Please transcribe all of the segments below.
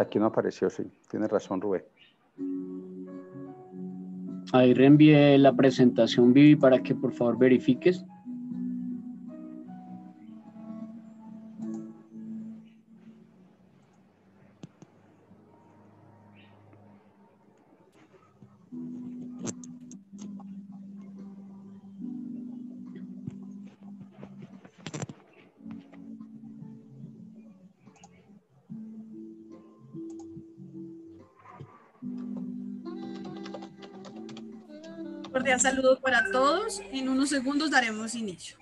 Aquí no apareció, sí. Tienes razón, Rubén. Ahí reenvié la presentación, Vivi, para que por favor verifiques. saludo para todos. En unos segundos daremos inicio.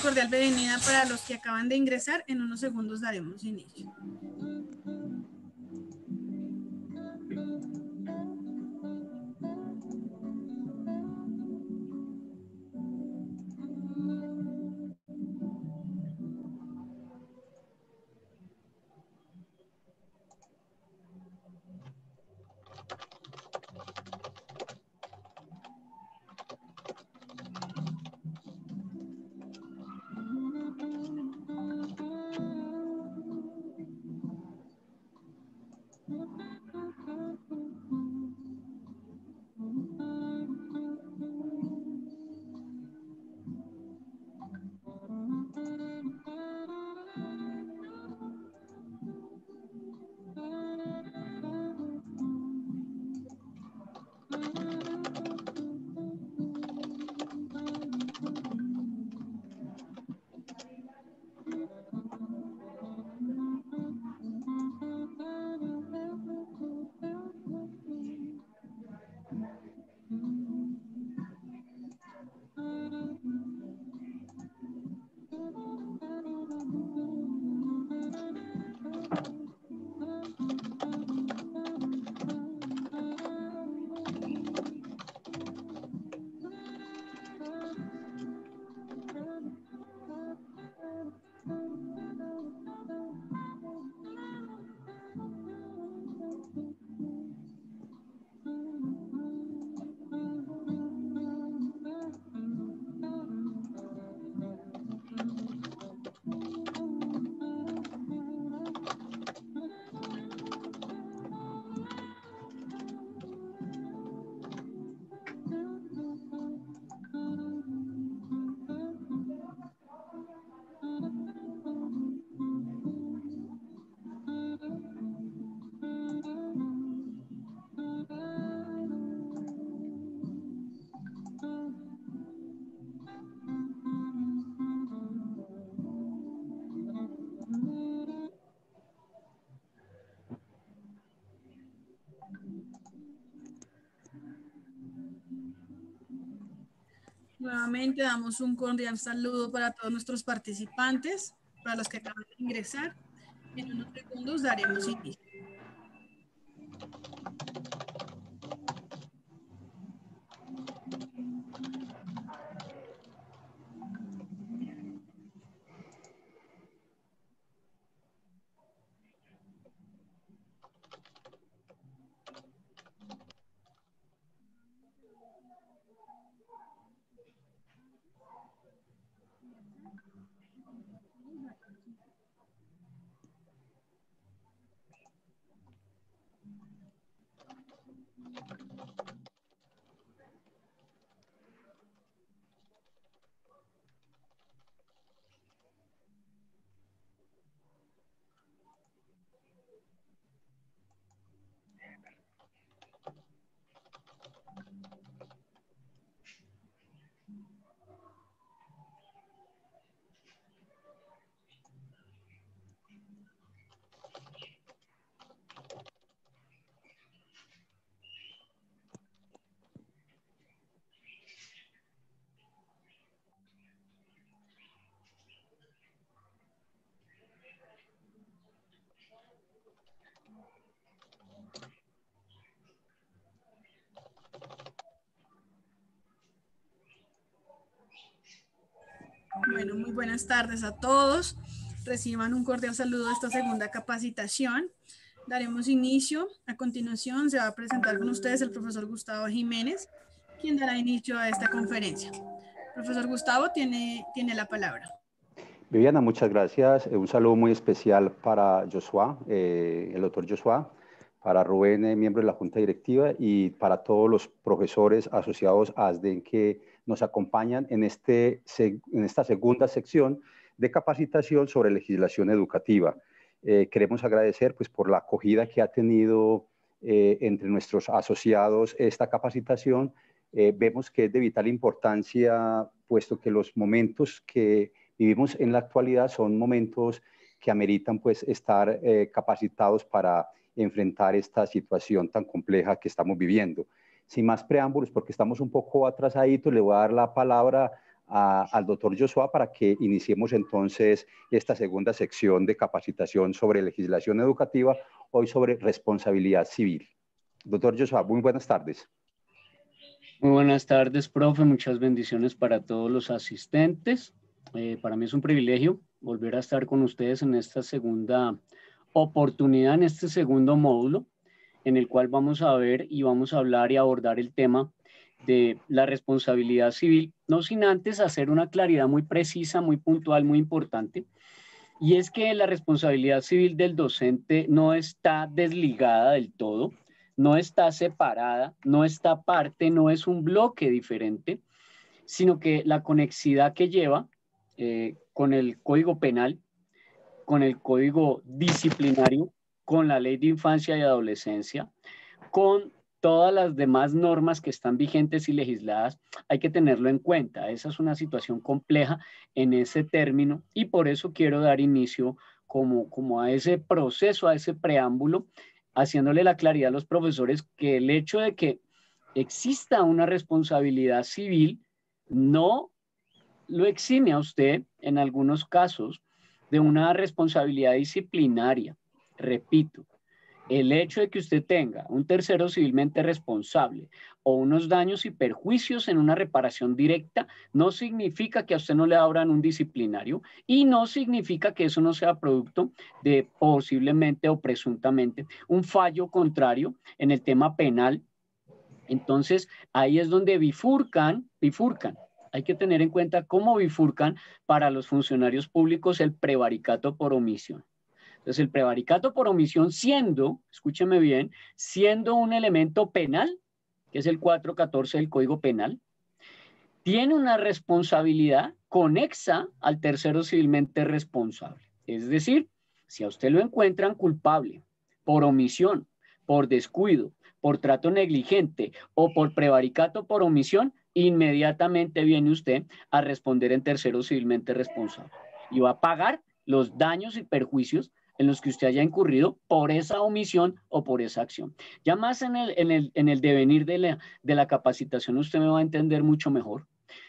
cordial bienvenida para los que acaban de ingresar. En unos segundos daremos inicio. Nuevamente damos un cordial saludo para todos nuestros participantes, para los que acaban de ingresar. En unos segundos daremos inicio. buenas tardes a todos. Reciban un cordial saludo a esta segunda capacitación. Daremos inicio. A continuación se va a presentar con ustedes el profesor Gustavo Jiménez, quien dará inicio a esta conferencia. Profesor Gustavo tiene, tiene la palabra. Viviana, muchas gracias. Eh, un saludo muy especial para Joshua, eh, el doctor Joshua, para Rubén, eh, miembro de la Junta Directiva, y para todos los profesores asociados a ASDEN que nos acompañan en, este, en esta segunda sección de capacitación sobre legislación educativa. Eh, queremos agradecer pues, por la acogida que ha tenido eh, entre nuestros asociados esta capacitación. Eh, vemos que es de vital importancia, puesto que los momentos que vivimos en la actualidad son momentos que ameritan pues, estar capacitados para enfrentar esta situación tan compleja que estamos viviendo sin más preámbulos, porque estamos un poco atrasaditos, le voy a dar la palabra al doctor Joshua para que iniciemos entonces esta segunda sección de capacitación sobre legislación educativa, hoy sobre responsabilidad civil. Doctor Joshua, muy buenas tardes. Muy buenas tardes, profe. Muchas bendiciones para todos los asistentes. Eh, para mí es un privilegio volver a estar con ustedes en esta segunda oportunidad, en este segundo módulo en el cual vamos a ver y vamos a hablar y abordar el tema de la responsabilidad civil, no sin antes hacer una claridad muy precisa, muy puntual, muy importante, y es que la responsabilidad civil del docente no está desligada del todo, no está separada, no está aparte, no es un bloque diferente, sino que la conexidad que lleva eh, con el código penal, con el código disciplinario, con la ley de infancia y adolescencia, con todas las demás normas que están vigentes y legisladas, hay que tenerlo en cuenta. Esa es una situación compleja en ese término y por eso quiero dar inicio como, a ese proceso, a ese preámbulo, haciéndole la claridad a los profesores que el hecho de que exista una responsabilidad civil no lo exime a usted en algunos casos de una responsabilidad disciplinaria. Repito, el hecho de que usted tenga un tercero civilmente responsable o unos daños y perjuicios en una reparación directa no significa que a usted no le abran un disciplinario y no significa que eso no sea producto de posiblemente o presuntamente un fallo contrario en el tema penal. Entonces, ahí es donde bifurcan, bifurcan. Hay que tener en cuenta cómo bifurcan para los funcionarios públicos el prevaricato por omisión. Entonces, el prevaricato por omisión siendo, escúcheme bien, siendo un elemento penal, que es el 414 del Código Penal, tiene una responsabilidad conexa al tercero civilmente responsable. Es decir, si a usted lo encuentran culpable por omisión, por descuido, por trato negligente o por prevaricato por omisión, inmediatamente viene usted a responder en tercero civilmente responsable y va a pagar los daños y perjuicios en los que usted haya incurrido por esa omisión o por esa acción. Ya más en el, devenir de la, capacitación usted me va a entender mucho mejor.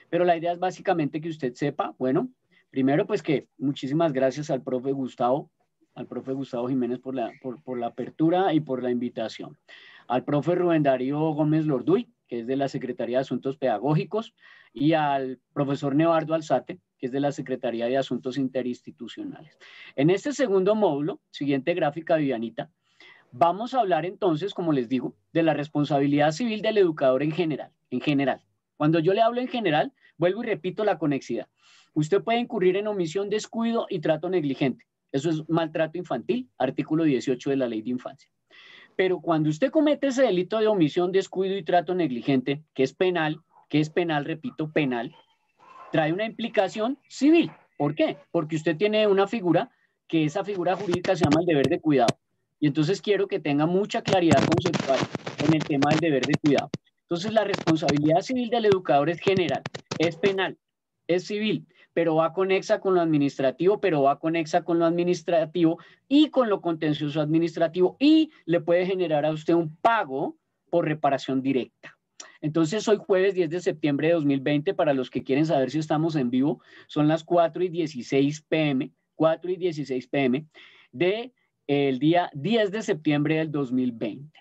Pero la idea es básicamente que usted sepa, bueno, primero pues que muchísimas gracias al profe Gustavo, al profe Gustavo Jiménez por la, por, por la apertura y por la invitación. Al profe Rubén Darío Gómez Lorduy, que es de la Secretaría de Asuntos Pedagógicos, y al profesor Nevardo Alzate, que es de la Secretaría de Asuntos Interinstitucionales. En este segundo módulo, siguiente gráfica, Vivianita, vamos a hablar entonces, como les digo, de la responsabilidad civil del educador en general, en general. Cuando yo le hablo en general, vuelvo y repito la conexidad. Usted puede incurrir en omisión, descuido y trato negligente. Eso es maltrato infantil, artículo 18 de la Ley de Infancia. Pero cuando usted comete ese delito de omisión, descuido y trato negligente, que es penal, que es penal, repito, penal, trae una implicación civil. ¿Por qué? Porque usted tiene una figura que esa figura jurídica se llama el deber de cuidado. Y entonces quiero que tenga mucha claridad conceptual en el tema del deber de cuidado. Entonces la responsabilidad civil del educador es general, es penal, es civil, pero va conexa con lo administrativo, pero va conexa con lo administrativo y con lo contencioso administrativo y le puede generar a usted un pago por reparación directa. Entonces, hoy jueves 10 de septiembre de 2020, para los que quieren saber si estamos en vivo, son las 4 y 16 pm, 4 y 16 pm del día 10 de septiembre del 2020.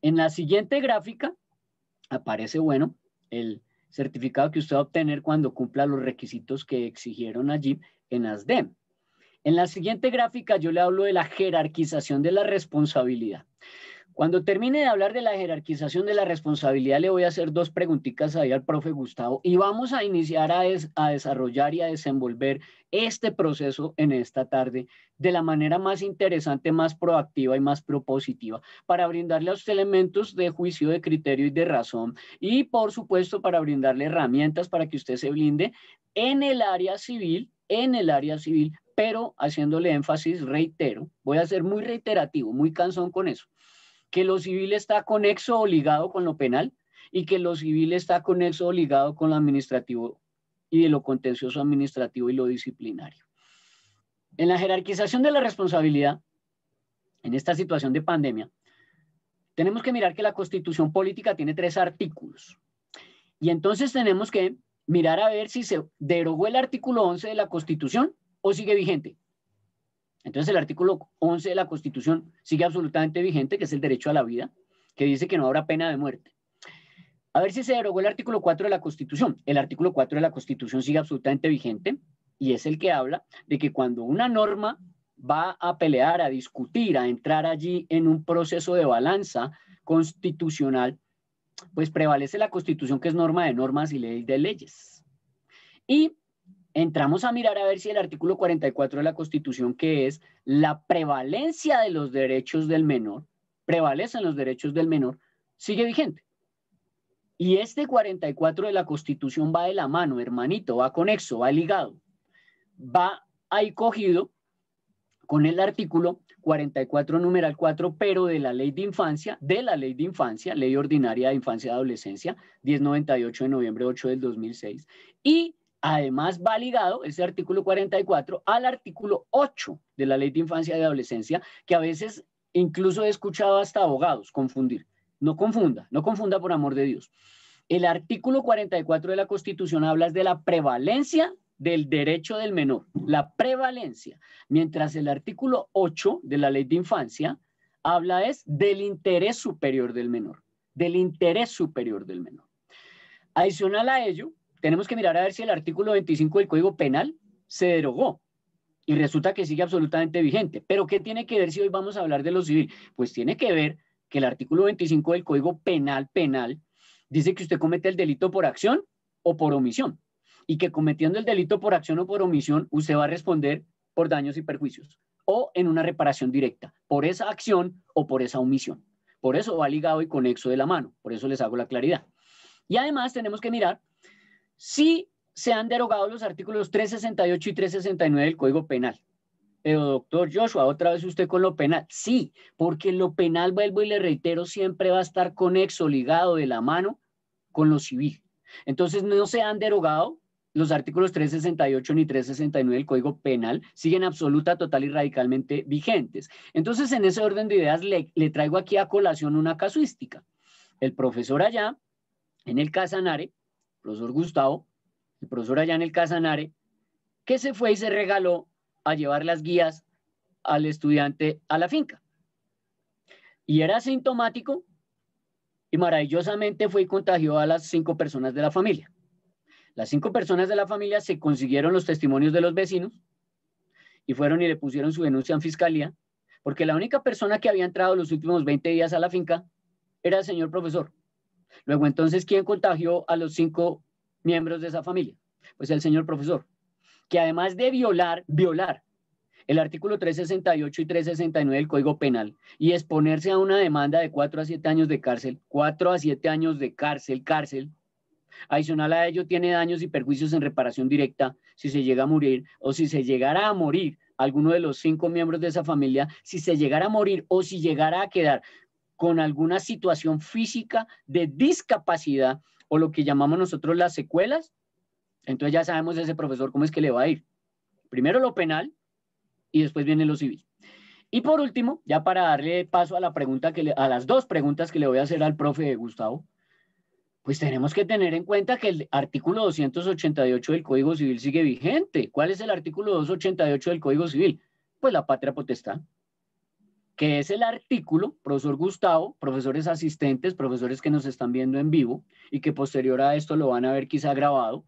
En la siguiente gráfica aparece, bueno, el certificado que usted va a obtener cuando cumpla los requisitos que exigieron allí en ASDEM. En la siguiente gráfica yo le hablo de la jerarquización de la responsabilidad. Cuando termine de hablar de la jerarquización de la responsabilidad, le voy a hacer dos preguntitas ahí al profe Gustavo y vamos a iniciar a, a, desarrollar y a desenvolver este proceso en esta tarde de la manera más interesante, más proactiva y más propositiva para brindarle a usted elementos de juicio, de criterio y de razón y por supuesto para brindarle herramientas para que usted se blinde en el área civil, en el área civil, pero haciéndole énfasis, reitero, voy a ser muy reiterativo, muy cansón con eso que lo civil está conexo o ligado con lo penal y que lo civil está conexo o ligado con lo administrativo y de lo contencioso administrativo y lo disciplinario. En la jerarquización de la responsabilidad, en esta situación de pandemia, tenemos que mirar que la constitución política tiene tres artículos. Y entonces tenemos que mirar a ver si se derogó el artículo 11 de la constitución o sigue vigente. Entonces el artículo 11 de la Constitución sigue absolutamente vigente, que es el derecho a la vida, que dice que no habrá pena de muerte. A ver si se derogó el artículo 4 de la Constitución. El artículo 4 de la Constitución sigue absolutamente vigente y es el que habla de que cuando una norma va a pelear, a discutir, a entrar allí en un proceso de balanza constitucional, pues prevalece la Constitución que es norma de normas y ley de leyes. Y entramos a mirar a ver si el artículo 44 de la Constitución, que es la prevalencia de los derechos del menor, prevalecen los derechos del menor, sigue vigente. Y este 44 de la Constitución va de la mano, hermanito, va conexo, va ligado, va ahí cogido con el artículo 44 numeral 4, pero de la ley de infancia, de la ley de infancia, ley ordinaria de infancia y adolescencia, 1098 de noviembre 8 del 2006, y Además, va ligado ese artículo 44 al artículo 8 de la Ley de Infancia y Adolescencia, que a veces incluso he escuchado hasta abogados confundir. No confunda, no confunda por amor de Dios. El artículo 44 de la Constitución habla de la prevalencia del derecho del menor, la prevalencia, mientras el artículo 8 de la Ley de Infancia habla es del interés superior del menor, del interés superior del menor. Adicional a ello, tenemos que mirar a ver si el artículo 25 del Código Penal se derogó y resulta que sigue absolutamente vigente. Pero ¿qué tiene que ver si hoy vamos a hablar de lo civil? Pues tiene que ver que el artículo 25 del Código Penal Penal dice que usted comete el delito por acción o por omisión y que cometiendo el delito por acción o por omisión usted va a responder por daños y perjuicios o en una reparación directa por esa acción o por esa omisión. Por eso va ligado y conexo de la mano, por eso les hago la claridad. Y además tenemos que mirar sí se han derogado los artículos 368 y 369 del Código Penal. Pero doctor Joshua, otra vez usted con lo penal. Sí, porque lo penal, vuelvo y le reitero, siempre va a estar conexo, ligado de la mano con lo civil. Entonces no se han derogado los artículos 368 ni 369 del Código Penal, siguen absoluta, total y radicalmente vigentes. Entonces en ese orden de ideas le, le traigo aquí a colación una casuística. El profesor allá, en el Casanare, profesor Gustavo, el profesor allá en el Casanare, que se fue y se regaló a llevar las guías al estudiante a la finca. Y era sintomático y maravillosamente fue y contagió a las cinco personas de la familia. Las cinco personas de la familia se consiguieron los testimonios de los vecinos y fueron y le pusieron su denuncia en fiscalía, porque la única persona que había entrado los últimos 20 días a la finca era el señor profesor. Luego, entonces, ¿quién contagió a los cinco miembros de esa familia? Pues el señor profesor, que además de violar, violar el artículo 368 y 369 del Código Penal y exponerse a una demanda de cuatro a siete años de cárcel, cuatro a siete años de cárcel, cárcel, adicional a ello tiene daños y perjuicios en reparación directa si se llega a morir o si se llegara a morir alguno de los cinco miembros de esa familia, si se llegara a morir o si llegara a quedar con alguna situación física de discapacidad o lo que llamamos nosotros las secuelas, entonces ya sabemos ese profesor cómo es que le va a ir. Primero lo penal y después viene lo civil. Y por último, ya para darle paso a la pregunta que a las dos preguntas que le voy a hacer al profe Gustavo, pues tenemos que tener en cuenta que el artículo 288 del Código Civil sigue vigente. ¿Cuál es el artículo 288 del Código Civil? Pues la patria potestad que es el artículo, profesor Gustavo, profesores asistentes, profesores que nos están viendo en vivo y que posterior a esto lo van a ver quizá grabado.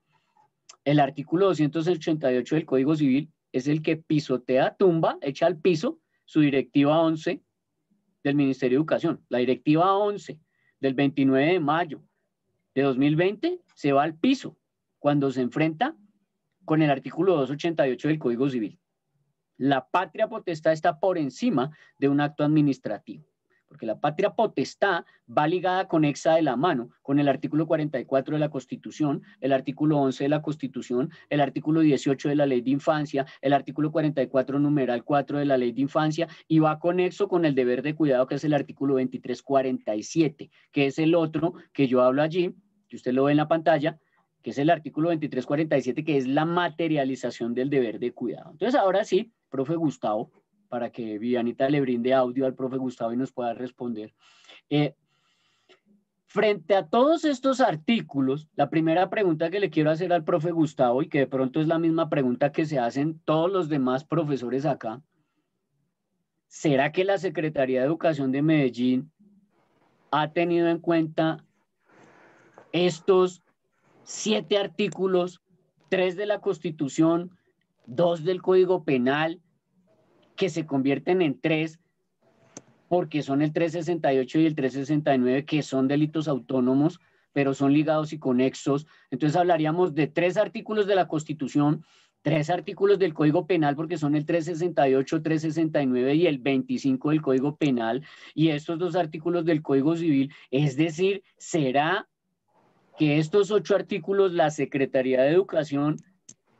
El artículo 288 del Código Civil es el que pisotea, tumba, echa al piso su directiva 11 del Ministerio de Educación. La directiva 11 del 29 de mayo de 2020 se va al piso cuando se enfrenta con el artículo 288 del Código Civil. La patria potestad está por encima de un acto administrativo, porque la patria potestad va ligada conexa de la mano, con el artículo 44 de la Constitución, el artículo 11 de la Constitución, el artículo 18 de la Ley de Infancia, el artículo 44 numeral 4 de la Ley de Infancia y va conexo con el deber de cuidado que es el artículo 2347, que es el otro que yo hablo allí, que usted lo ve en la pantalla, que es el artículo 2347, que es la materialización del deber de cuidado. Entonces, ahora sí, profe Gustavo, para que Vivianita le brinde audio al profe Gustavo y nos pueda responder. Eh, frente a todos estos artículos, la primera pregunta que le quiero hacer al profe Gustavo y que de pronto es la misma pregunta que se hacen todos los demás profesores acá, ¿será que la Secretaría de Educación de Medellín ha tenido en cuenta estos siete artículos, tres de la Constitución, dos del Código Penal, que se convierten en tres porque son el 368 y el 369 que son delitos autónomos, pero son ligados y conexos. Entonces hablaríamos de tres artículos de la Constitución, tres artículos del Código Penal, porque son el 368, 369 y el 25 del Código Penal, y estos dos artículos del Código Civil. Es decir, será que estos ocho artículos la Secretaría de Educación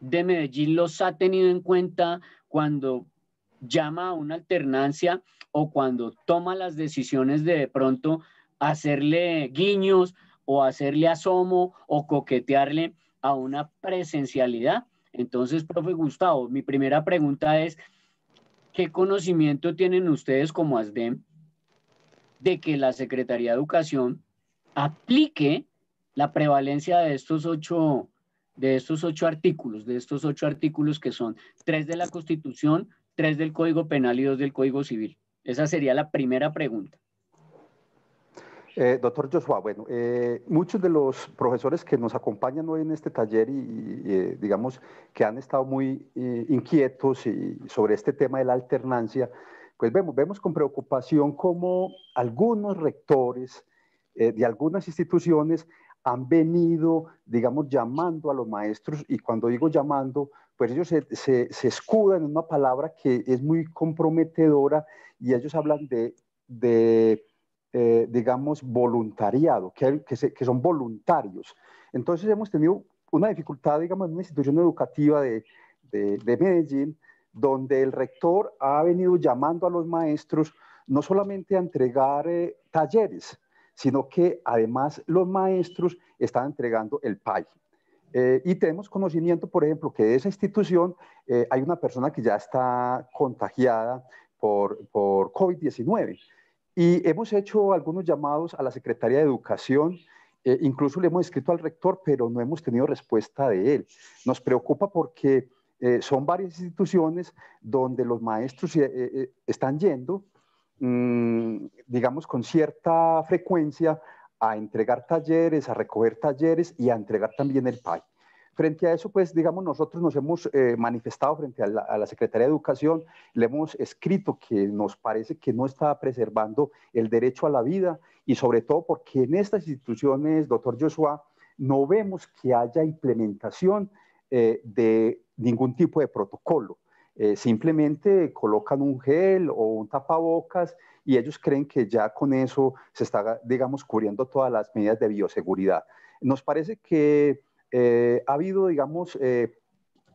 de Medellín los ha tenido en cuenta cuando llama a una alternancia o cuando toma las decisiones de, pronto hacerle guiños o hacerle asomo o coquetearle a una presencialidad. Entonces, profe Gustavo, mi primera pregunta es, ¿qué conocimiento tienen ustedes como ASDEM de que la Secretaría de Educación aplique la prevalencia de estos ocho, de estos ocho artículos, de estos ocho artículos que son tres de la Constitución, tres del Código Penal y dos del Código Civil? Esa sería la primera pregunta. Eh, doctor Joshua, bueno, eh, muchos de los profesores que nos acompañan hoy en este taller y, eh, digamos que han estado muy inquietos sobre este tema de la alternancia, pues vemos, vemos con preocupación cómo algunos rectores de algunas instituciones han venido, digamos, llamando a los maestros, y cuando digo llamando, pues ellos se, escudan en una palabra que es muy comprometedora y ellos hablan de, de eh, digamos, voluntariado, que, son voluntarios. Entonces hemos tenido una dificultad, digamos, en una institución educativa de, Medellín, donde el rector ha venido llamando a los maestros no solamente a entregar eh, talleres, sino que además los maestros están entregando el PAI, eh, y tenemos conocimiento, por ejemplo, que de esa institución eh, hay una persona que ya está contagiada por, por COVID-19. Y hemos hecho algunos llamados a la Secretaría de Educación, eh, incluso le hemos escrito al rector, pero no hemos tenido respuesta de él. Nos preocupa porque son varias instituciones donde los maestros están yendo, mm, digamos, con cierta frecuencia a entregar talleres, a recoger talleres y a entregar también el PAI. Frente a eso, pues, digamos, nosotros nos hemos eh, manifestado frente a la, Secretaría de Educación, le hemos escrito que nos parece que no está preservando el derecho a la vida y sobre todo porque en estas instituciones, doctor Joshua, no vemos que haya implementación eh, de ningún tipo de protocolo. Eh, simplemente colocan un gel o un tapabocas y ellos creen que ya con eso se está, digamos, cubriendo todas las medidas de bioseguridad. Nos parece que eh, ha habido, digamos, eh,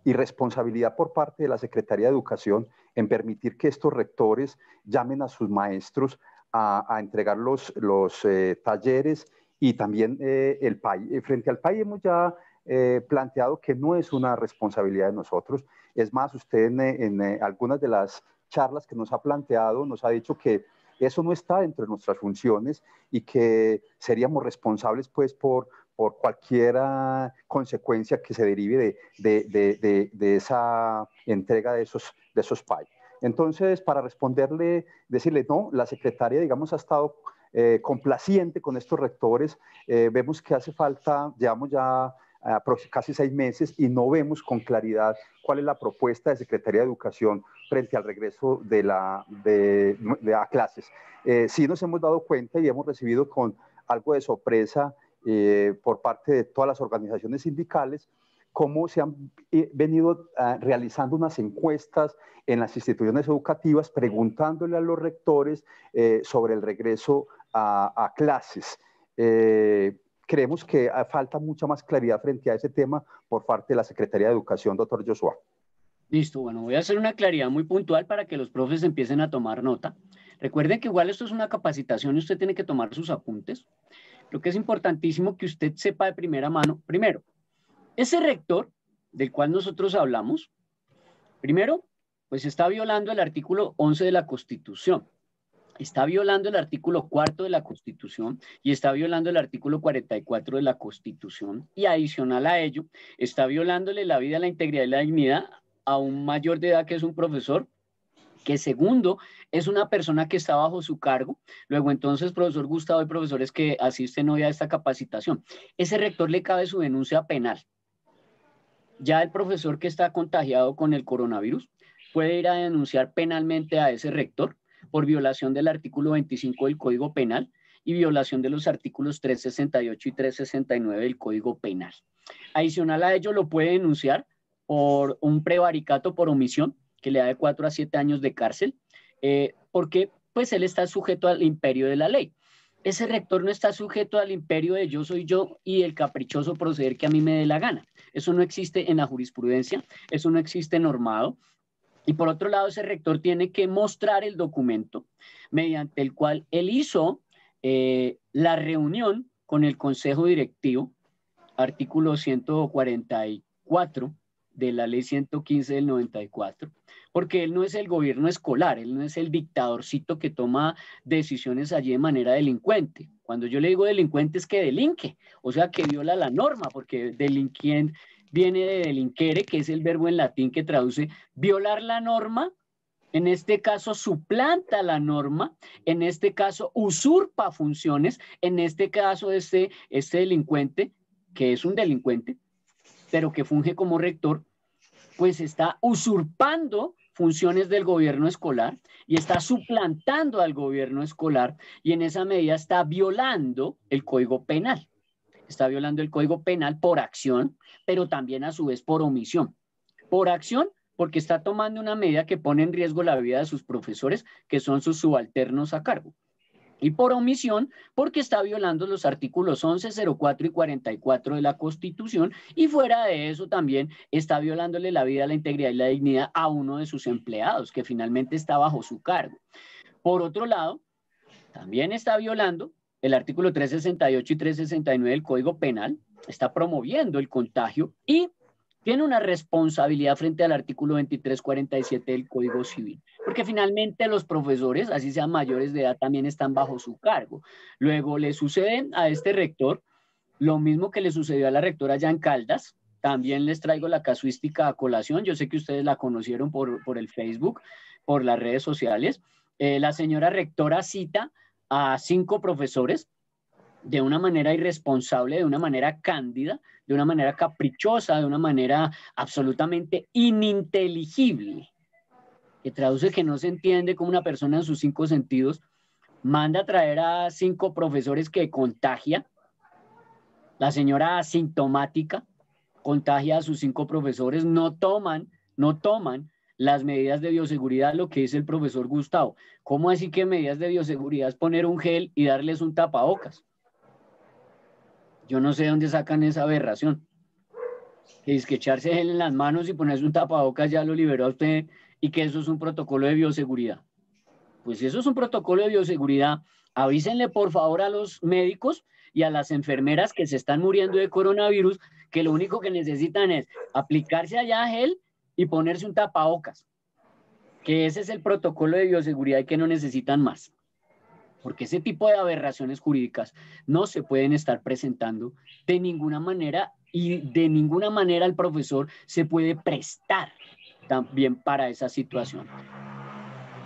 irresponsabilidad por parte de la Secretaría de Educación en permitir que estos rectores llamen a sus maestros a, entregar los, los talleres y también el PAI. Frente al PAI hemos ya planteado que no es una responsabilidad de nosotros, es más, usted en, eh, eh, algunas de las charlas que nos ha planteado nos ha dicho que eso no está dentro de nuestras funciones y que seríamos responsables pues por, por cualquier ah, consecuencia que se derive de, esa entrega de esos, de esos PAI. Entonces, para responderle, decirle, no, la secretaria, digamos, ha estado eh, complaciente con estos rectores. vemos que hace falta, digamos, ya casi seis meses y no vemos con claridad cuál es la propuesta de Secretaría de Educación frente al regreso de, la, de, a clases. Eh, sí nos hemos dado cuenta y hemos recibido con algo de sorpresa eh, por parte de todas las organizaciones sindicales cómo se han eh, venido ah, realizando unas encuestas en las instituciones educativas preguntándole a los rectores eh, sobre el regreso a, clases. Eh, creemos que ah, falta mucha más claridad frente a ese tema por parte de la Secretaría de Educación, doctor Joshua. Listo, bueno, voy a hacer una claridad muy puntual para que los profes empiecen a tomar nota. Recuerden que igual esto es una capacitación y usted tiene que tomar sus apuntes. Lo que es importantísimo que usted sepa de primera mano, primero, ese rector del cual nosotros hablamos, primero, pues está violando el artículo 11 de la Constitución está violando el artículo cuarto de la Constitución y está violando el artículo 44 de la Constitución y adicional a ello, está violándole la vida, la integridad y la dignidad a un mayor de edad que es un profesor que segundo es una persona que está bajo su cargo. Luego entonces, profesor Gustavo y profesores que asisten hoy a esta capacitación, ese rector le cabe su denuncia penal. Ya el profesor que está contagiado con el coronavirus puede ir a denunciar penalmente a ese rector por violación del artículo 25 del Código Penal y violación de los artículos 368 y 369 del Código Penal. Adicional a ello, lo puede denunciar por un prevaricato por omisión, que le da de 4 a siete años de cárcel, eh, porque pues él está sujeto al imperio de la ley. Ese rector no está sujeto al imperio de yo soy yo y el caprichoso proceder que a mí me dé la gana. Eso no existe en la jurisprudencia, eso no existe normado, y por otro lado, ese rector tiene que mostrar el documento mediante el cual él hizo eh, la reunión con el Consejo Directivo, artículo 144 de la ley 115 del 94, porque él no es el gobierno escolar, él no es el dictadorcito que toma decisiones allí de manera delincuente. Cuando yo le digo delincuente es que delinque, o sea, que viola la norma, porque delinquen viene de delinquere, que es el verbo en latín que traduce violar la norma, en este caso suplanta la norma, en este caso usurpa funciones, en este caso este, este delincuente, que es un delincuente, pero que funge como rector, pues está usurpando funciones del gobierno escolar y está suplantando al gobierno escolar y en esa medida está violando el código penal está violando el Código Penal por acción, pero también a su vez por omisión. Por acción, porque está tomando una medida que pone en riesgo la vida de sus profesores, que son sus subalternos a cargo. Y por omisión, porque está violando los artículos 11, 04 y 44 de la Constitución. Y fuera de eso también está violándole la vida, la integridad y la dignidad a uno de sus empleados, que finalmente está bajo su cargo. Por otro lado, también está violando el artículo 368 y 369 del Código Penal está promoviendo el contagio y tiene una responsabilidad frente al artículo 2347 del Código Civil, porque finalmente los profesores, así sean mayores de edad, también están bajo su cargo. Luego le sucede a este rector lo mismo que le sucedió a la rectora Jan Caldas. También les traigo la casuística a colación. Yo sé que ustedes la conocieron por, el Facebook, por las redes sociales. Eh, la señora rectora cita a cinco profesores de una manera irresponsable, de una manera cándida, de una manera caprichosa, de una manera absolutamente ininteligible, que traduce que no se entiende como una persona en sus cinco sentidos manda a traer a cinco profesores que contagia, la señora asintomática contagia a sus cinco profesores, no toman, no toman las medidas de bioseguridad, lo que dice el profesor Gustavo. ¿Cómo así que medidas de bioseguridad es poner un gel y darles un tapabocas? Yo no sé dónde sacan esa aberración. es que echarse gel en las manos y ponerse un tapabocas ya lo liberó a usted y que eso es un protocolo de bioseguridad. Pues si eso es un protocolo de bioseguridad, avísenle por favor a los médicos y a las enfermeras que se están muriendo de coronavirus que lo único que necesitan es aplicarse allá gel y ponerse un tapabocas, que ese es el protocolo de bioseguridad y que no necesitan más, porque ese tipo de aberraciones jurídicas no se pueden estar presentando de ninguna manera y de ninguna manera el profesor se puede prestar también para esa situación.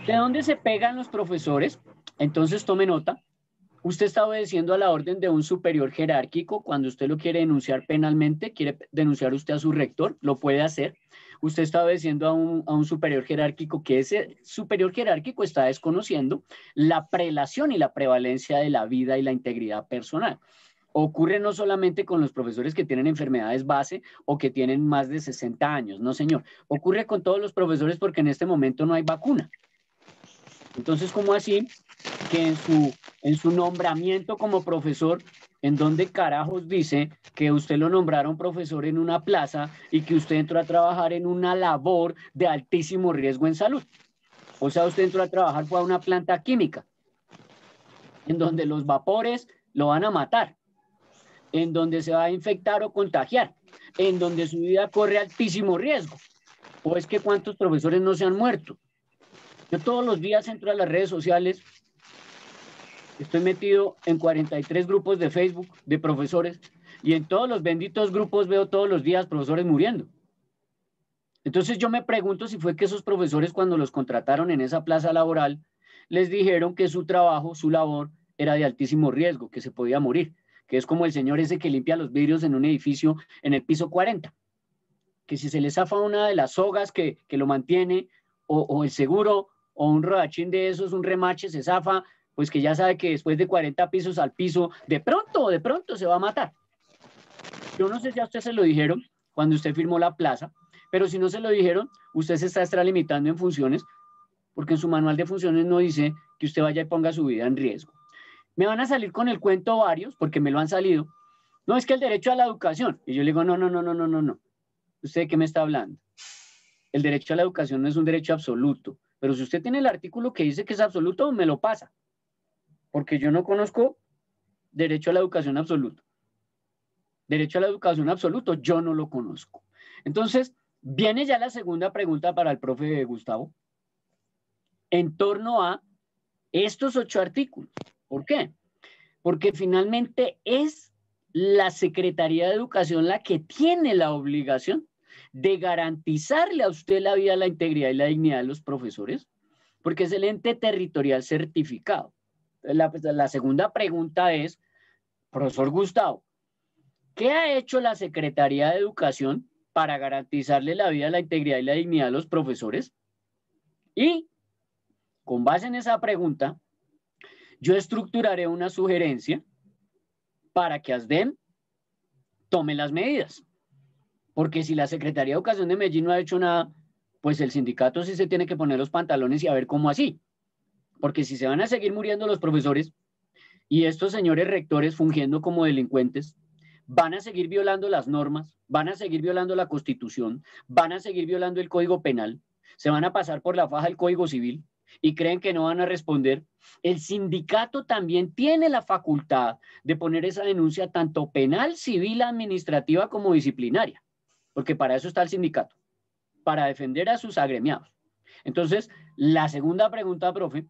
¿De dónde se pegan los profesores? Entonces tome nota, usted está obedeciendo a la orden de un superior jerárquico. Cuando usted lo quiere denunciar penalmente, quiere denunciar usted a su rector, lo puede hacer usted está diciendo a un, superior jerárquico que ese superior jerárquico está desconociendo la prelación y la prevalencia de la vida y la integridad personal ocurre no solamente con los profesores que tienen enfermedades base o que tienen más de 60 años, no señor, ocurre con todos los profesores porque en este momento no hay vacuna. Entonces, ¿cómo así que en su nombramiento como profesor ¿En dónde carajos dice que usted lo nombraron profesor en una plaza y que usted entró a trabajar en una labor de altísimo riesgo en salud? O sea, usted entró a trabajar fue una planta química, en donde los vapores lo van a matar, en donde se va a infectar o contagiar, en donde su vida corre altísimo riesgo. ¿O es que cuántos profesores no se han muerto? Yo todos los días entro a las redes sociales Estoy metido en 43 grupos de Facebook de profesores y en todos los benditos grupos veo todos los días profesores muriendo. Entonces yo me pregunto si fue que esos profesores cuando los contrataron en esa plaza laboral les dijeron que su trabajo, su labor era de altísimo riesgo, que se podía morir, que es como el señor ese que limpia los vidrios en un edificio en el piso 40, que si se le zafa una de las sogas que, que lo mantiene o, o el seguro o un rodachín de esos, un remache, se zafa, pues que ya sabe que después de 40 pisos al piso, de pronto, de pronto se va a matar. Yo no sé si a usted se lo dijeron cuando usted firmó la plaza, pero si no se lo dijeron, usted se está extralimitando en funciones, porque en su manual de funciones no dice que usted vaya y ponga su vida en riesgo. Me van a salir con el cuento varios, porque me lo han salido. No, es que el derecho a la educación. Y yo le digo, no, no, no, no, no, no, no. ¿Usted de qué me está hablando? El derecho a la educación no es un derecho absoluto, pero si usted tiene el artículo que dice que es absoluto, me lo pasa porque yo no conozco derecho a la educación absoluto. Derecho a la educación absoluto, yo no lo conozco. Entonces, viene ya la segunda pregunta para el profe Gustavo, en torno a estos ocho artículos. ¿Por qué? Porque finalmente es la Secretaría de Educación la que tiene la obligación de garantizarle a usted la vida, la integridad y la dignidad de los profesores, porque es el ente territorial certificado. Pues, la, segunda pregunta es, profesor Gustavo, ¿qué ha hecho la Secretaría de Educación para garantizarle la vida, la integridad y la dignidad a los profesores? Y con base en esa pregunta, yo estructuraré una sugerencia para que ASDEM tome las medidas. Porque si la Secretaría de Educación de Medellín no ha hecho nada, pues el sindicato sí se tiene que poner los pantalones y a ver cómo así porque si se van a seguir muriendo los profesores y estos señores rectores fungiendo como delincuentes, van a seguir violando las normas, van a seguir violando la constitución, van a seguir violando el código penal, se van a pasar por la faja del código civil y creen que no van a responder. El sindicato también tiene la facultad de poner esa denuncia tanto penal, civil, administrativa como disciplinaria, porque para eso está el sindicato, para defender a sus agremiados. Entonces, la segunda pregunta, profe,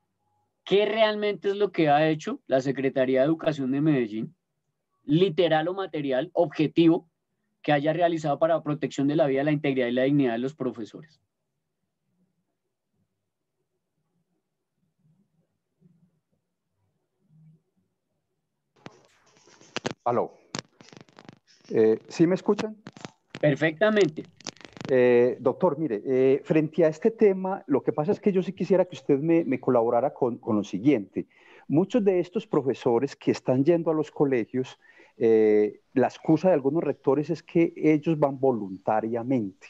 ¿Qué realmente es lo que ha hecho la Secretaría de Educación de Medellín? Literal o material, objetivo, que haya realizado para protección de la vida, la integridad y la dignidad de los profesores. Aló. Eh, ¿Sí me escuchan? Perfectamente. Eh, doctor, mire, eh, frente a este tema, lo que pasa es que yo sí quisiera que usted me, colaborara con, lo siguiente. Muchos de estos profesores que están yendo a los colegios, eh, la excusa de algunos rectores es que ellos van voluntariamente.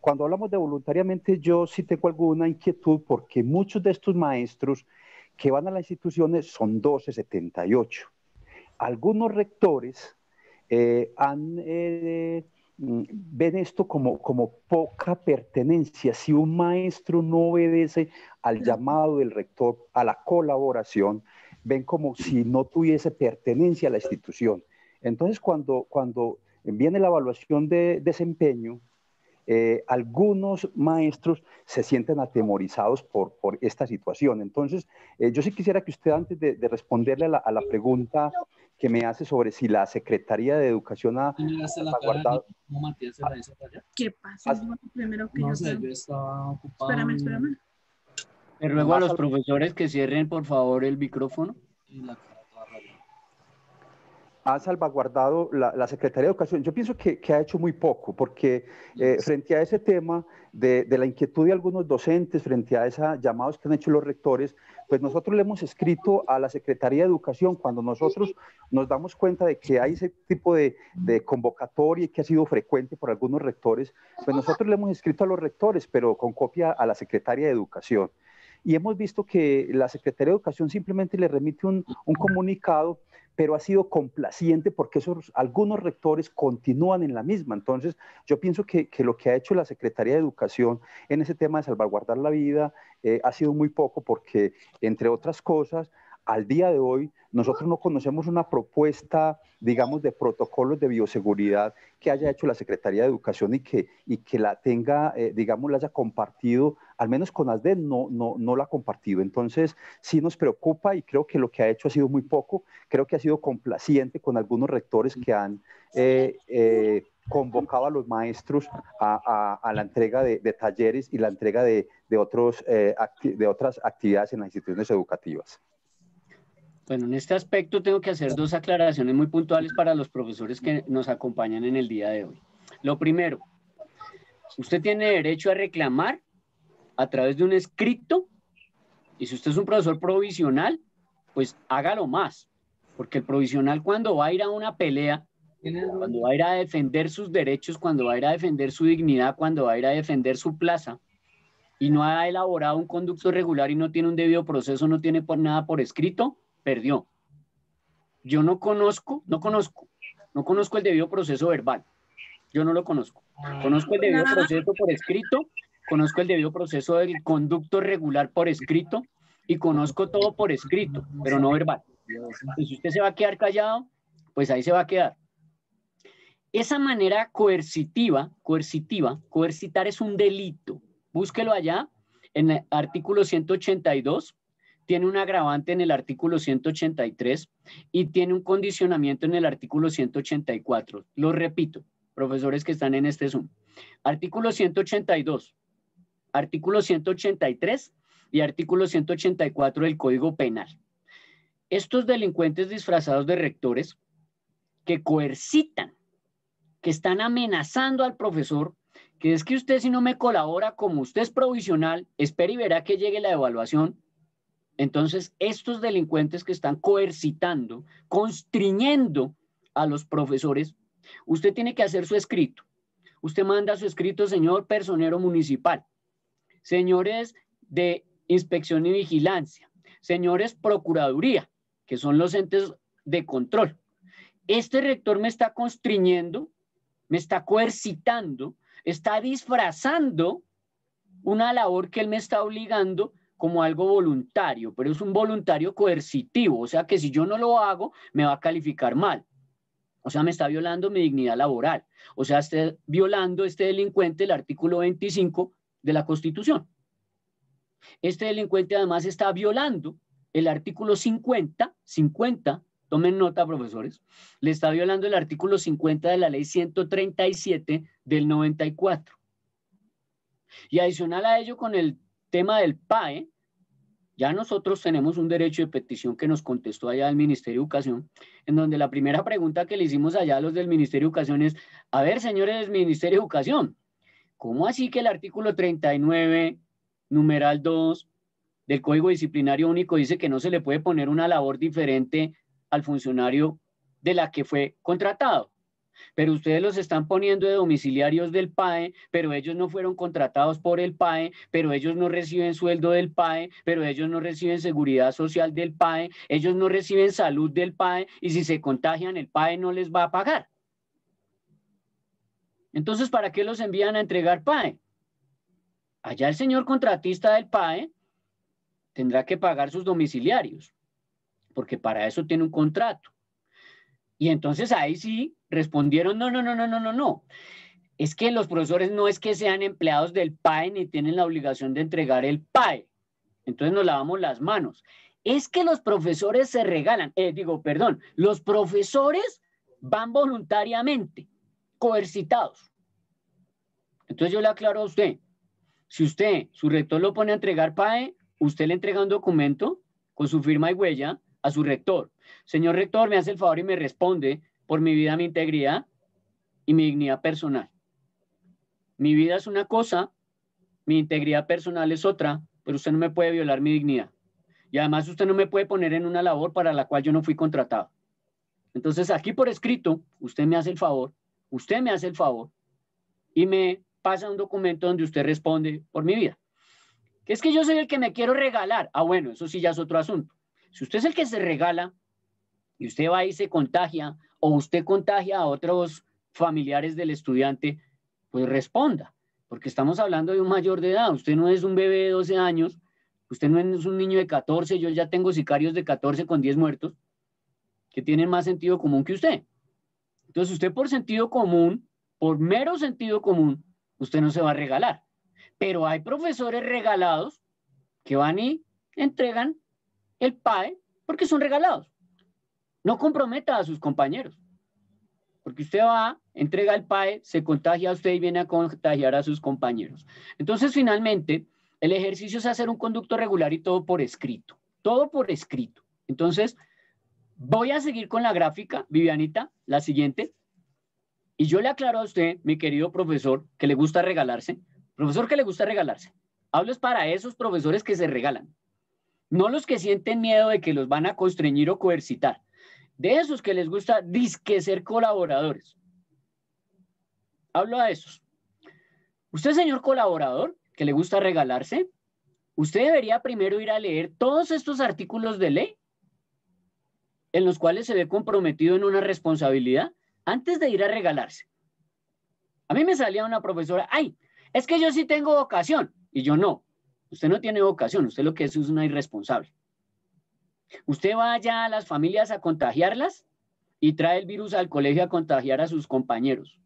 Cuando hablamos de voluntariamente, yo sí tengo alguna inquietud porque muchos de estos maestros que van a las instituciones son 78 Algunos rectores han Mm, ven esto como, como poca pertenencia. Si un maestro no obedece al llamado del rector, a la colaboración, ven como si no tuviese pertenencia a la institución. Entonces, cuando, cuando viene la evaluación de desempeño, eh, algunos maestros se sienten atemorizados por, esta situación. Entonces, eh, yo sí quisiera que usted, antes de, responderle a la pregunta que me hace sobre si la Secretaría de Educación ha, guardado... Ah. ¿Qué pasa? Bueno, ah. primero que no yo, sé, yo estaba ocupado. Espérame, espérame. Le ruego a los profesores que cierren, por favor, el micrófono. Y la ha salvaguardado la, Secretaría de Educación. Yo pienso que, ha hecho muy poco, porque eh, frente a ese tema de, la inquietud de algunos docentes, frente a esos llamados que han hecho los rectores, pues nosotros le hemos escrito a la Secretaría de Educación cuando nosotros nos damos cuenta de que hay ese tipo de, convocatoria que ha sido frecuente por algunos rectores, pues nosotros le hemos escrito a los rectores, pero con copia a la Secretaría de Educación. Y hemos visto que la Secretaría de Educación simplemente le remite un comunicado pero ha sido complaciente porque esos, algunos rectores continúan en la misma. Entonces, yo pienso que, lo que ha hecho la Secretaría de Educación en ese tema de salvaguardar la vida eh, ha sido muy poco porque, entre otras cosas, al día de hoy, nosotros no conocemos una propuesta, digamos, de protocolos de bioseguridad que haya hecho la Secretaría de Educación y que, la tenga, eh, digamos, la haya compartido, al menos con ASDE, no, no, no la ha compartido. Entonces, sí nos preocupa y creo que lo que ha hecho ha sido muy poco. Creo que ha sido complaciente con algunos rectores que han... Eh, eh, convocado a los maestros a, la entrega de, talleres y la entrega de otras actividades en las instituciones educativas. Bueno, en este aspecto tengo que hacer dos aclaraciones muy puntuales para los profesores que nos acompañan en el día de hoy. Lo primero, usted tiene derecho a reclamar a través de un escrito y si usted es un profesor provisional, pues hágalo más, porque el provisional cuando va a ir a una pelea, cuando va a ir a defender sus derechos, cuando va a ir a defender su dignidad, cuando va a ir a defender su plaza, y no ha elaborado un conducto regular y no tiene un debido proceso, no tiene nada por escrito, perdió. Yo no conozco, no conozco, no conozco el debido proceso verbal. Yo no lo conozco. Conozco el debido proceso por escrito, conozco el debido proceso del conducto regular por escrito y conozco todo por escrito, pero no verbal. Entonces, si usted se va a quedar callado, pues ahí se va a quedar. Esa manera coercitiva, coercitiva, coercitar es un delito. Búsquelo allá en el artículo 182 tiene un agravante en el artículo 183 y tiene un condicionamiento en el artículo 184. Lo repito, profesores que están en este Zoom. Artículo 182, artículo 183 y artículo 184 del Código Penal. Estos delincuentes disfrazados de rectores que coercitan, que están amenazando al profesor, que es que usted si no me colabora como usted es provisional, espera y verá que llegue la evaluación, entonces, estos delincuentes que están coercitando, constriñendo a los profesores, usted tiene que hacer su escrito. Usted manda su escrito, señor personero municipal, señores de inspección y vigilancia, señores procuraduría, que son los entes de control. Este rector me está constriñendo, me está coercitando, está disfrazando una labor que él me está obligando como algo voluntario, pero es un voluntario coercitivo, o sea que si yo no lo hago, me va a calificar mal. O sea, me está violando mi dignidad laboral. O sea, está violando este delincuente el artículo 25 de la Constitución. Este delincuente además está violando el artículo 50, 50, tomen nota, profesores, le está violando el artículo 50 de la ley 137 del 94. Y adicional a ello, con el tema del PAE, ya nosotros tenemos un derecho de petición que nos contestó allá el Ministerio de Educación, en donde la primera pregunta que le hicimos allá a los del Ministerio de Educación es, a ver, señores del Ministerio de Educación, ¿cómo así que el artículo 39, numeral 2 del Código Disciplinario Único dice que no se le puede poner una labor diferente al funcionario de la que fue contratado? pero ustedes los están poniendo de domiciliarios del PAE, pero ellos no fueron contratados por el PAE, pero ellos no reciben sueldo del PAE, pero ellos no reciben seguridad social del PAE, ellos no reciben salud del PAE y si se contagian el PAE no les va a pagar. Entonces, ¿para qué los envían a entregar PAE? Allá el señor contratista del PAE tendrá que pagar sus domiciliarios, porque para eso tiene un contrato y entonces ahí sí respondieron, no, no, no, no, no, no, no. Es que los profesores no es que sean empleados del PAE ni tienen la obligación de entregar el PAE. Entonces nos lavamos las manos. Es que los profesores se regalan, eh, digo, perdón, los profesores van voluntariamente, coercitados. Entonces yo le aclaro a usted, si usted, su rector lo pone a entregar PAE, usted le entrega un documento con su firma y huella a su rector. Señor rector, me hace el favor y me responde por mi vida, mi integridad y mi dignidad personal. Mi vida es una cosa, mi integridad personal es otra, pero usted no me puede violar mi dignidad. Y además usted no me puede poner en una labor para la cual yo no fui contratado. Entonces aquí por escrito, usted me hace el favor, usted me hace el favor y me pasa un documento donde usted responde por mi vida. Es que yo soy el que me quiero regalar. Ah, bueno, eso sí ya es otro asunto. Si usted es el que se regala, y usted va y se contagia o usted contagia a otros familiares del estudiante, pues responda, porque estamos hablando de un mayor de edad, usted no es un bebé de 12 años, usted no es un niño de 14, yo ya tengo sicarios de 14 con 10 muertos, que tienen más sentido común que usted. Entonces usted por sentido común, por mero sentido común, usted no se va a regalar. Pero hay profesores regalados que van y entregan el PAE porque son regalados. No comprometa a sus compañeros, porque usted va, entrega el PAE, se contagia a usted y viene a contagiar a sus compañeros. Entonces, finalmente, el ejercicio es hacer un conducto regular y todo por escrito, todo por escrito. Entonces, voy a seguir con la gráfica, Vivianita, la siguiente. Y yo le aclaro a usted, mi querido profesor, que le gusta regalarse, profesor que le gusta regalarse. Hablo es para esos profesores que se regalan, no los que sienten miedo de que los van a constreñir o coercitar, de esos que les gusta disque ser colaboradores. Hablo a esos. Usted, señor colaborador, que le gusta regalarse, usted debería primero ir a leer todos estos artículos de ley en los cuales se ve comprometido en una responsabilidad antes de ir a regalarse. A mí me salía una profesora, ay, es que yo sí tengo vocación y yo no. Usted no tiene vocación, usted lo que es es una irresponsable. Usted va vaya a las familias a contagiarlas y trae el virus al colegio a contagiar a sus compañeros.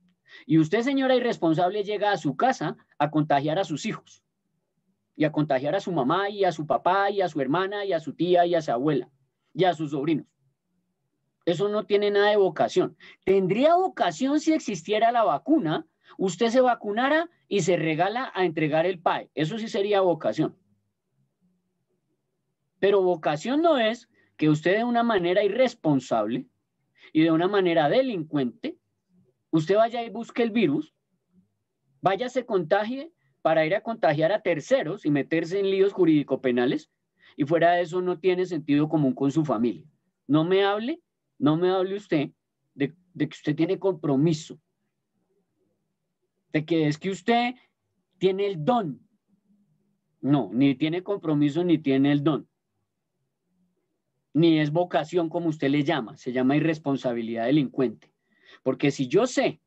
Y usted, señora irresponsable, llega a su casa a contagiar a sus hijos y a contagiar a su mamá y a su papá y a su hermana y a su tía y a su abuela y a sus sobrinos. Eso no tiene nada de vocación. Tendría vocación si existiera la vacuna, usted se vacunara y se regala a entregar el PAE. Eso sí sería vocación. Pero vocación no es que usted de una manera irresponsable y de una manera delincuente, usted vaya y busque el virus, vaya, se contagie para ir a contagiar a terceros y meterse en líos jurídico-penales, y fuera de eso no tiene sentido común con su familia. No me hable, no me hable usted de, de que usted tiene compromiso, de que es que usted tiene el don. No, ni tiene compromiso ni tiene el don ni es vocación como usted le llama, se llama irresponsabilidad delincuente. Porque si yo sé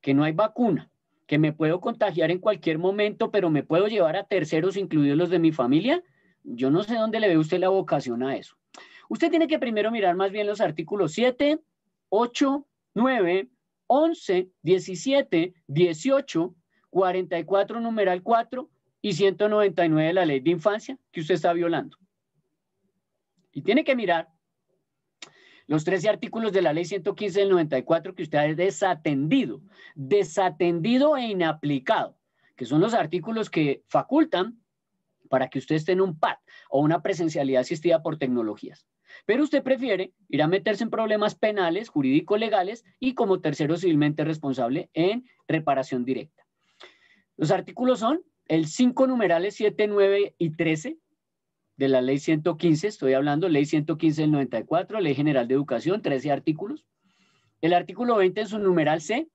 que no hay vacuna, que me puedo contagiar en cualquier momento, pero me puedo llevar a terceros, incluidos los de mi familia, yo no sé dónde le ve usted la vocación a eso. Usted tiene que primero mirar más bien los artículos 7, 8, 9, 11, 17, 18, 44 numeral 4 y 199 de la ley de infancia que usted está violando. Y tiene que mirar los 13 artículos de la ley 115 del 94 que usted ha desatendido, desatendido e inaplicado, que son los artículos que facultan para que usted esté en un PAT o una presencialidad asistida por tecnologías. Pero usted prefiere ir a meterse en problemas penales, jurídico-legales y como tercero civilmente responsable en reparación directa. Los artículos son el 5 numerales 7, 9 y 13, de la ley 115, estoy hablando ley 115 del 94, ley general de educación, 13 artículos. El artículo 20 en su numeral C,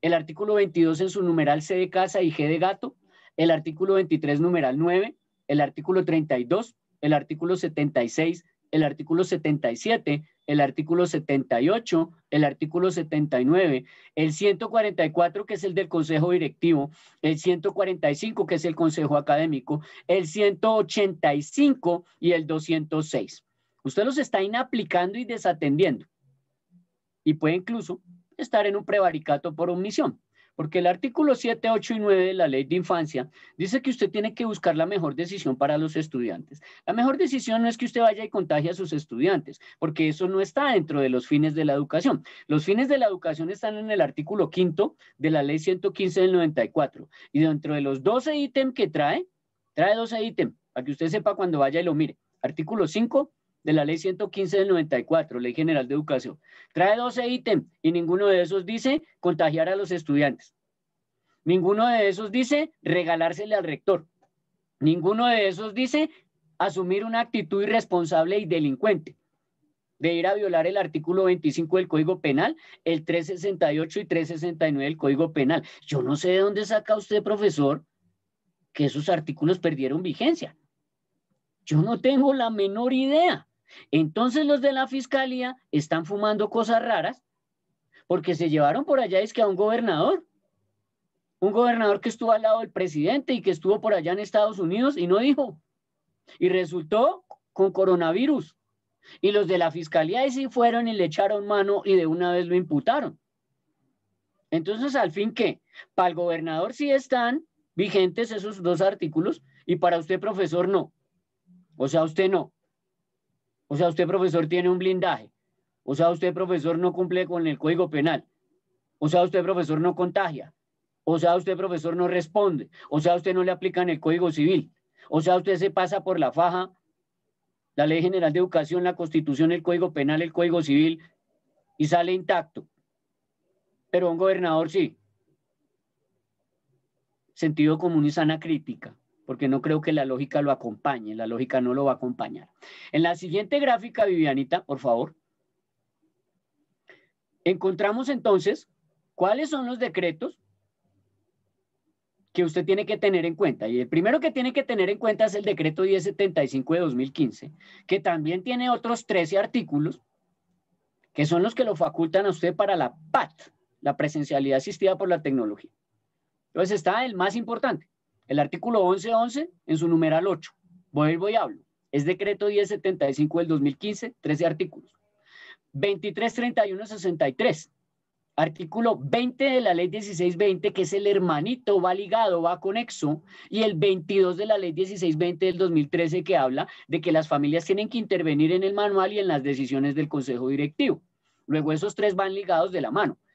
el artículo 22 en su numeral C de casa y G de gato, el artículo 23 numeral 9, el artículo 32, el artículo 76, el artículo 77, el artículo 78, el artículo 79, el 144 que es el del Consejo Directivo, el 145 que es el Consejo Académico, el 185 y el 206. Usted los está inaplicando y desatendiendo. Y puede incluso estar en un prevaricato por omisión. Porque el artículo 7, 8 y 9 de la ley de infancia dice que usted tiene que buscar la mejor decisión para los estudiantes. La mejor decisión no es que usted vaya y contagie a sus estudiantes, porque eso no está dentro de los fines de la educación. Los fines de la educación están en el artículo 5 de la ley 115 del 94. Y dentro de los 12 ítems que trae, trae 12 ítems, para que usted sepa cuando vaya y lo mire. Artículo 5, de la ley 115 del 94, ley general de educación. Trae 12 ítems y ninguno de esos dice contagiar a los estudiantes. Ninguno de esos dice regalársele al rector. Ninguno de esos dice asumir una actitud irresponsable y delincuente de ir a violar el artículo 25 del Código Penal, el 368 y 369 del Código Penal. Yo no sé de dónde saca usted, profesor, que esos artículos perdieron vigencia. Yo no tengo la menor idea. Entonces los de la fiscalía están fumando cosas raras porque se llevaron por allá es que a un gobernador, un gobernador que estuvo al lado del presidente y que estuvo por allá en Estados Unidos y no dijo. Y resultó con coronavirus. Y los de la fiscalía sí fueron y le echaron mano y de una vez lo imputaron. Entonces, al fin qué, para el gobernador sí están vigentes esos dos artículos y para usted, profesor, no. O sea, usted no. O sea, usted, profesor, tiene un blindaje. O sea, usted, profesor, no cumple con el código penal. O sea, usted, profesor, no contagia. O sea, usted, profesor, no responde. O sea, usted no le aplican el código civil. O sea, usted se pasa por la faja, la ley general de educación, la constitución, el código penal, el código civil, y sale intacto. Pero un gobernador sí. Sentido común y sana crítica porque no creo que la lógica lo acompañe, la lógica no lo va a acompañar. En la siguiente gráfica, Vivianita, por favor, encontramos entonces cuáles son los decretos que usted tiene que tener en cuenta. Y el primero que tiene que tener en cuenta es el decreto 1075 de 2015, que también tiene otros 13 artículos, que son los que lo facultan a usted para la PAT, la presencialidad asistida por la tecnología. Entonces está el más importante, el artículo 1111 en su numeral 8. Vuelvo y hablo. Es decreto 1075 del 2015, 13 artículos. 233163. Artículo 20 de la ley 1620, que es el hermanito, va ligado, va conexo, y el 22 de la ley 1620 del 2013, que habla de que las familias tienen que intervenir en el manual y en las decisiones del consejo directivo. Luego esos tres van ligados de la mano.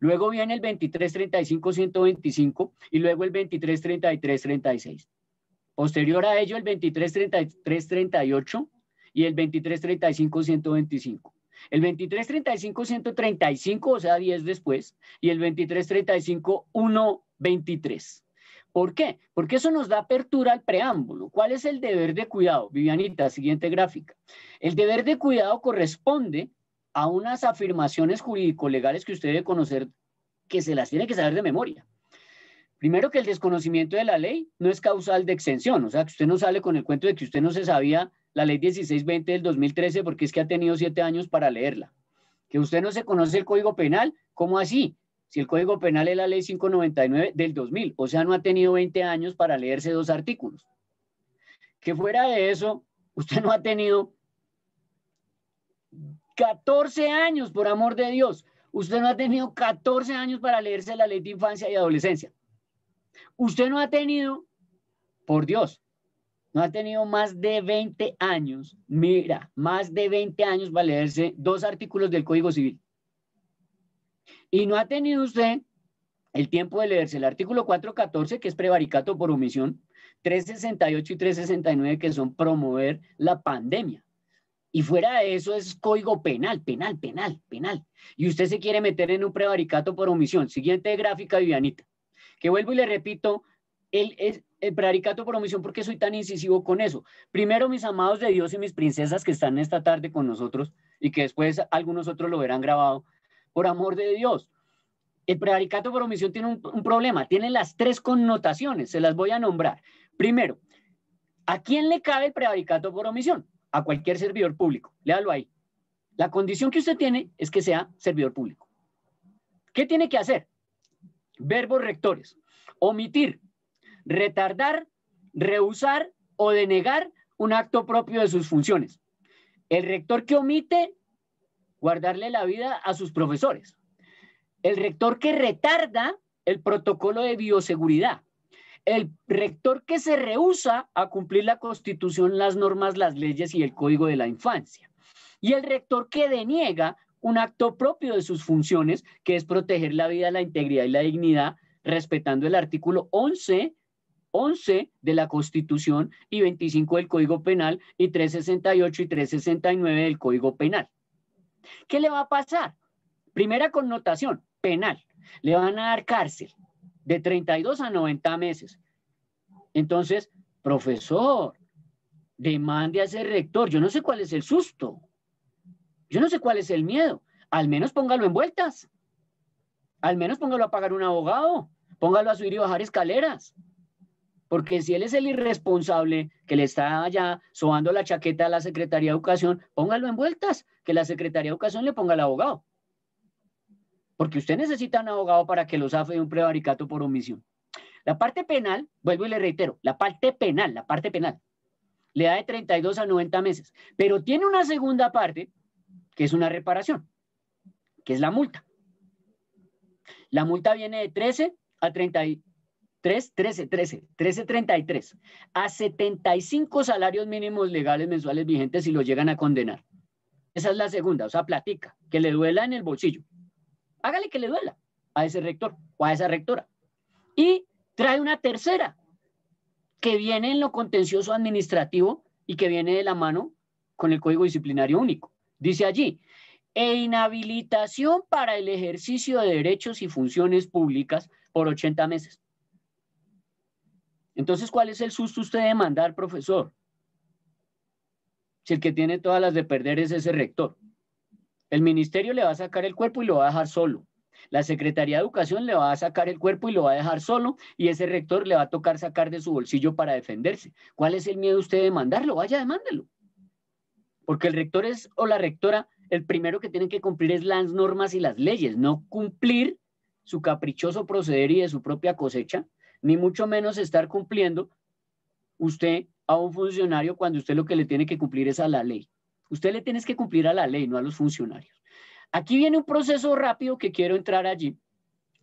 Luego viene el 23.35.125 125 y luego el 23.33.36. Posterior a ello el 23338 y el 23.35.125. 125. El 23.35.135, 135, o sea, 10 después, y el 23.35.123. ¿Por qué? Porque eso nos da apertura al preámbulo. ¿Cuál es el deber de cuidado? Vivianita, siguiente gráfica. El deber de cuidado corresponde a unas afirmaciones jurídico-legales que usted debe conocer, que se las tiene que saber de memoria. Primero que el desconocimiento de la ley no es causal de exención, o sea, que usted no sale con el cuento de que usted no se sabía la ley 1620 del 2013 porque es que ha tenido siete años para leerla. Que usted no se conoce el Código Penal, ¿cómo así? Si el Código Penal es la ley 599 del 2000, o sea, no ha tenido 20 años para leerse dos artículos. Que fuera de eso, usted no ha tenido 14 años, por amor de Dios. Usted no ha tenido 14 años para leerse la ley de infancia y adolescencia. Usted no ha tenido, por Dios, no ha tenido más de 20 años, mira, más de 20 años para leerse dos artículos del Código Civil. Y no ha tenido usted el tiempo de leerse el artículo 414, que es prevaricato por omisión, 368 y 369, que son promover la pandemia. Y fuera de eso es código penal, penal, penal, penal. Y usted se quiere meter en un prevaricato por omisión. Siguiente gráfica, Vivianita. Que vuelvo y le repito, el, prevaricato por omisión, porque soy tan incisivo con eso? Primero, mis amados de Dios y mis princesas que están esta tarde con nosotros y que después algunos otros lo verán grabado. Por amor de Dios, el prevaricato por omisión tiene un, un problema, tiene las tres connotaciones, se las voy a nombrar. Primero, ¿a quién le cabe el prevaricato por omisión? a cualquier servidor público. Léalo ahí. La condición que usted tiene es que sea servidor público. ¿Qué tiene que hacer? Verbos rectores. Omitir, retardar, rehusar o denegar un acto propio de sus funciones. El rector que omite, guardarle la vida a sus profesores. El rector que retarda el protocolo de bioseguridad el rector que se rehúsa a cumplir la constitución, las normas, las leyes y el código de la infancia. Y el rector que deniega un acto propio de sus funciones, que es proteger la vida, la integridad y la dignidad, respetando el artículo 11 11 de la Constitución y 25 del Código Penal y 368 y 369 del Código Penal. ¿Qué le va a pasar? Primera connotación, penal. Le van a dar cárcel, de 32 a 90 meses. Entonces, profesor, demande a ese rector. Yo no sé cuál es el susto. Yo no sé cuál es el miedo. Al menos póngalo en vueltas. Al menos póngalo a pagar un abogado. Póngalo a subir y bajar escaleras. Porque si él es el irresponsable que le está allá sobando la chaqueta a la Secretaría de Educación, póngalo en vueltas. Que la Secretaría de Educación le ponga al abogado porque usted necesita un abogado para que los safe de un prevaricato por omisión. La parte penal, vuelvo y le reitero, la parte penal, la parte penal, le da de 32 a 90 meses, pero tiene una segunda parte que es una reparación, que es la multa. La multa viene de 13 a 33, 13, 13, 13, 33, a 75 salarios mínimos legales mensuales vigentes si lo llegan a condenar. Esa es la segunda, o sea, platica, que le duela en el bolsillo. Hágale que le duela a ese rector o a esa rectora. Y trae una tercera que viene en lo contencioso administrativo y que viene de la mano con el Código Disciplinario Único. Dice allí, e inhabilitación para el ejercicio de derechos y funciones públicas por 80 meses. Entonces, ¿cuál es el susto usted de mandar, profesor? Si el que tiene todas las de perder es ese rector. El ministerio le va a sacar el cuerpo y lo va a dejar solo. La Secretaría de Educación le va a sacar el cuerpo y lo va a dejar solo y ese rector le va a tocar sacar de su bolsillo para defenderse. ¿Cuál es el miedo usted de mandarlo? Vaya, demándelo. Porque el rector es o la rectora, el primero que tienen que cumplir es las normas y las leyes, no cumplir su caprichoso proceder y de su propia cosecha, ni mucho menos estar cumpliendo usted a un funcionario cuando usted lo que le tiene que cumplir es a la ley. Usted le tienes que cumplir a la ley, no a los funcionarios. Aquí viene un proceso rápido que quiero entrar allí.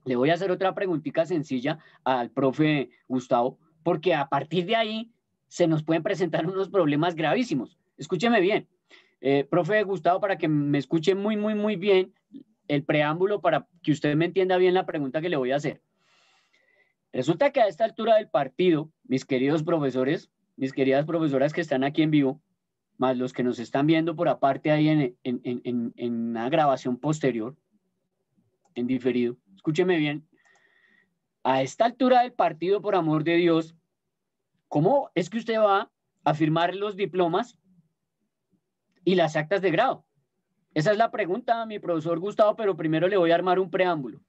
Le voy a hacer otra preguntita sencilla al profe Gustavo, porque a partir de ahí se nos pueden presentar unos problemas gravísimos. Escúcheme bien. Eh, profe Gustavo, para que me escuche muy, muy, muy bien el preámbulo, para que usted me entienda bien la pregunta que le voy a hacer. Resulta que a esta altura del partido, mis queridos profesores, mis queridas profesoras que están aquí en vivo, más los que nos están viendo por aparte ahí en, una grabación posterior, en diferido, escúcheme bien, a esta altura del partido, por amor de Dios, ¿cómo es que usted va a firmar los diplomas y las actas de grado? Esa es la pregunta, mi profesor Gustavo, pero primero le voy a armar un preámbulo.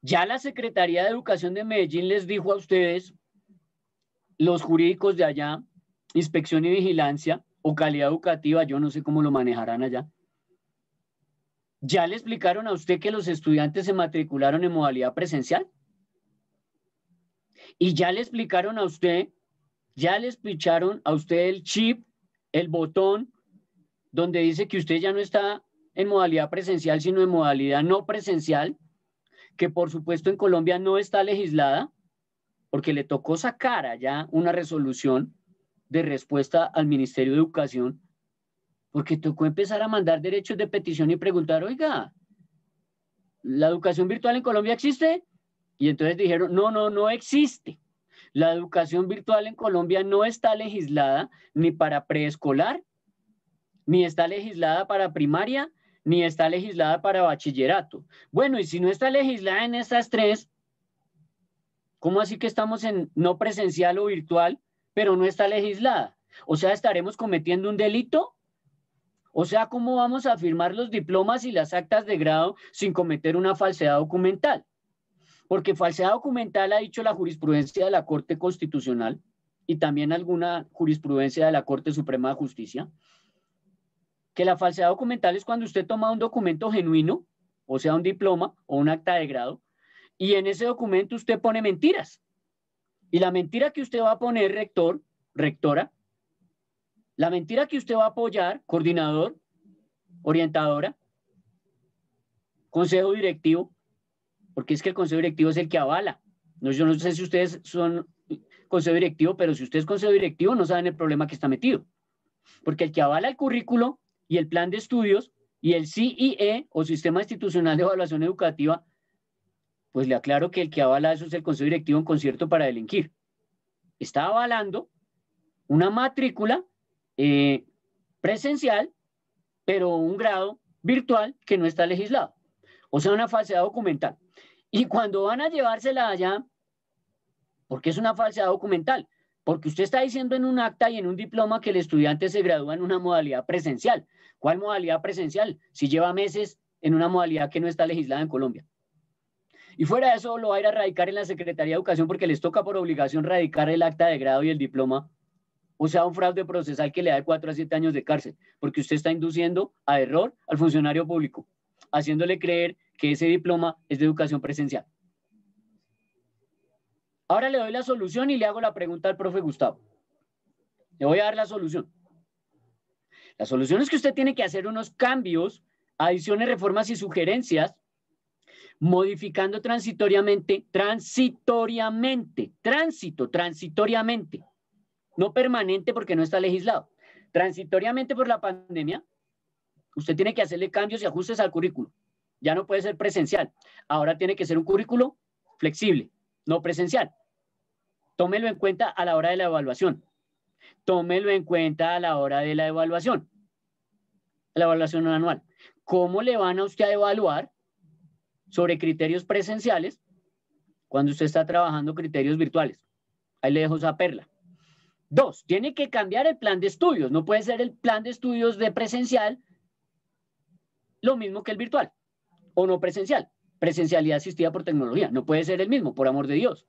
Ya la Secretaría de Educación de Medellín les dijo a ustedes, los jurídicos de allá, inspección y vigilancia o calidad educativa, yo no sé cómo lo manejarán allá. ¿Ya le explicaron a usted que los estudiantes se matricularon en modalidad presencial? ¿Y ya le explicaron a usted, ya le explicaron a usted el chip, el botón, donde dice que usted ya no está en modalidad presencial, sino en modalidad no presencial, que por supuesto en Colombia no está legislada, porque le tocó sacar ya una resolución de respuesta al Ministerio de Educación, porque tocó empezar a mandar derechos de petición y preguntar, oiga, ¿la educación virtual en Colombia existe? Y entonces dijeron, no, no, no existe. La educación virtual en Colombia no está legislada ni para preescolar, ni está legislada para primaria, ni está legislada para bachillerato. Bueno, y si no está legislada en estas tres, ¿cómo así que estamos en no presencial o virtual? pero no está legislada. O sea, estaremos cometiendo un delito. O sea, ¿cómo vamos a firmar los diplomas y las actas de grado sin cometer una falsedad documental? Porque falsedad documental ha dicho la jurisprudencia de la Corte Constitucional y también alguna jurisprudencia de la Corte Suprema de Justicia, que la falsedad documental es cuando usted toma un documento genuino, o sea, un diploma o un acta de grado, y en ese documento usted pone mentiras. Y la mentira que usted va a poner, rector, rectora, la mentira que usted va a apoyar, coordinador, orientadora, consejo directivo, porque es que el consejo directivo es el que avala. No, yo no sé si ustedes son consejo directivo, pero si usted es consejo directivo, no saben el problema que está metido. Porque el que avala el currículo y el plan de estudios y el CIE e, o Sistema Institucional de Evaluación Educativa pues le aclaro que el que avala eso es el Consejo Directivo en concierto para delinquir. Está avalando una matrícula eh, presencial, pero un grado virtual que no está legislado. O sea, una falsedad documental. Y cuando van a llevársela allá, porque es una falsedad documental, porque usted está diciendo en un acta y en un diploma que el estudiante se gradúa en una modalidad presencial. ¿Cuál modalidad presencial? Si lleva meses en una modalidad que no está legislada en Colombia. Y fuera de eso lo va a ir a radicar en la Secretaría de Educación porque les toca por obligación radicar el acta de grado y el diploma. O sea, un fraude procesal que le da de cuatro a siete años de cárcel, porque usted está induciendo a error al funcionario público, haciéndole creer que ese diploma es de educación presencial. Ahora le doy la solución y le hago la pregunta al profe Gustavo. Le voy a dar la solución. La solución es que usted tiene que hacer unos cambios, adiciones, reformas y sugerencias modificando transitoriamente, transitoriamente, tránsito, transitoriamente, no permanente porque no está legislado, transitoriamente por la pandemia, usted tiene que hacerle cambios y ajustes al currículo. Ya no puede ser presencial. Ahora tiene que ser un currículo flexible, no presencial. Tómelo en cuenta a la hora de la evaluación. Tómelo en cuenta a la hora de la evaluación. La evaluación anual. ¿Cómo le van a usted a evaluar sobre criterios presenciales cuando usted está trabajando criterios virtuales. Ahí le dejo esa perla. Dos, tiene que cambiar el plan de estudios. No puede ser el plan de estudios de presencial lo mismo que el virtual o no presencial. Presencialidad asistida por tecnología. No puede ser el mismo, por amor de Dios.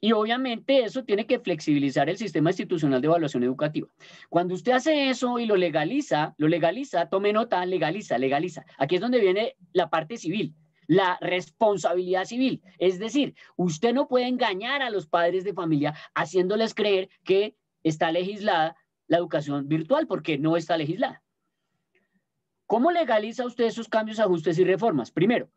Y obviamente eso tiene que flexibilizar el sistema institucional de evaluación educativa. Cuando usted hace eso y lo legaliza, lo legaliza, tome nota, legaliza, legaliza. Aquí es donde viene la parte civil, la responsabilidad civil. Es decir, usted no puede engañar a los padres de familia haciéndoles creer que está legislada la educación virtual porque no está legislada. ¿Cómo legaliza usted esos cambios, ajustes y reformas? Primero,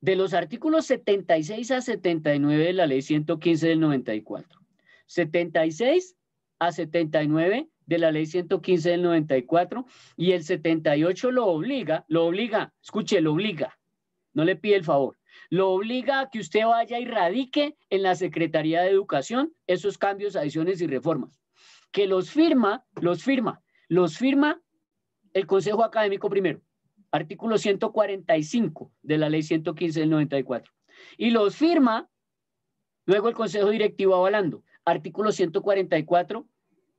de los artículos 76 a 79 de la ley 115 del 94. 76 a 79 de la ley 115 del 94 y el 78 lo obliga, lo obliga, escuche, lo obliga no le pide el favor. Lo obliga a que usted vaya y radique en la Secretaría de Educación esos cambios, adiciones y reformas. Que los firma, los firma, los firma el Consejo Académico primero, artículo 145 de la ley 115 del 94. Y los firma luego el Consejo Directivo avalando, artículo 144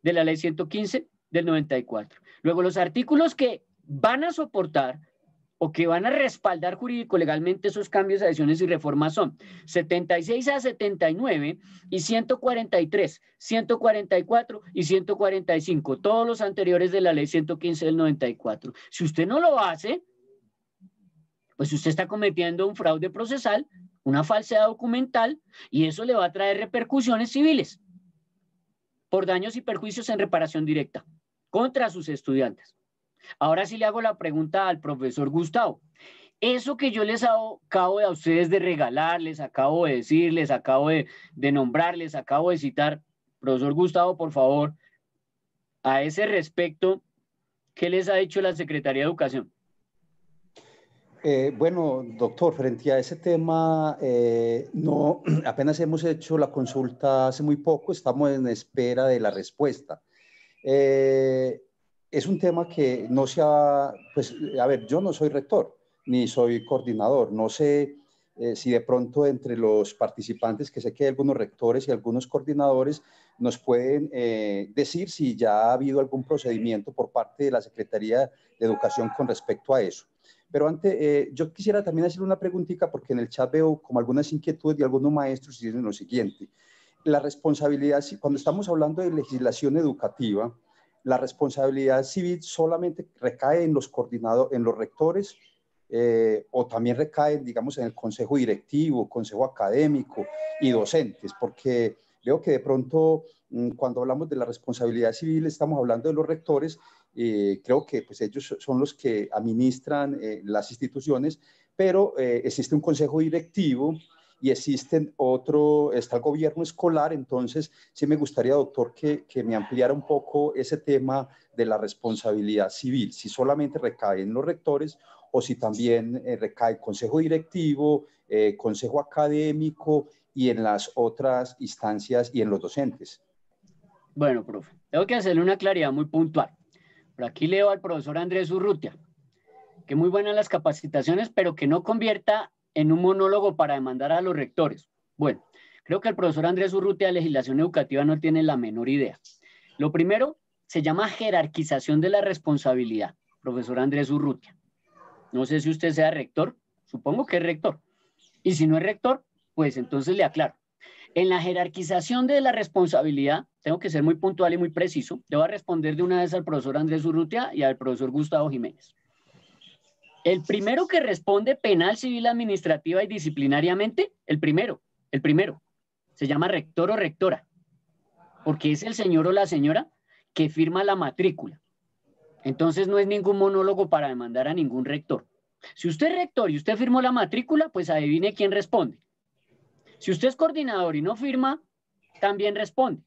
de la ley 115 del 94. Luego los artículos que van a soportar o que van a respaldar jurídico-legalmente esos cambios, adiciones y reformas son 76 a 79 y 143, 144 y 145, todos los anteriores de la ley 115 del 94. Si usted no lo hace, pues usted está cometiendo un fraude procesal, una falsedad documental, y eso le va a traer repercusiones civiles por daños y perjuicios en reparación directa contra sus estudiantes. Ahora sí le hago la pregunta al profesor Gustavo. Eso que yo les acabo a ustedes de regalarles acabo de decirles, acabo de, nombrarles, acabo de citar, profesor Gustavo, por favor, a ese respecto, ¿qué les ha hecho la Secretaría de Educación? Eh, bueno, doctor, frente a ese tema, eh, no, apenas hemos hecho la consulta hace muy poco, estamos en espera de la respuesta. Eh, es un tema que no se ha, pues, a ver, yo no soy rector ni soy coordinador, no sé eh, si de pronto entre los participantes, que sé que hay algunos rectores y algunos coordinadores, nos pueden eh, decir si ya ha habido algún procedimiento por parte de la Secretaría de Educación con respecto a eso. Pero antes, eh, yo quisiera también hacer una preguntita porque en el chat veo como algunas inquietudes de algunos maestros y dicen lo siguiente. La responsabilidad, cuando estamos hablando de legislación educativa, la responsabilidad civil solamente recae en los coordinados en los rectores, eh, o también recae, digamos, en el consejo directivo, consejo académico y docentes, porque veo que de pronto mm, cuando hablamos de la responsabilidad civil estamos hablando de los rectores, creo que pues ellos son los que administran eh, las instituciones, pero eh, existe un consejo directivo y existen otro, está el gobierno escolar, entonces sí me gustaría, doctor, que, me ampliara un poco ese tema de la responsabilidad civil, si solamente recae en los rectores o si también en eh, el consejo directivo, eh, consejo académico y en las otras instancias y en los docentes. Bueno, profe, tengo que hacerle una claridad muy puntual. Por aquí leo al profesor Andrés Urrutia, que muy buenas las capacitaciones, pero que no convierta en un monólogo para demandar a los rectores. Bueno, creo que el profesor Andrés Urrutia de legislación educativa no tiene la menor idea. Lo primero se llama jerarquización de la responsabilidad, profesor Andrés Urrutia. No sé si usted sea rector, supongo que es rector. Y si no es rector, pues entonces le aclaro. En la jerarquización de la responsabilidad, tengo que ser muy puntual y muy preciso, le voy a responder de una vez al profesor Andrés Urrutia y al profesor Gustavo Jiménez. El primero que responde penal, civil, administrativa y disciplinariamente, el primero, el primero, se llama rector o rectora, porque es el señor o la señora que firma la matrícula. Entonces no es ningún monólogo para demandar a ningún rector. Si usted es rector y usted firmó la matrícula, pues adivine quién responde. Si usted es coordinador y no firma, también responde,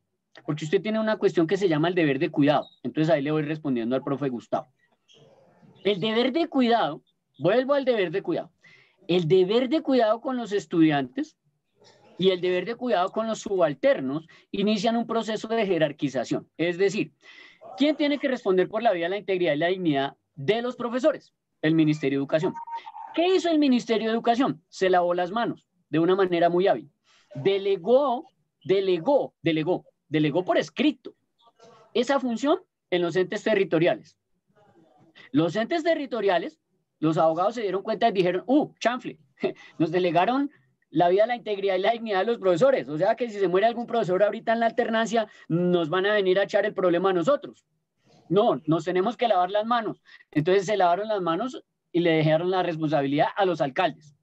porque usted tiene una cuestión que se llama el deber de cuidado. Entonces ahí le voy respondiendo al profe Gustavo. El deber de cuidado, vuelvo al deber de cuidado, el deber de cuidado con los estudiantes y el deber de cuidado con los subalternos inician un proceso de jerarquización. Es decir, ¿quién tiene que responder por la vida, la integridad y la dignidad de los profesores? El Ministerio de Educación. ¿Qué hizo el Ministerio de Educación? Se lavó las manos de una manera muy hábil. Delegó, delegó, delegó, delegó por escrito esa función en los entes territoriales. Los entes territoriales, los abogados se dieron cuenta y dijeron, uh, chanfle, nos delegaron la vida, la integridad y la dignidad de los profesores. O sea que si se muere algún profesor ahorita en la alternancia, nos van a venir a echar el problema a nosotros. No, nos tenemos que lavar las manos. Entonces se lavaron las manos y le dejaron la responsabilidad a los alcaldes.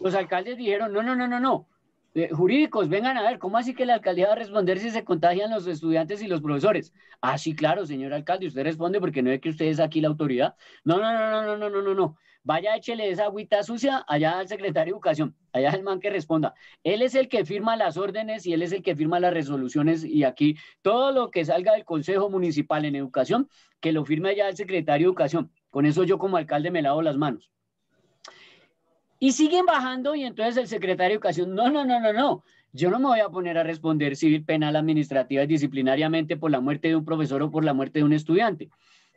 Los alcaldes dijeron, no, no, no, no, no, eh, jurídicos, vengan a ver, ¿cómo así que la alcaldía va a responder si se contagian los estudiantes y los profesores? Ah, sí, claro, señor alcalde, usted responde porque no es que usted es aquí la autoridad. No, no, no, no, no, no, no, no. Vaya, échele esa agüita sucia allá al secretario de Educación, allá el man que responda. Él es el que firma las órdenes y él es el que firma las resoluciones y aquí todo lo que salga del Consejo Municipal en Educación, que lo firme allá el secretario de Educación. Con eso yo como alcalde me lavo las manos. Y siguen bajando y entonces el secretario de Educación, no, no, no, no, no, yo no me voy a poner a responder civil, penal, administrativa y disciplinariamente por la muerte de un profesor o por la muerte de un estudiante.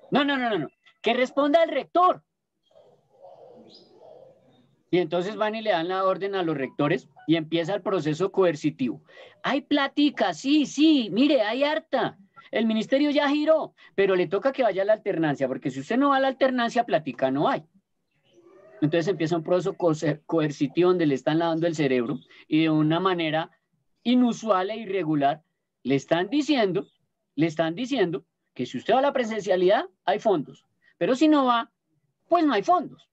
No, no, no, no, no. que responda el rector. Y entonces van y le dan la orden a los rectores y empieza el proceso coercitivo. Hay plática, sí, sí, mire, hay harta. El ministerio ya giró, pero le toca que vaya a la alternancia, porque si usted no va a la alternancia, plática no hay. Entonces empieza un proceso coercitivo donde le están lavando el cerebro y de una manera inusual e irregular le están diciendo, le están diciendo que si usted va a la presencialidad hay fondos, pero si no va, pues no hay fondos.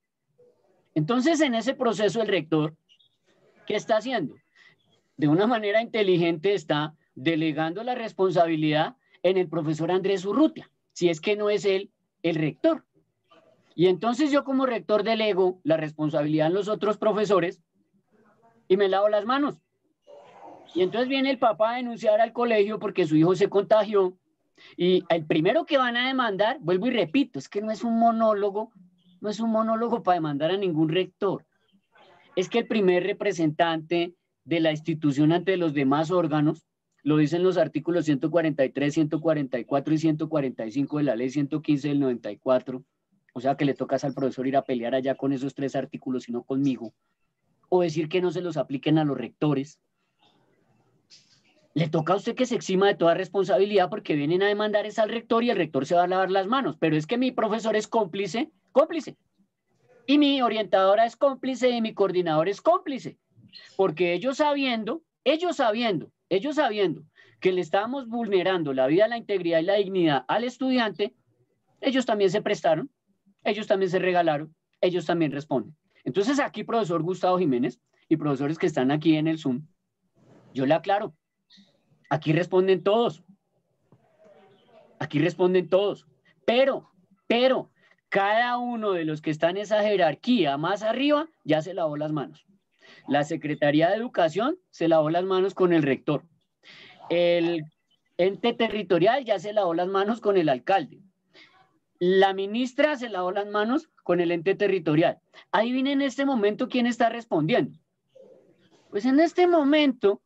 Entonces en ese proceso el rector, ¿qué está haciendo? De una manera inteligente está delegando la responsabilidad en el profesor Andrés Urrutia, si es que no es él el rector. Y entonces yo como rector delego la responsabilidad en los otros profesores y me lavo las manos. Y entonces viene el papá a denunciar al colegio porque su hijo se contagió. Y el primero que van a demandar, vuelvo y repito, es que no es un monólogo, no es un monólogo para demandar a ningún rector. Es que el primer representante de la institución ante los demás órganos, lo dicen los artículos 143, 144 y 145 de la ley 115 del 94, o sea que le tocas al profesor ir a pelear allá con esos tres artículos y no conmigo, o decir que no se los apliquen a los rectores, le toca a usted que se exima de toda responsabilidad porque vienen a demandar es al rector y el rector se va a lavar las manos, pero es que mi profesor es cómplice, cómplice, y mi orientadora es cómplice y mi coordinador es cómplice, porque ellos sabiendo, ellos sabiendo, ellos sabiendo que le estábamos vulnerando la vida, la integridad y la dignidad al estudiante, ellos también se prestaron ellos también se regalaron, ellos también responden. Entonces aquí, profesor Gustavo Jiménez y profesores que están aquí en el Zoom, yo le aclaro, aquí responden todos, aquí responden todos, pero, pero, cada uno de los que están en esa jerarquía más arriba ya se lavó las manos. La Secretaría de Educación se lavó las manos con el rector. El ente territorial ya se lavó las manos con el alcalde. La ministra se lavó las manos con el ente territorial. Ahí viene en este momento quién está respondiendo. Pues en este momento,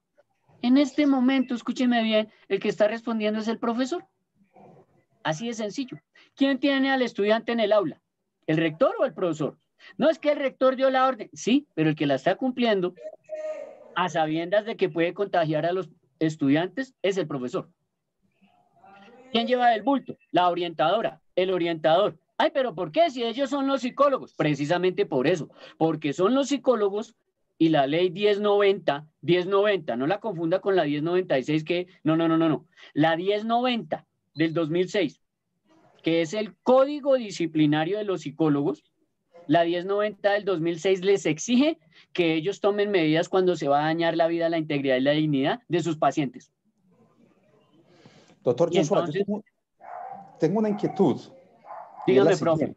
en este momento, escúcheme bien, el que está respondiendo es el profesor. Así de sencillo. ¿Quién tiene al estudiante en el aula? ¿El rector o el profesor? No es que el rector dio la orden, sí, pero el que la está cumpliendo, a sabiendas de que puede contagiar a los estudiantes, es el profesor. ¿Quién lleva el bulto? La orientadora, el orientador. Ay, pero ¿por qué si ellos son los psicólogos? Precisamente por eso, porque son los psicólogos y la ley 1090, 1090, no la confunda con la 1096 que, no, no, no, no, no, la 1090 del 2006, que es el código disciplinario de los psicólogos, la 1090 del 2006 les exige que ellos tomen medidas cuando se va a dañar la vida, la integridad y la dignidad de sus pacientes. Doctor Joshua, tengo, una inquietud. Dígame, profe.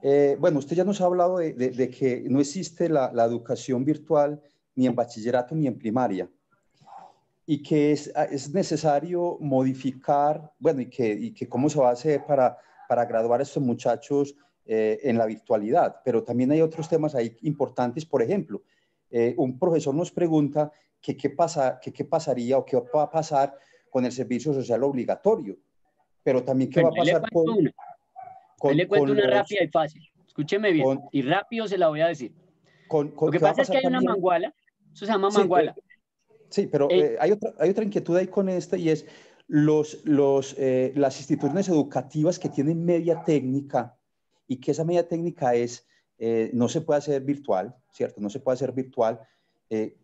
Eh, bueno, usted ya nos ha hablado de, que no existe la, educación virtual ni en bachillerato ni en primaria y que es, necesario modificar, bueno, y que, cómo se va a hacer para, graduar a estos muchachos eh, en la virtualidad. Pero también hay otros temas ahí importantes, por ejemplo, eh, un profesor nos pregunta qué, pasa, qué pasaría o qué va a pasar con el servicio social obligatorio. Pero también qué va a pasar con, una. con... le cuento una rápida y fácil. Escúcheme bien. y rápido se la voy a decir. Lo que pasa es que hay una manguala. Eso se llama manguala. Sí, pero, eh, eh, hay, otra, inquietud ahí con esta y es los, eh, las instituciones educativas que tienen media técnica y que esa media técnica es, no se puede hacer virtual, ¿cierto? No se puede hacer virtual.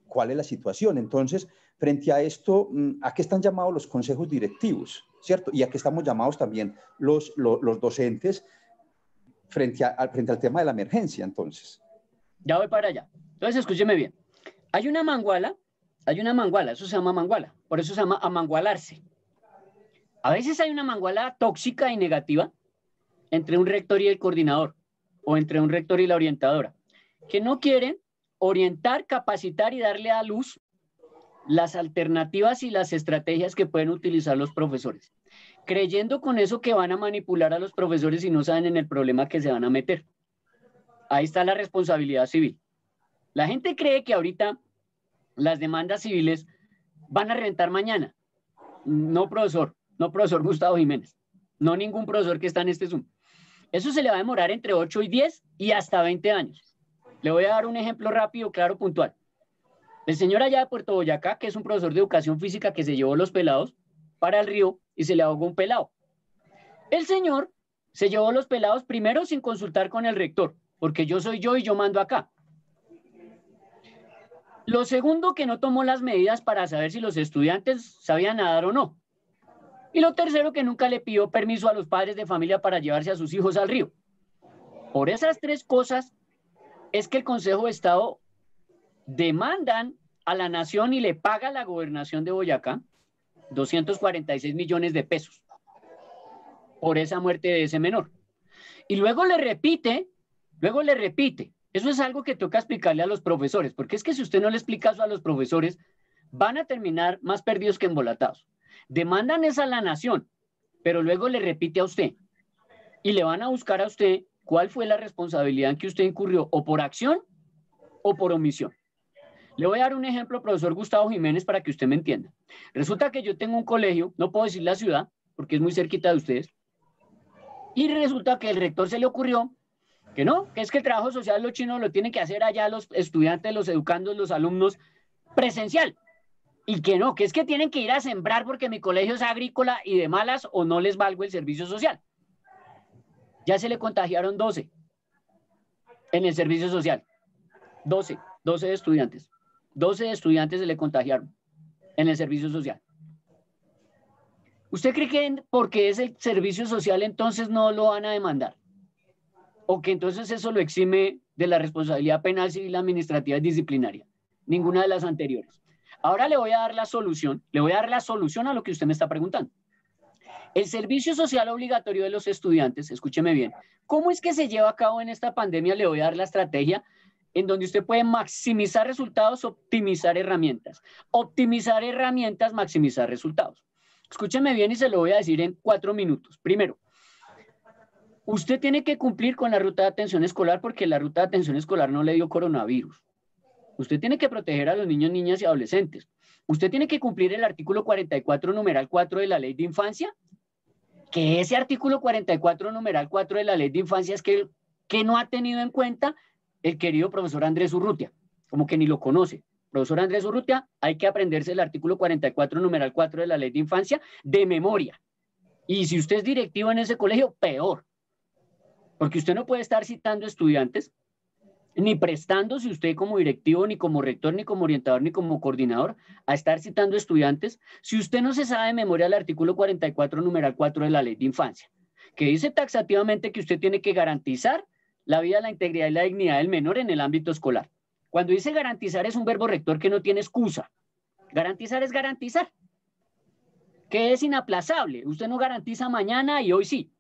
¿Cuál es la situación? Entonces, Frente a esto, mm, ¿a qué están llamados los consejos directivos? ¿Cierto? Y a qué estamos llamados también los, los, docentes frente, frente al tema de la emergencia, entonces. Ya voy para allá. Entonces, escúcheme bien. Hay una manguala, hay una manguala, eso se llama manguala, por eso se llama amangualarse. A veces hay una manguala tóxica y negativa entre un rector y el coordinador, o entre un rector y la orientadora, que no quieren orientar, capacitar y darle a luz las alternativas y las estrategias que pueden utilizar los profesores, creyendo con eso que van a manipular a los profesores y no saben en el problema que se van a meter. Ahí está la responsabilidad civil. La gente cree que ahorita las demandas civiles van a reventar mañana. No, profesor, no, profesor Gustavo Jiménez, no ningún profesor que está en este Zoom. Eso se le va a demorar entre 8 y 10 y hasta 20 años. Le voy a dar un ejemplo rápido, claro, puntual. El señor allá de Puerto Boyacá, que es un profesor de educación física que se llevó los pelados para el río y se le ahogó un pelado. El señor se llevó los pelados primero sin consultar con el rector, porque yo soy yo y yo mando acá. Lo segundo, que no tomó las medidas para saber si los estudiantes sabían nadar o no. Y lo tercero, que nunca le pidió permiso a los padres de familia para llevarse a sus hijos al río. Por esas tres cosas es que el Consejo de Estado demandan a la nación y le paga a la gobernación de Boyacá 246 millones de pesos por esa muerte de ese menor. Y luego le repite, luego le repite, eso es algo que toca explicarle a los profesores, porque es que si usted no le explica eso a los profesores, van a terminar más perdidos que embolatados. Demandan esa a la nación, pero luego le repite a usted y le van a buscar a usted cuál fue la responsabilidad que usted incurrió o por acción o por omisión. Le voy a dar un ejemplo, profesor Gustavo Jiménez, para que usted me entienda. Resulta que yo tengo un colegio, no puedo decir la ciudad, porque es muy cerquita de ustedes, y resulta que el rector se le ocurrió que no, que es que el trabajo social los chinos lo tienen que hacer allá los estudiantes, los educandos, los alumnos presencial. Y que no, que es que tienen que ir a sembrar porque mi colegio es agrícola y de malas o no les valgo el servicio social. Ya se le contagiaron 12 en el servicio social. 12, 12 estudiantes. 12 estudiantes se le contagiaron en el servicio social. ¿Usted cree que porque es el servicio social entonces no lo van a demandar? ¿O que entonces eso lo exime de la responsabilidad penal, civil, administrativa y disciplinaria? Ninguna de las anteriores. Ahora le voy a dar la solución, le voy a dar la solución a lo que usted me está preguntando. El servicio social obligatorio de los estudiantes, escúcheme bien, ¿cómo es que se lleva a cabo en esta pandemia? Le voy a dar la estrategia en donde usted puede maximizar resultados, optimizar herramientas. Optimizar herramientas, maximizar resultados. Escúcheme bien y se lo voy a decir en cuatro minutos. Primero, usted tiene que cumplir con la ruta de atención escolar porque la ruta de atención escolar no le dio coronavirus. Usted tiene que proteger a los niños, niñas y adolescentes. Usted tiene que cumplir el artículo 44, numeral 4 de la ley de infancia, que ese artículo 44, numeral 4 de la ley de infancia es que, que no ha tenido en cuenta el querido profesor Andrés Urrutia, como que ni lo conoce. Profesor Andrés Urrutia, hay que aprenderse el artículo 44, numeral 4 de la ley de infancia de memoria. Y si usted es directivo en ese colegio, peor. Porque usted no puede estar citando estudiantes, ni prestando, si usted como directivo, ni como rector, ni como orientador, ni como coordinador, a estar citando estudiantes, si usted no se sabe de memoria el artículo 44, numeral 4 de la ley de infancia, que dice taxativamente que usted tiene que garantizar la vida, la integridad y la dignidad del menor en el ámbito escolar. Cuando dice garantizar es un verbo rector que no tiene excusa. Garantizar es garantizar, que es inaplazable. Usted no garantiza mañana y hoy sí.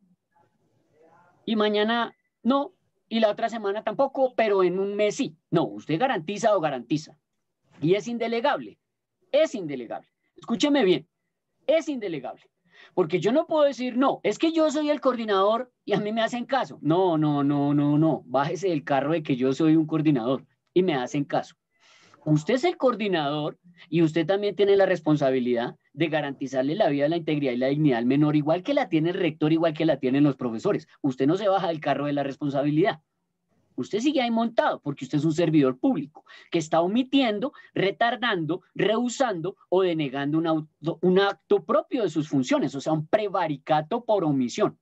Y mañana no, y la otra semana tampoco, pero en un mes sí. No, usted garantiza o garantiza. Y es indelegable. Es indelegable. Escúcheme bien. Es indelegable. Porque yo no puedo decir, no, es que yo soy el coordinador y a mí me hacen caso. No, no, no, no, no. Bájese del carro de que yo soy un coordinador y me hacen caso. Usted es el coordinador y usted también tiene la responsabilidad de garantizarle la vida, la integridad y la dignidad al menor, igual que la tiene el rector, igual que la tienen los profesores. Usted no se baja del carro de la responsabilidad. Usted sigue ahí montado porque usted es un servidor público que está omitiendo, retardando, rehusando o denegando un, acto propio de sus funciones, o sea, un prevaricato por omisión.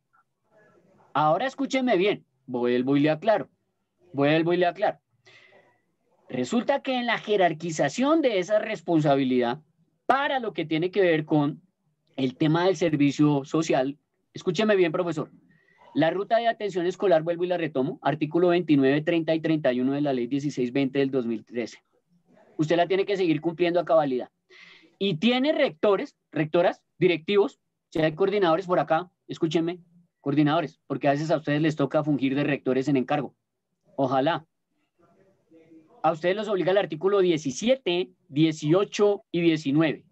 Ahora escúcheme bien, vuelvo y le aclaro, vuelvo y le aclaro. Resulta que en la jerarquización de esa responsabilidad para lo que tiene que ver con el tema del servicio social, escúcheme bien, profesor, la ruta de atención escolar, vuelvo y la retomo, artículo 29, 30 y 31 de la ley 1620 del 2013. Usted la tiene que seguir cumpliendo a cabalidad. Y tiene rectores, rectoras, directivos, si hay coordinadores por acá, escúchenme, coordinadores, porque a veces a ustedes les toca fungir de rectores en encargo. Ojalá. A ustedes los obliga el artículo 17, 18 y 19.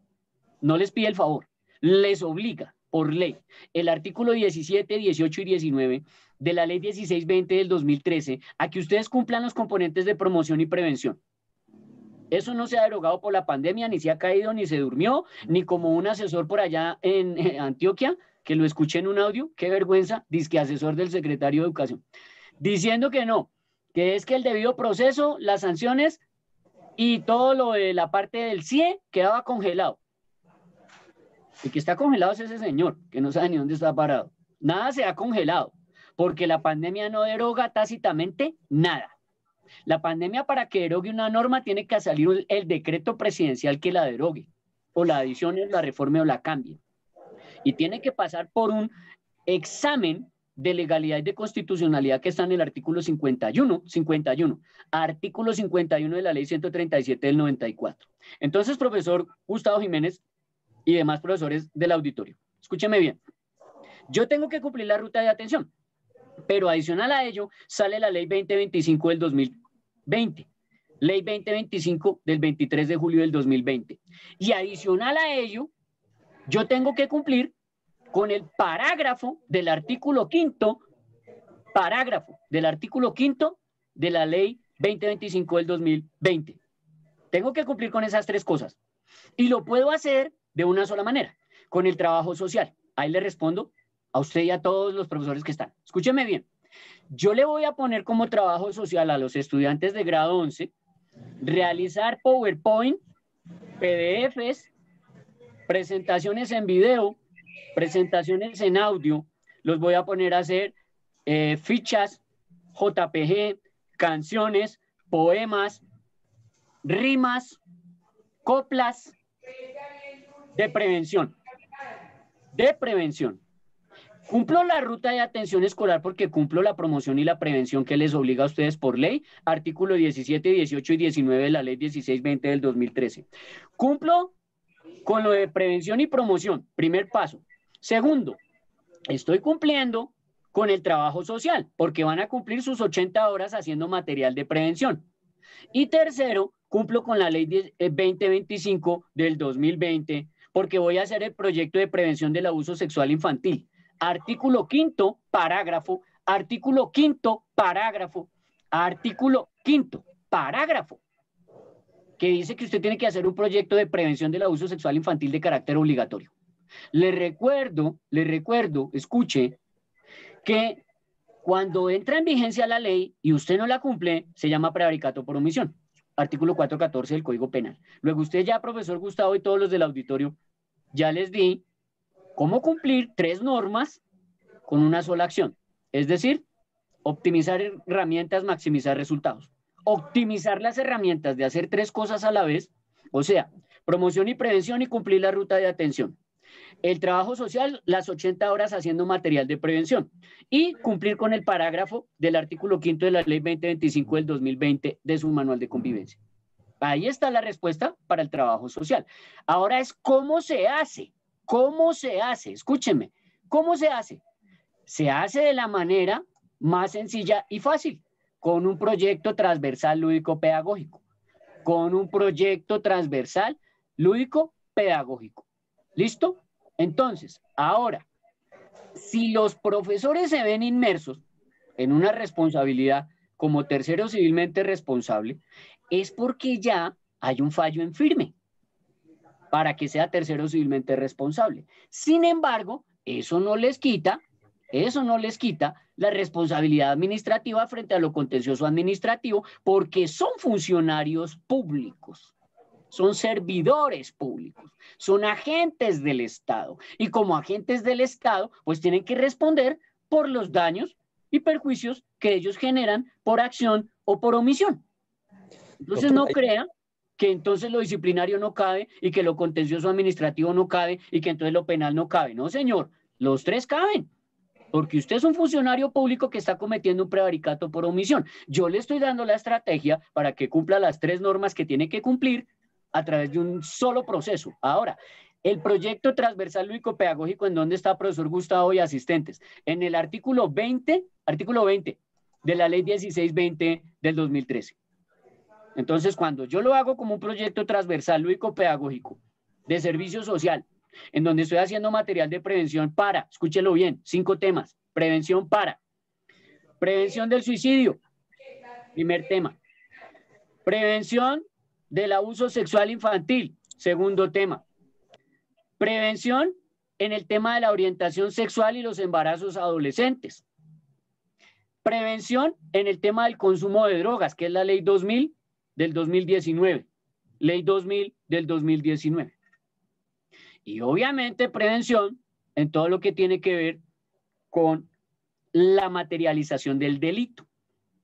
No les pide el favor, les obliga por ley. El artículo 17, 18 y 19 de la ley 1620 del 2013 a que ustedes cumplan los componentes de promoción y prevención. Eso no se ha derogado por la pandemia, ni se ha caído, ni se durmió, ni como un asesor por allá en eh, Antioquia, que lo escuché en un audio, qué vergüenza, disque asesor del secretario de Educación, diciendo que no, que es que el debido proceso, las sanciones y todo lo de la parte del CIE quedaba congelado. Y que está congelado es ese señor, que no sabe ni dónde está parado. Nada se ha congelado, porque la pandemia no deroga tácitamente nada. La pandemia para que derogue una norma tiene que salir el decreto presidencial que la derogue, o la adicione, la reforme o la cambie. Y tiene que pasar por un examen de legalidad y de constitucionalidad que está en el artículo 51, 51, artículo 51 de la ley 137 del 94. Entonces, profesor Gustavo Jiménez, y demás profesores del auditorio. Escúcheme bien. Yo tengo que cumplir la ruta de atención, pero adicional a ello sale la ley 2025 del 2020, ley 2025 del 23 de julio del 2020. Y adicional a ello, yo tengo que cumplir con el parágrafo del artículo quinto, parágrafo del artículo quinto de la ley 2025 del 2020. Tengo que cumplir con esas tres cosas. Y lo puedo hacer de una sola manera, con el trabajo social. Ahí le respondo a usted y a todos los profesores que están. Escúcheme bien. Yo le voy a poner como trabajo social a los estudiantes de grado 11 realizar PowerPoint, PDFs, presentaciones en video, presentaciones en audio. Los voy a poner a hacer eh, fichas, JPG, canciones, poemas, rimas, coplas, de prevención. De prevención. Cumplo la ruta de atención escolar porque cumplo la promoción y la prevención que les obliga a ustedes por ley, artículo 17, 18 y 19 de la ley 1620 del 2013. Cumplo con lo de prevención y promoción, primer paso. Segundo, estoy cumpliendo con el trabajo social porque van a cumplir sus 80 horas haciendo material de prevención. Y tercero, cumplo con la ley 2025 eh, del 2020 porque voy a hacer el proyecto de prevención del abuso sexual infantil. Artículo quinto, parágrafo. Artículo quinto, parágrafo. Artículo quinto, parágrafo. Que dice que usted tiene que hacer un proyecto de prevención del abuso sexual infantil de carácter obligatorio. Le recuerdo, le recuerdo, escuche, que cuando entra en vigencia la ley y usted no la cumple, se llama prevaricato por omisión artículo 414 del Código Penal. Luego usted ya, profesor Gustavo y todos los del auditorio, ya les di cómo cumplir tres normas con una sola acción. Es decir, optimizar herramientas, maximizar resultados. Optimizar las herramientas de hacer tres cosas a la vez, o sea, promoción y prevención y cumplir la ruta de atención. El trabajo social, las 80 horas haciendo material de prevención y cumplir con el parágrafo del artículo 5 de la ley 2025 del 2020 de su manual de convivencia. Ahí está la respuesta para el trabajo social. Ahora es cómo se hace, cómo se hace, escúcheme, cómo se hace. Se hace de la manera más sencilla y fácil, con un proyecto transversal lúdico pedagógico, con un proyecto transversal lúdico pedagógico. ¿Listo? Entonces, ahora, si los profesores se ven inmersos en una responsabilidad como tercero civilmente responsable, es porque ya hay un fallo en firme para que sea tercero civilmente responsable. Sin embargo, eso no les quita, eso no les quita la responsabilidad administrativa frente a lo contencioso administrativo porque son funcionarios públicos son servidores públicos, son agentes del Estado. Y como agentes del Estado, pues tienen que responder por los daños y perjuicios que ellos generan por acción o por omisión. Entonces no crea que entonces lo disciplinario no cabe y que lo contencioso administrativo no cabe y que entonces lo penal no cabe. No, señor, los tres caben. Porque usted es un funcionario público que está cometiendo un prevaricato por omisión. Yo le estoy dando la estrategia para que cumpla las tres normas que tiene que cumplir a través de un solo proceso. Ahora, el proyecto transversal lúdico-pedagógico, ¿en dónde está, profesor Gustavo y asistentes? En el artículo 20, artículo 20 de la ley 1620 del 2013. Entonces, cuando yo lo hago como un proyecto transversal lúdico-pedagógico de servicio social, en donde estoy haciendo material de prevención para, escúchelo bien, cinco temas, prevención para, prevención del suicidio, primer tema, prevención del abuso sexual infantil, segundo tema. Prevención en el tema de la orientación sexual y los embarazos adolescentes. Prevención en el tema del consumo de drogas, que es la ley 2000 del 2019. Ley 2000 del 2019. Y obviamente prevención en todo lo que tiene que ver con la materialización del delito,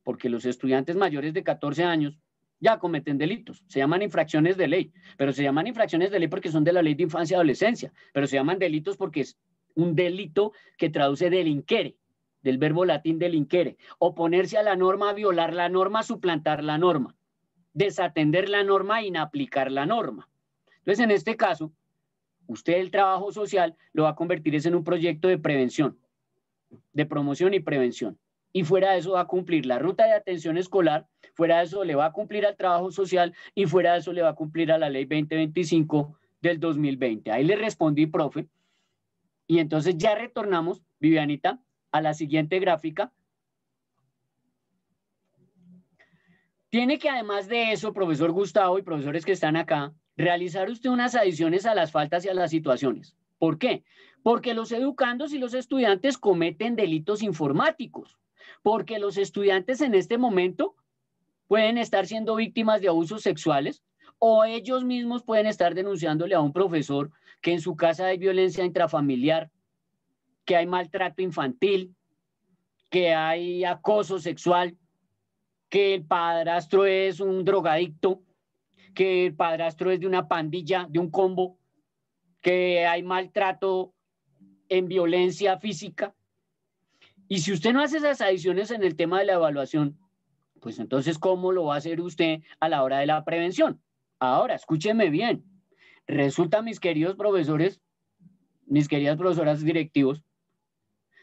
porque los estudiantes mayores de 14 años ya cometen delitos. Se llaman infracciones de ley, pero se llaman infracciones de ley porque son de la ley de infancia y adolescencia, pero se llaman delitos porque es un delito que traduce delinquere, del verbo latín delinquere, oponerse a la norma, violar la norma, suplantar la norma, desatender la norma, inaplicar la norma. Entonces, en este caso, usted el trabajo social lo va a convertir en un proyecto de prevención, de promoción y prevención y fuera de eso va a cumplir la ruta de atención escolar, fuera de eso le va a cumplir al trabajo social y fuera de eso le va a cumplir a la ley 2025 del 2020. Ahí le respondí, profe. Y entonces ya retornamos, Vivianita, a la siguiente gráfica. Tiene que además de eso, profesor Gustavo y profesores que están acá, realizar usted unas adiciones a las faltas y a las situaciones. ¿Por qué? Porque los educandos y los estudiantes cometen delitos informáticos porque los estudiantes en este momento pueden estar siendo víctimas de abusos sexuales o ellos mismos pueden estar denunciándole a un profesor que en su casa hay violencia intrafamiliar, que hay maltrato infantil, que hay acoso sexual, que el padrastro es un drogadicto, que el padrastro es de una pandilla, de un combo, que hay maltrato en violencia física, y si usted no hace esas adiciones en el tema de la evaluación, pues entonces, ¿cómo lo va a hacer usted a la hora de la prevención? Ahora, escúcheme bien. Resulta, mis queridos profesores, mis queridas profesoras directivos,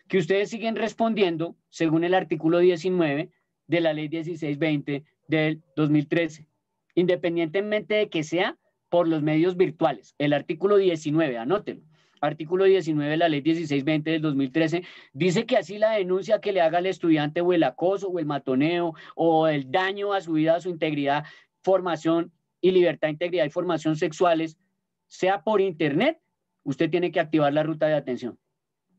que ustedes siguen respondiendo según el artículo 19 de la ley 1620 del 2013, independientemente de que sea por los medios virtuales. El artículo 19, anótelo artículo 19 de la ley 1620 del 2013, dice que así la denuncia que le haga al estudiante o el acoso o el matoneo o el daño a su vida, a su integridad, formación y libertad, integridad y formación sexuales, sea por internet, usted tiene que activar la ruta de atención.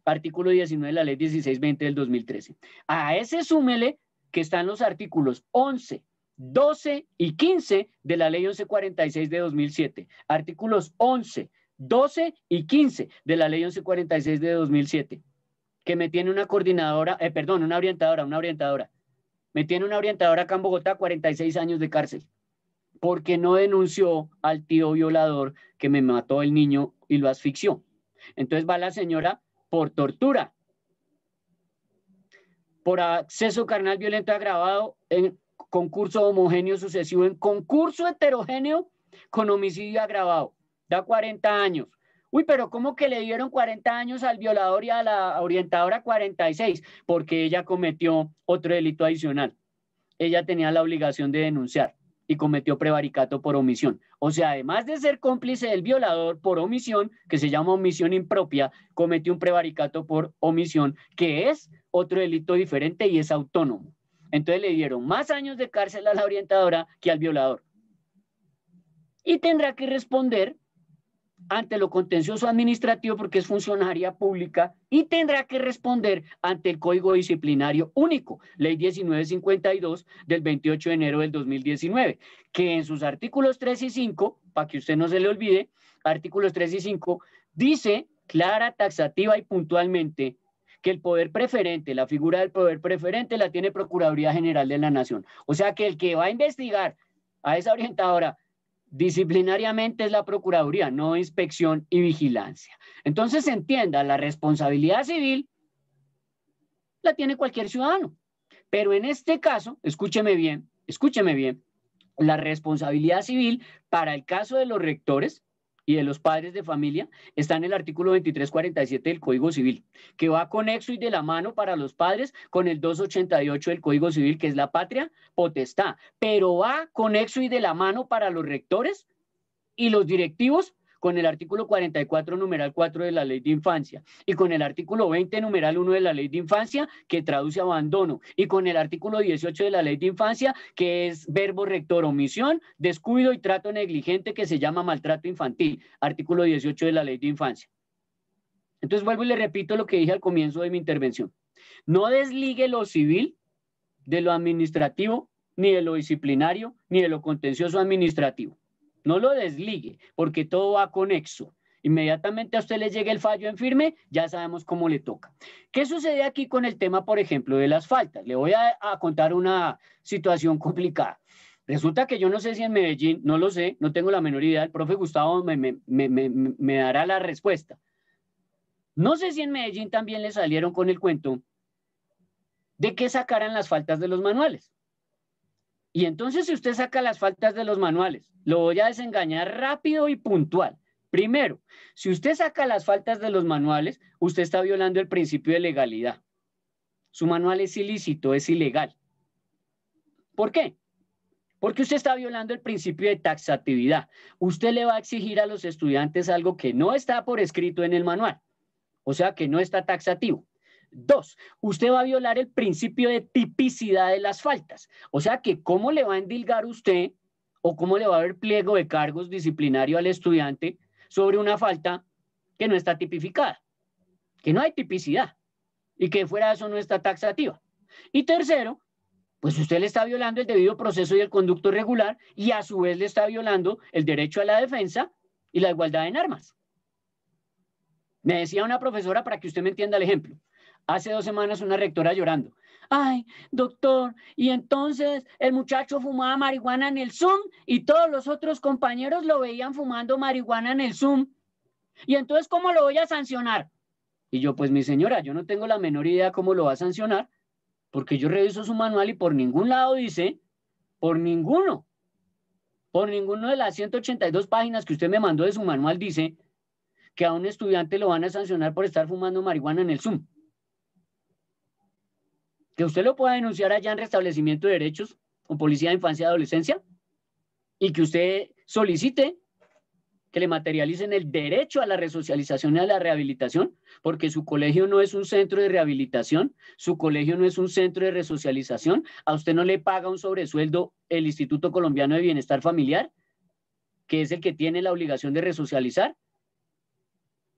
Artículo 19 de la ley 1620 del 2013. A ese súmele que están los artículos 11, 12 y 15 de la ley 1146 de 2007. Artículos 11, 12 y 15 de la ley 1146 de 2007, que me tiene una coordinadora, eh, perdón, una orientadora, una orientadora. Me tiene una orientadora acá en Bogotá, 46 años de cárcel, porque no denunció al tío violador que me mató el niño y lo asfixió. Entonces va la señora por tortura, por acceso carnal violento agravado en concurso homogéneo sucesivo, en concurso heterogéneo con homicidio agravado da 40 años. Uy, pero ¿cómo que le dieron 40 años al violador y a la orientadora 46? Porque ella cometió otro delito adicional. Ella tenía la obligación de denunciar y cometió prevaricato por omisión. O sea, además de ser cómplice del violador por omisión, que se llama omisión impropia, cometió un prevaricato por omisión, que es otro delito diferente y es autónomo. Entonces le dieron más años de cárcel a la orientadora que al violador. Y tendrá que responder ante lo contencioso administrativo porque es funcionaria pública y tendrá que responder ante el Código Disciplinario Único, Ley 1952 del 28 de enero del 2019, que en sus artículos 3 y 5, para que usted no se le olvide, artículos 3 y 5, dice clara, taxativa y puntualmente que el poder preferente, la figura del poder preferente la tiene Procuraduría General de la Nación. O sea que el que va a investigar a esa orientadora Disciplinariamente es la Procuraduría, no inspección y vigilancia. Entonces entienda, la responsabilidad civil la tiene cualquier ciudadano. Pero en este caso, escúcheme bien, escúcheme bien, la responsabilidad civil para el caso de los rectores y de los padres de familia está en el artículo 2347 del Código Civil, que va conexo y de la mano para los padres con el 288 del Código Civil, que es la patria potestad, pero va conexo y de la mano para los rectores y los directivos con el artículo 44, numeral 4 de la Ley de Infancia, y con el artículo 20, numeral 1 de la Ley de Infancia, que traduce abandono, y con el artículo 18 de la Ley de Infancia, que es verbo rector, omisión, descuido y trato negligente, que se llama maltrato infantil, artículo 18 de la Ley de Infancia. Entonces vuelvo y le repito lo que dije al comienzo de mi intervención. No desligue lo civil de lo administrativo, ni de lo disciplinario, ni de lo contencioso administrativo no lo desligue, porque todo va conexo. Inmediatamente a usted le llegue el fallo en firme, ya sabemos cómo le toca. ¿Qué sucede aquí con el tema, por ejemplo, de las faltas? Le voy a, contar una situación complicada. Resulta que yo no sé si en Medellín, no lo sé, no tengo la menor idea, el profe Gustavo me, me, dará la respuesta. No sé si en Medellín también le salieron con el cuento de que sacaran las faltas de los manuales. Y entonces si usted saca las faltas de los manuales, lo voy a desengañar rápido y puntual. Primero, si usted saca las faltas de los manuales, usted está violando el principio de legalidad. Su manual es ilícito, es ilegal. ¿Por qué? Porque usted está violando el principio de taxatividad. Usted le va a exigir a los estudiantes algo que no está por escrito en el manual, o sea, que no está taxativo. Dos, usted va a violar el principio de tipicidad de las faltas. O sea que, ¿cómo le va a endilgar usted o cómo le va a haber pliego de cargos disciplinario al estudiante sobre una falta que no está tipificada, que no hay tipicidad y que fuera de eso no está taxativa? Y tercero, pues usted le está violando el debido proceso y el conducto regular y a su vez le está violando el derecho a la defensa y la igualdad en armas. Me decía una profesora, para que usted me entienda el ejemplo, Hace dos semanas una rectora llorando. Ay, doctor, y entonces el muchacho fumaba marihuana en el Zoom y todos los otros compañeros lo veían fumando marihuana en el Zoom. Y entonces, ¿cómo lo voy a sancionar? Y yo, pues mi señora, yo no tengo la menor idea cómo lo va a sancionar, porque yo reviso su manual y por ningún lado dice, por ninguno, por ninguno de las 182 páginas que usted me mandó de su manual dice que a un estudiante lo van a sancionar por estar fumando marihuana en el Zoom que usted lo pueda denunciar allá en restablecimiento de derechos con policía de infancia y adolescencia y que usted solicite que le materialicen el derecho a la resocialización y a la rehabilitación, porque su colegio no es un centro de rehabilitación, su colegio no es un centro de resocialización, a usted no le paga un sobresueldo el Instituto Colombiano de Bienestar Familiar, que es el que tiene la obligación de resocializar,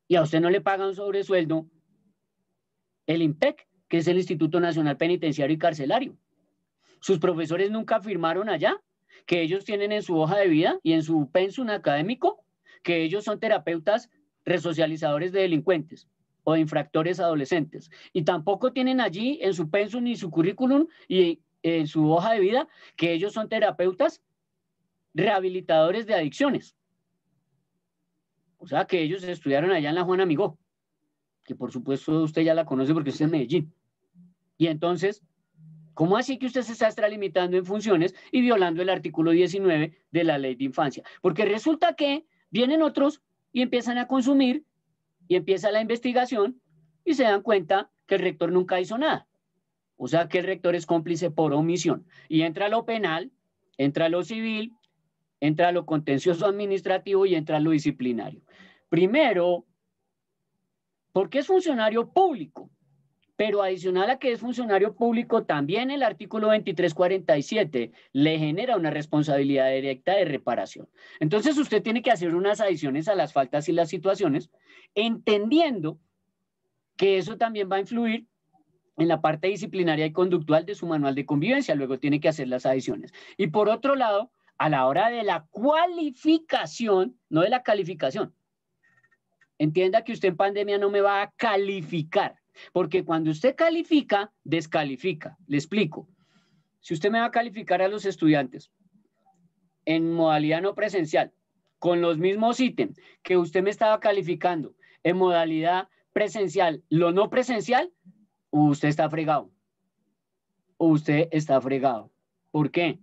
y a usted no le paga un sobresueldo el IMPEC, que es el Instituto Nacional Penitenciario y Carcelario. Sus profesores nunca afirmaron allá que ellos tienen en su hoja de vida y en su pensum académico que ellos son terapeutas resocializadores de delincuentes o infractores adolescentes. Y tampoco tienen allí en su pensum ni su currículum y en su hoja de vida que ellos son terapeutas rehabilitadores de adicciones. O sea, que ellos estudiaron allá en la Juan Amigo que por supuesto usted ya la conoce porque usted es Medellín. Y entonces, ¿cómo así que usted se está extralimitando en funciones y violando el artículo 19 de la ley de infancia? Porque resulta que vienen otros y empiezan a consumir y empieza la investigación y se dan cuenta que el rector nunca hizo nada. O sea que el rector es cómplice por omisión. Y entra lo penal, entra lo civil, entra lo contencioso administrativo y entra lo disciplinario. Primero, porque es funcionario público, pero adicional a que es funcionario público, también el artículo 2347 le genera una responsabilidad directa de reparación. Entonces usted tiene que hacer unas adiciones a las faltas y las situaciones, entendiendo que eso también va a influir en la parte disciplinaria y conductual de su manual de convivencia, luego tiene que hacer las adiciones. Y por otro lado, a la hora de la cualificación, no de la calificación, Entienda que usted en pandemia no me va a calificar, porque cuando usted califica, descalifica. Le explico. Si usted me va a calificar a los estudiantes en modalidad no presencial, con los mismos ítems que usted me estaba calificando en modalidad presencial, lo no presencial, usted está fregado. Usted está fregado. ¿Por qué?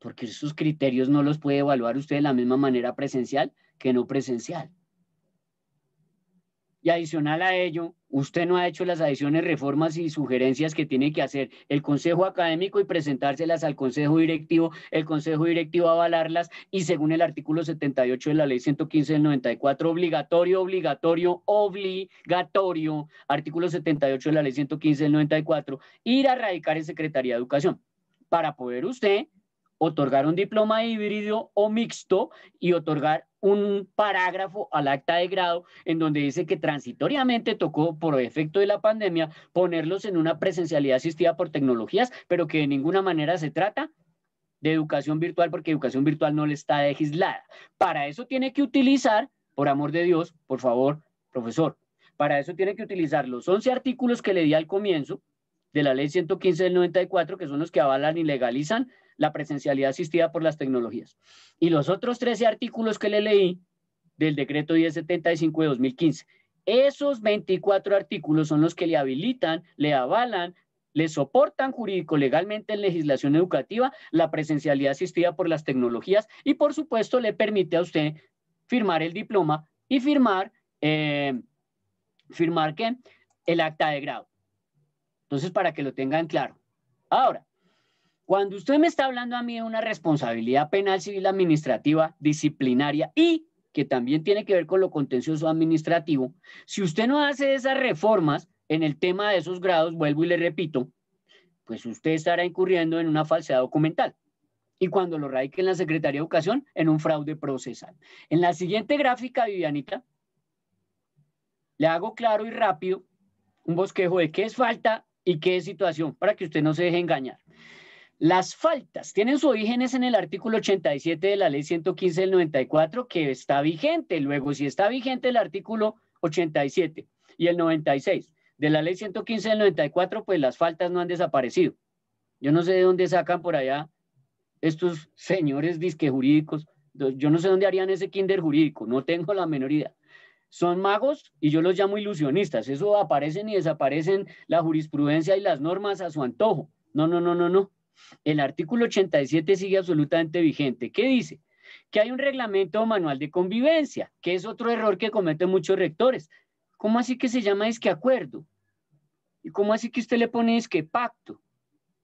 Porque esos criterios no los puede evaluar usted de la misma manera presencial que no presencial. Y adicional a ello, usted no ha hecho las adiciones, reformas y sugerencias que tiene que hacer el Consejo Académico y presentárselas al Consejo Directivo, el Consejo Directivo avalarlas y según el artículo 78 de la Ley 115 del 94, obligatorio, obligatorio, obligatorio, artículo 78 de la Ley 115 del 94, ir a radicar en Secretaría de Educación para poder usted otorgar un diploma híbrido o mixto y otorgar un parágrafo al acta de grado en donde dice que transitoriamente tocó, por efecto de la pandemia, ponerlos en una presencialidad asistida por tecnologías, pero que de ninguna manera se trata de educación virtual porque educación virtual no le está legislada. Para eso tiene que utilizar, por amor de Dios, por favor, profesor, para eso tiene que utilizar los 11 artículos que le di al comienzo de la ley 115 del 94, que son los que avalan y legalizan la presencialidad asistida por las tecnologías. Y los otros 13 artículos que le leí del decreto 1075 de 2015, esos 24 artículos son los que le habilitan, le avalan, le soportan jurídico-legalmente en legislación educativa la presencialidad asistida por las tecnologías y por supuesto le permite a usted firmar el diploma y firmar, eh, firmar ¿qué? el acta de grado. Entonces, para que lo tengan claro. Ahora, cuando usted me está hablando a mí de una responsabilidad penal, civil, administrativa, disciplinaria y que también tiene que ver con lo contencioso administrativo, si usted no hace esas reformas en el tema de esos grados, vuelvo y le repito, pues usted estará incurriendo en una falsedad documental. Y cuando lo radique en la Secretaría de Educación, en un fraude procesal. En la siguiente gráfica, Vivianita, le hago claro y rápido un bosquejo de qué es falta y qué es situación, para que usted no se deje engañar. Las faltas tienen su origen en el artículo 87 de la ley 115 del 94 que está vigente. Luego, si está vigente el artículo 87 y el 96 de la ley 115 del 94, pues las faltas no han desaparecido. Yo no sé de dónde sacan por allá estos señores disque jurídicos. Yo no sé dónde harían ese kinder jurídico, no tengo la menor idea. Son magos y yo los llamo ilusionistas. Eso aparecen y desaparecen la jurisprudencia y las normas a su antojo. No, no, no, no, no el artículo 87 sigue absolutamente vigente. ¿Qué dice? Que hay un reglamento manual de convivencia, que es otro error que cometen muchos rectores. ¿Cómo así que se llama es que acuerdo? ¿Y cómo así que usted le pone es que pacto?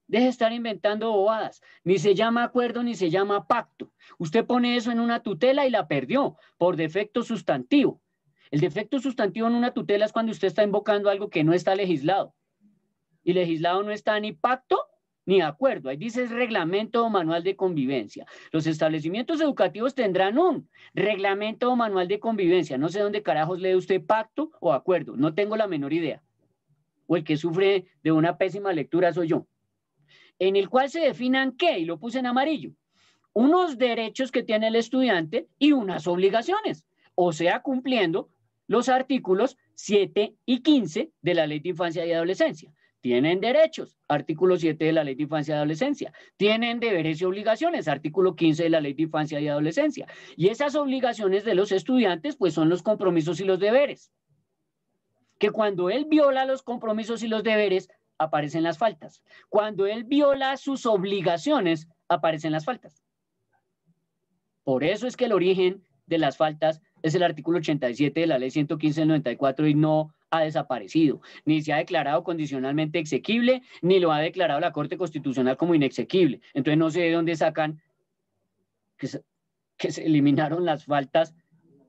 Deje de estar inventando bobadas. Ni se llama acuerdo ni se llama pacto. Usted pone eso en una tutela y la perdió por defecto sustantivo. El defecto sustantivo en una tutela es cuando usted está invocando algo que no está legislado. Y legislado no está ni pacto ni acuerdo. Ahí dice reglamento o manual de convivencia. Los establecimientos educativos tendrán un reglamento o manual de convivencia. No sé dónde carajos lee usted pacto o acuerdo. No tengo la menor idea. O el que sufre de una pésima lectura soy yo. En el cual se definan qué, y lo puse en amarillo, unos derechos que tiene el estudiante y unas obligaciones. O sea, cumpliendo los artículos 7 y 15 de la Ley de Infancia y Adolescencia tienen derechos, artículo 7 de la Ley de Infancia y Adolescencia, tienen deberes y obligaciones, artículo 15 de la Ley de Infancia y Adolescencia. Y esas obligaciones de los estudiantes, pues son los compromisos y los deberes. Que cuando él viola los compromisos y los deberes, aparecen las faltas. Cuando él viola sus obligaciones, aparecen las faltas. Por eso es que el origen de las faltas es el artículo 87 de la ley 115 del 94 y no ha desaparecido, ni se ha declarado condicionalmente exequible, ni lo ha declarado la Corte Constitucional como inexequible. Entonces no sé de dónde sacan que se, eliminaron las faltas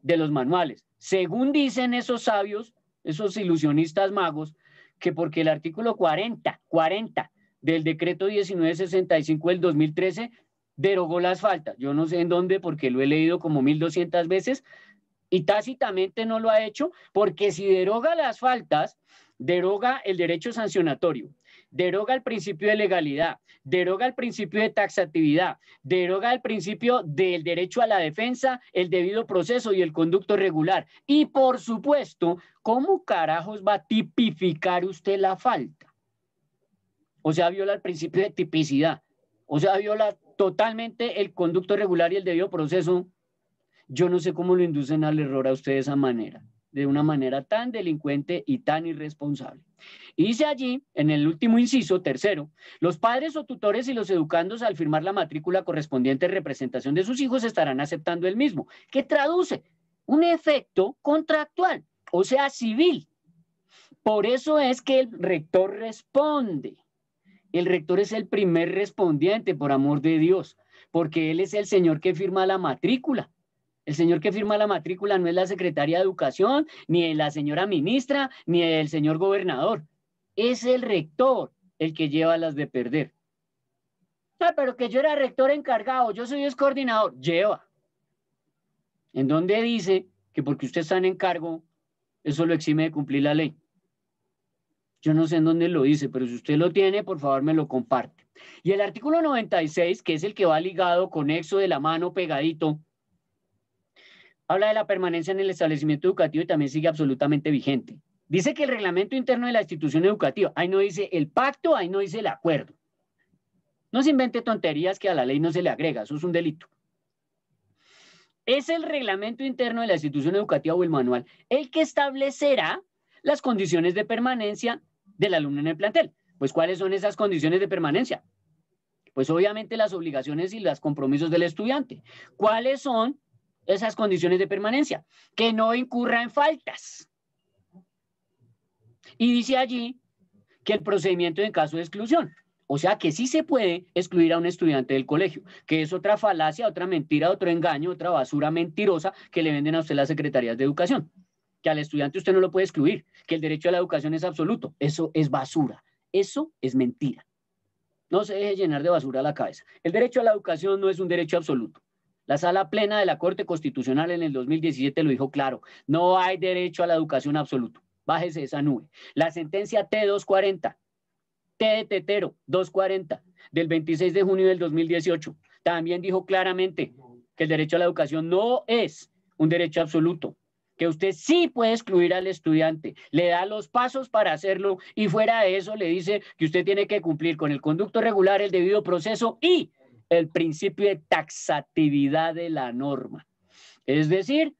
de los manuales. Según dicen esos sabios, esos ilusionistas magos, que porque el artículo 40, 40 del decreto 1965 del 2013 derogó las faltas. Yo no sé en dónde, porque lo he leído como 1200 veces, y tácitamente no lo ha hecho porque si deroga las faltas, deroga el derecho sancionatorio, deroga el principio de legalidad, deroga el principio de taxatividad, deroga el principio del derecho a la defensa, el debido proceso y el conducto regular. Y por supuesto, ¿cómo carajos va a tipificar usted la falta? O sea, viola el principio de tipicidad, o sea, viola totalmente el conducto regular y el debido proceso yo no sé cómo lo inducen al error a usted de esa manera, de una manera tan delincuente y tan irresponsable. Y dice allí, en el último inciso, tercero, los padres o tutores y los educandos al firmar la matrícula correspondiente representación de sus hijos estarán aceptando el mismo, que traduce un efecto contractual, o sea, civil. Por eso es que el rector responde. El rector es el primer respondiente, por amor de Dios, porque él es el señor que firma la matrícula. El señor que firma la matrícula no es la secretaria de educación, ni la señora ministra, ni el señor gobernador. Es el rector el que lleva las de perder. Ah, pero que yo era rector encargado, yo soy excoordinador. coordinador. Lleva. En dónde dice que porque usted está en cargo eso lo exime de cumplir la ley. Yo no sé en dónde lo dice, pero si usted lo tiene, por favor me lo comparte. Y el artículo 96, que es el que va ligado, con exo de la mano, pegadito, habla de la permanencia en el establecimiento educativo y también sigue absolutamente vigente. Dice que el reglamento interno de la institución educativa, ahí no dice el pacto, ahí no dice el acuerdo. No se invente tonterías que a la ley no se le agrega, eso es un delito. Es el reglamento interno de la institución educativa o el manual el que establecerá las condiciones de permanencia del alumno en el plantel. Pues, ¿cuáles son esas condiciones de permanencia? Pues, obviamente, las obligaciones y los compromisos del estudiante. ¿Cuáles son esas condiciones de permanencia, que no incurra en faltas. Y dice allí que el procedimiento en caso de exclusión. O sea que sí se puede excluir a un estudiante del colegio, que es otra falacia, otra mentira, otro engaño, otra basura mentirosa que le venden a usted las secretarías de educación. Que al estudiante usted no lo puede excluir, que el derecho a la educación es absoluto. Eso es basura. Eso es mentira. No se deje llenar de basura la cabeza. El derecho a la educación no es un derecho absoluto. La sala plena de la Corte Constitucional en el 2017 lo dijo claro, no hay derecho a la educación absoluto. Bájese esa nube. La sentencia T240, T de Tetero 240, del 26 de junio del 2018, también dijo claramente que el derecho a la educación no es un derecho absoluto, que usted sí puede excluir al estudiante, le da los pasos para hacerlo y fuera de eso le dice que usted tiene que cumplir con el conducto regular, el debido proceso y el principio de taxatividad de la norma. Es decir,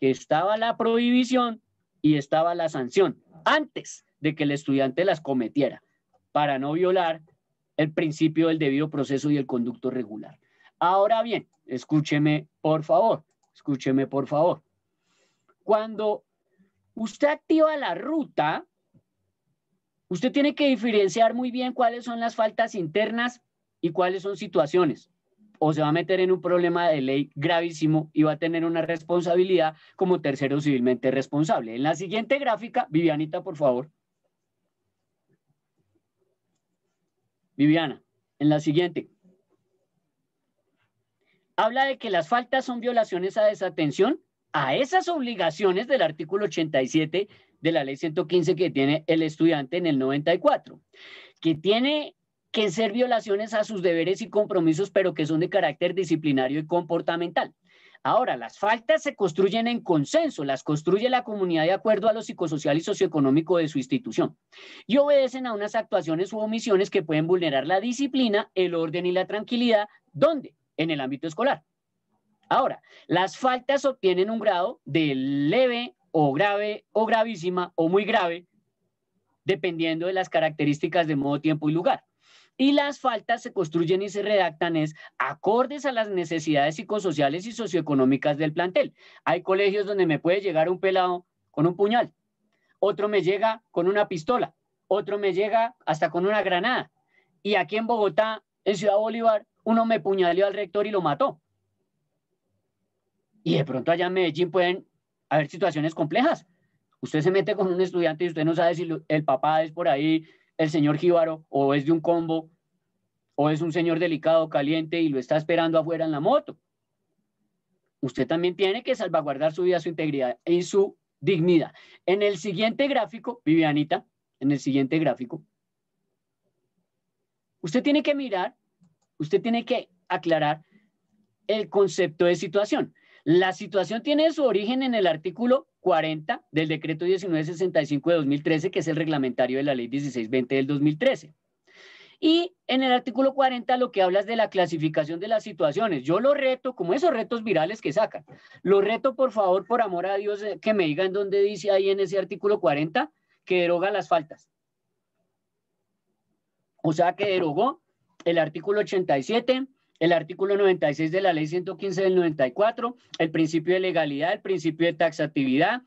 que estaba la prohibición y estaba la sanción antes de que el estudiante las cometiera para no violar el principio del debido proceso y el conducto regular. Ahora bien, escúcheme por favor, escúcheme por favor. Cuando usted activa la ruta, usted tiene que diferenciar muy bien cuáles son las faltas internas y cuáles son situaciones. O se va a meter en un problema de ley gravísimo y va a tener una responsabilidad como tercero civilmente responsable. En la siguiente gráfica, Vivianita, por favor. Viviana, en la siguiente. Habla de que las faltas son violaciones a desatención a esas obligaciones del artículo 87 de la ley 115 que tiene el estudiante en el 94, que tiene que ser violaciones a sus deberes y compromisos, pero que son de carácter disciplinario y comportamental. Ahora, las faltas se construyen en consenso, las construye la comunidad de acuerdo a lo psicosocial y socioeconómico de su institución y obedecen a unas actuaciones u omisiones que pueden vulnerar la disciplina, el orden y la tranquilidad. ¿Dónde? En el ámbito escolar. Ahora, las faltas obtienen un grado de leve o grave o gravísima o muy grave, dependiendo de las características de modo, tiempo y lugar. Y las faltas se construyen y se redactan es acordes a las necesidades psicosociales y socioeconómicas del plantel. Hay colegios donde me puede llegar un pelado con un puñal, otro me llega con una pistola, otro me llega hasta con una granada. Y aquí en Bogotá, en Ciudad Bolívar, uno me puñaleó al rector y lo mató. Y de pronto allá en Medellín pueden haber situaciones complejas. Usted se mete con un estudiante y usted no sabe si el papá es por ahí, el señor Jíbaro o es de un combo o es un señor delicado, caliente y lo está esperando afuera en la moto. Usted también tiene que salvaguardar su vida, su integridad y su dignidad. En el siguiente gráfico, Vivianita, en el siguiente gráfico, usted tiene que mirar, usted tiene que aclarar el concepto de situación. La situación tiene su origen en el artículo 40 del decreto 1965 de 2013, que es el reglamentario de la ley 1620 del 2013. Y en el artículo 40 lo que hablas de la clasificación de las situaciones. Yo lo reto, como esos retos virales que sacan, lo reto por favor, por amor a Dios, eh, que me digan dónde dice ahí en ese artículo 40 que deroga las faltas. O sea, que derogó el artículo 87, el artículo 96 de la ley 115 del 94, el principio de legalidad, el principio de taxatividad,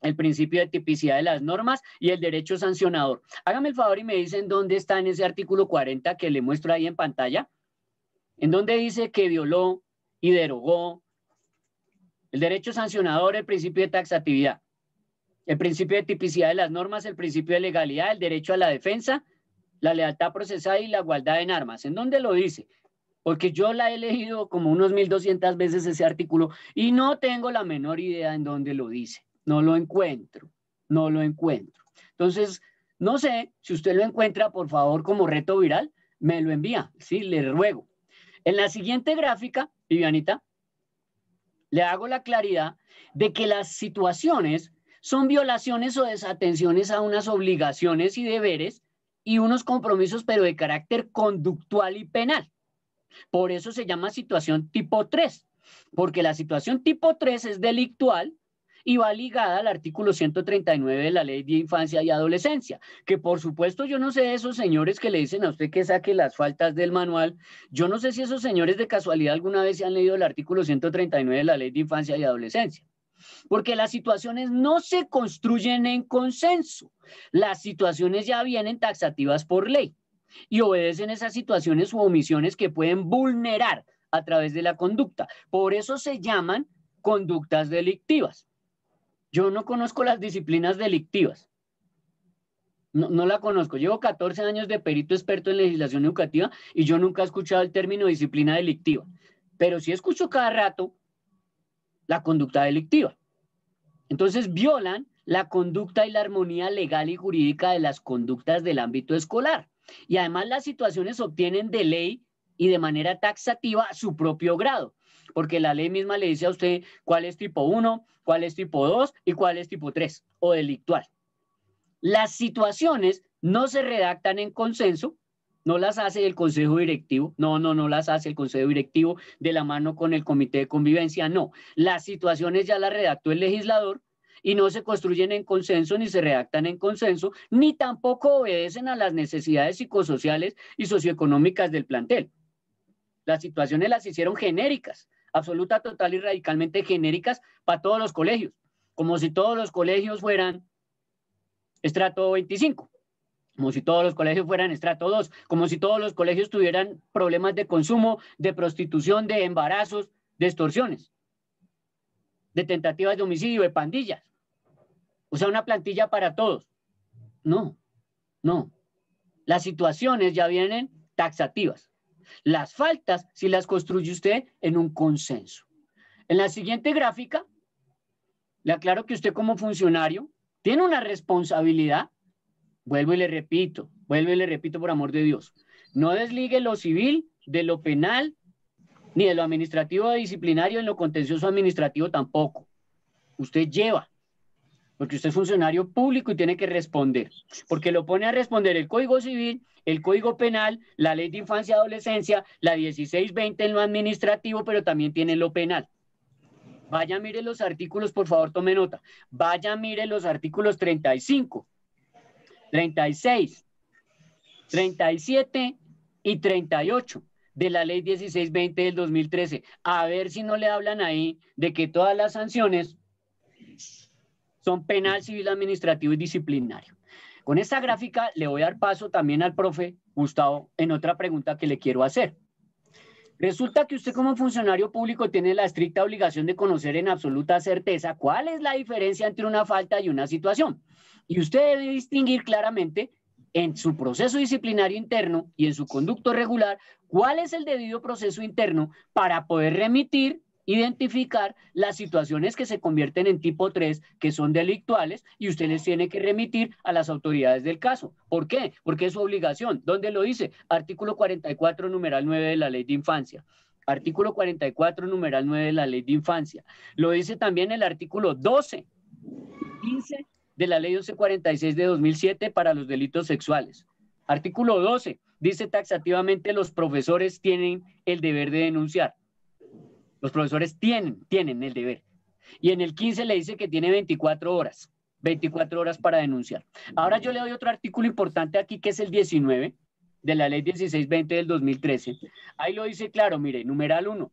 el principio de tipicidad de las normas y el derecho sancionador. Hágame el favor y me dicen dónde está en ese artículo 40 que le muestro ahí en pantalla, en donde dice que violó y derogó el derecho sancionador, el principio de taxatividad, el principio de tipicidad de las normas, el principio de legalidad, el derecho a la defensa, la lealtad procesal y la igualdad en armas. ¿En dónde lo dice? porque yo la he leído como unos 1200 veces ese artículo y no tengo la menor idea en dónde lo dice. No lo encuentro, no lo encuentro. Entonces, no sé, si usted lo encuentra, por favor, como reto viral, me lo envía, sí, le ruego. En la siguiente gráfica, Vivianita, le hago la claridad de que las situaciones son violaciones o desatenciones a unas obligaciones y deberes y unos compromisos, pero de carácter conductual y penal. Por eso se llama situación tipo 3, porque la situación tipo 3 es delictual y va ligada al artículo 139 de la Ley de Infancia y Adolescencia, que por supuesto yo no sé esos señores que le dicen a usted que saque las faltas del manual, yo no sé si esos señores de casualidad alguna vez se han leído el artículo 139 de la Ley de Infancia y Adolescencia. Porque las situaciones no se construyen en consenso, las situaciones ya vienen taxativas por ley y obedecen esas situaciones u omisiones que pueden vulnerar a través de la conducta. Por eso se llaman conductas delictivas. Yo no conozco las disciplinas delictivas. No, no, la conozco. Llevo 14 años de perito experto en legislación educativa y yo nunca he escuchado el término disciplina delictiva. Pero sí escucho cada rato la conducta delictiva. Entonces violan la conducta y la armonía legal y jurídica de las conductas del ámbito escolar. Y además las situaciones obtienen de ley y de manera taxativa su propio grado, porque la ley misma le dice a usted cuál es tipo 1, cuál es tipo 2 y cuál es tipo 3 o delictual. Las situaciones no se redactan en consenso, no las hace el Consejo Directivo, no, no, no las hace el Consejo Directivo de la mano con el Comité de Convivencia, no. Las situaciones ya las redactó el legislador y no se construyen en consenso ni se redactan en consenso, ni tampoco obedecen a las necesidades psicosociales y socioeconómicas del plantel. Las situaciones las hicieron genéricas, absoluta, total y radicalmente genéricas para todos los colegios, como si todos los colegios fueran estrato 25 como si todos los colegios fueran estrato 2, como si todos los colegios tuvieran problemas de consumo, de prostitución, de embarazos, de extorsiones, de tentativas de homicidio, de pandillas. O sea, una plantilla para todos. No, no. Las situaciones ya vienen taxativas. Las faltas, si las construye usted en un consenso. En la siguiente gráfica, le aclaro que usted como funcionario tiene una responsabilidad. Vuelvo y le repito, vuelvo y le repito por amor de Dios. No desligue lo civil de lo penal, ni de lo administrativo disciplinario, en lo contencioso administrativo tampoco. Usted lleva porque usted es funcionario público y tiene que responder, porque lo pone a responder el Código Civil, el Código Penal, la Ley de Infancia y Adolescencia, la 1620 en lo administrativo, pero también tiene lo penal. Vaya, mire los artículos, por favor, tome nota. Vaya, mire los artículos 35, 36, 37 y 38 de la ley 1620 del 2013. A ver si no le hablan ahí de que todas las sanciones son penal, civil, administrativo y disciplinario. Con esta gráfica le voy a dar paso también al profe Gustavo en otra pregunta que le quiero hacer. Resulta que usted como funcionario público tiene la estricta obligación de conocer en absoluta certeza cuál es la diferencia entre una falta y una situación. Y usted debe distinguir claramente en su proceso disciplinario interno y en su conducto regular cuál es el debido proceso interno para poder remitir identificar las situaciones que se convierten en tipo 3, que son delictuales, y usted les tiene que remitir a las autoridades del caso. ¿Por qué? Porque es su obligación. ¿Dónde lo dice? Artículo 44, numeral 9 de la Ley de Infancia. Artículo 44, numeral 9 de la Ley de Infancia. Lo dice también el artículo 12, 15 de la Ley 1146 de 2007 para los delitos sexuales. Artículo 12 dice taxativamente los profesores tienen el deber de denunciar. Los profesores tienen, tienen el deber. Y en el 15 le dice que tiene 24 horas, 24 horas para denunciar. Ahora yo le doy otro artículo importante aquí que es el 19 de la ley 1620 del 2013. Ahí lo dice claro, mire, numeral 1.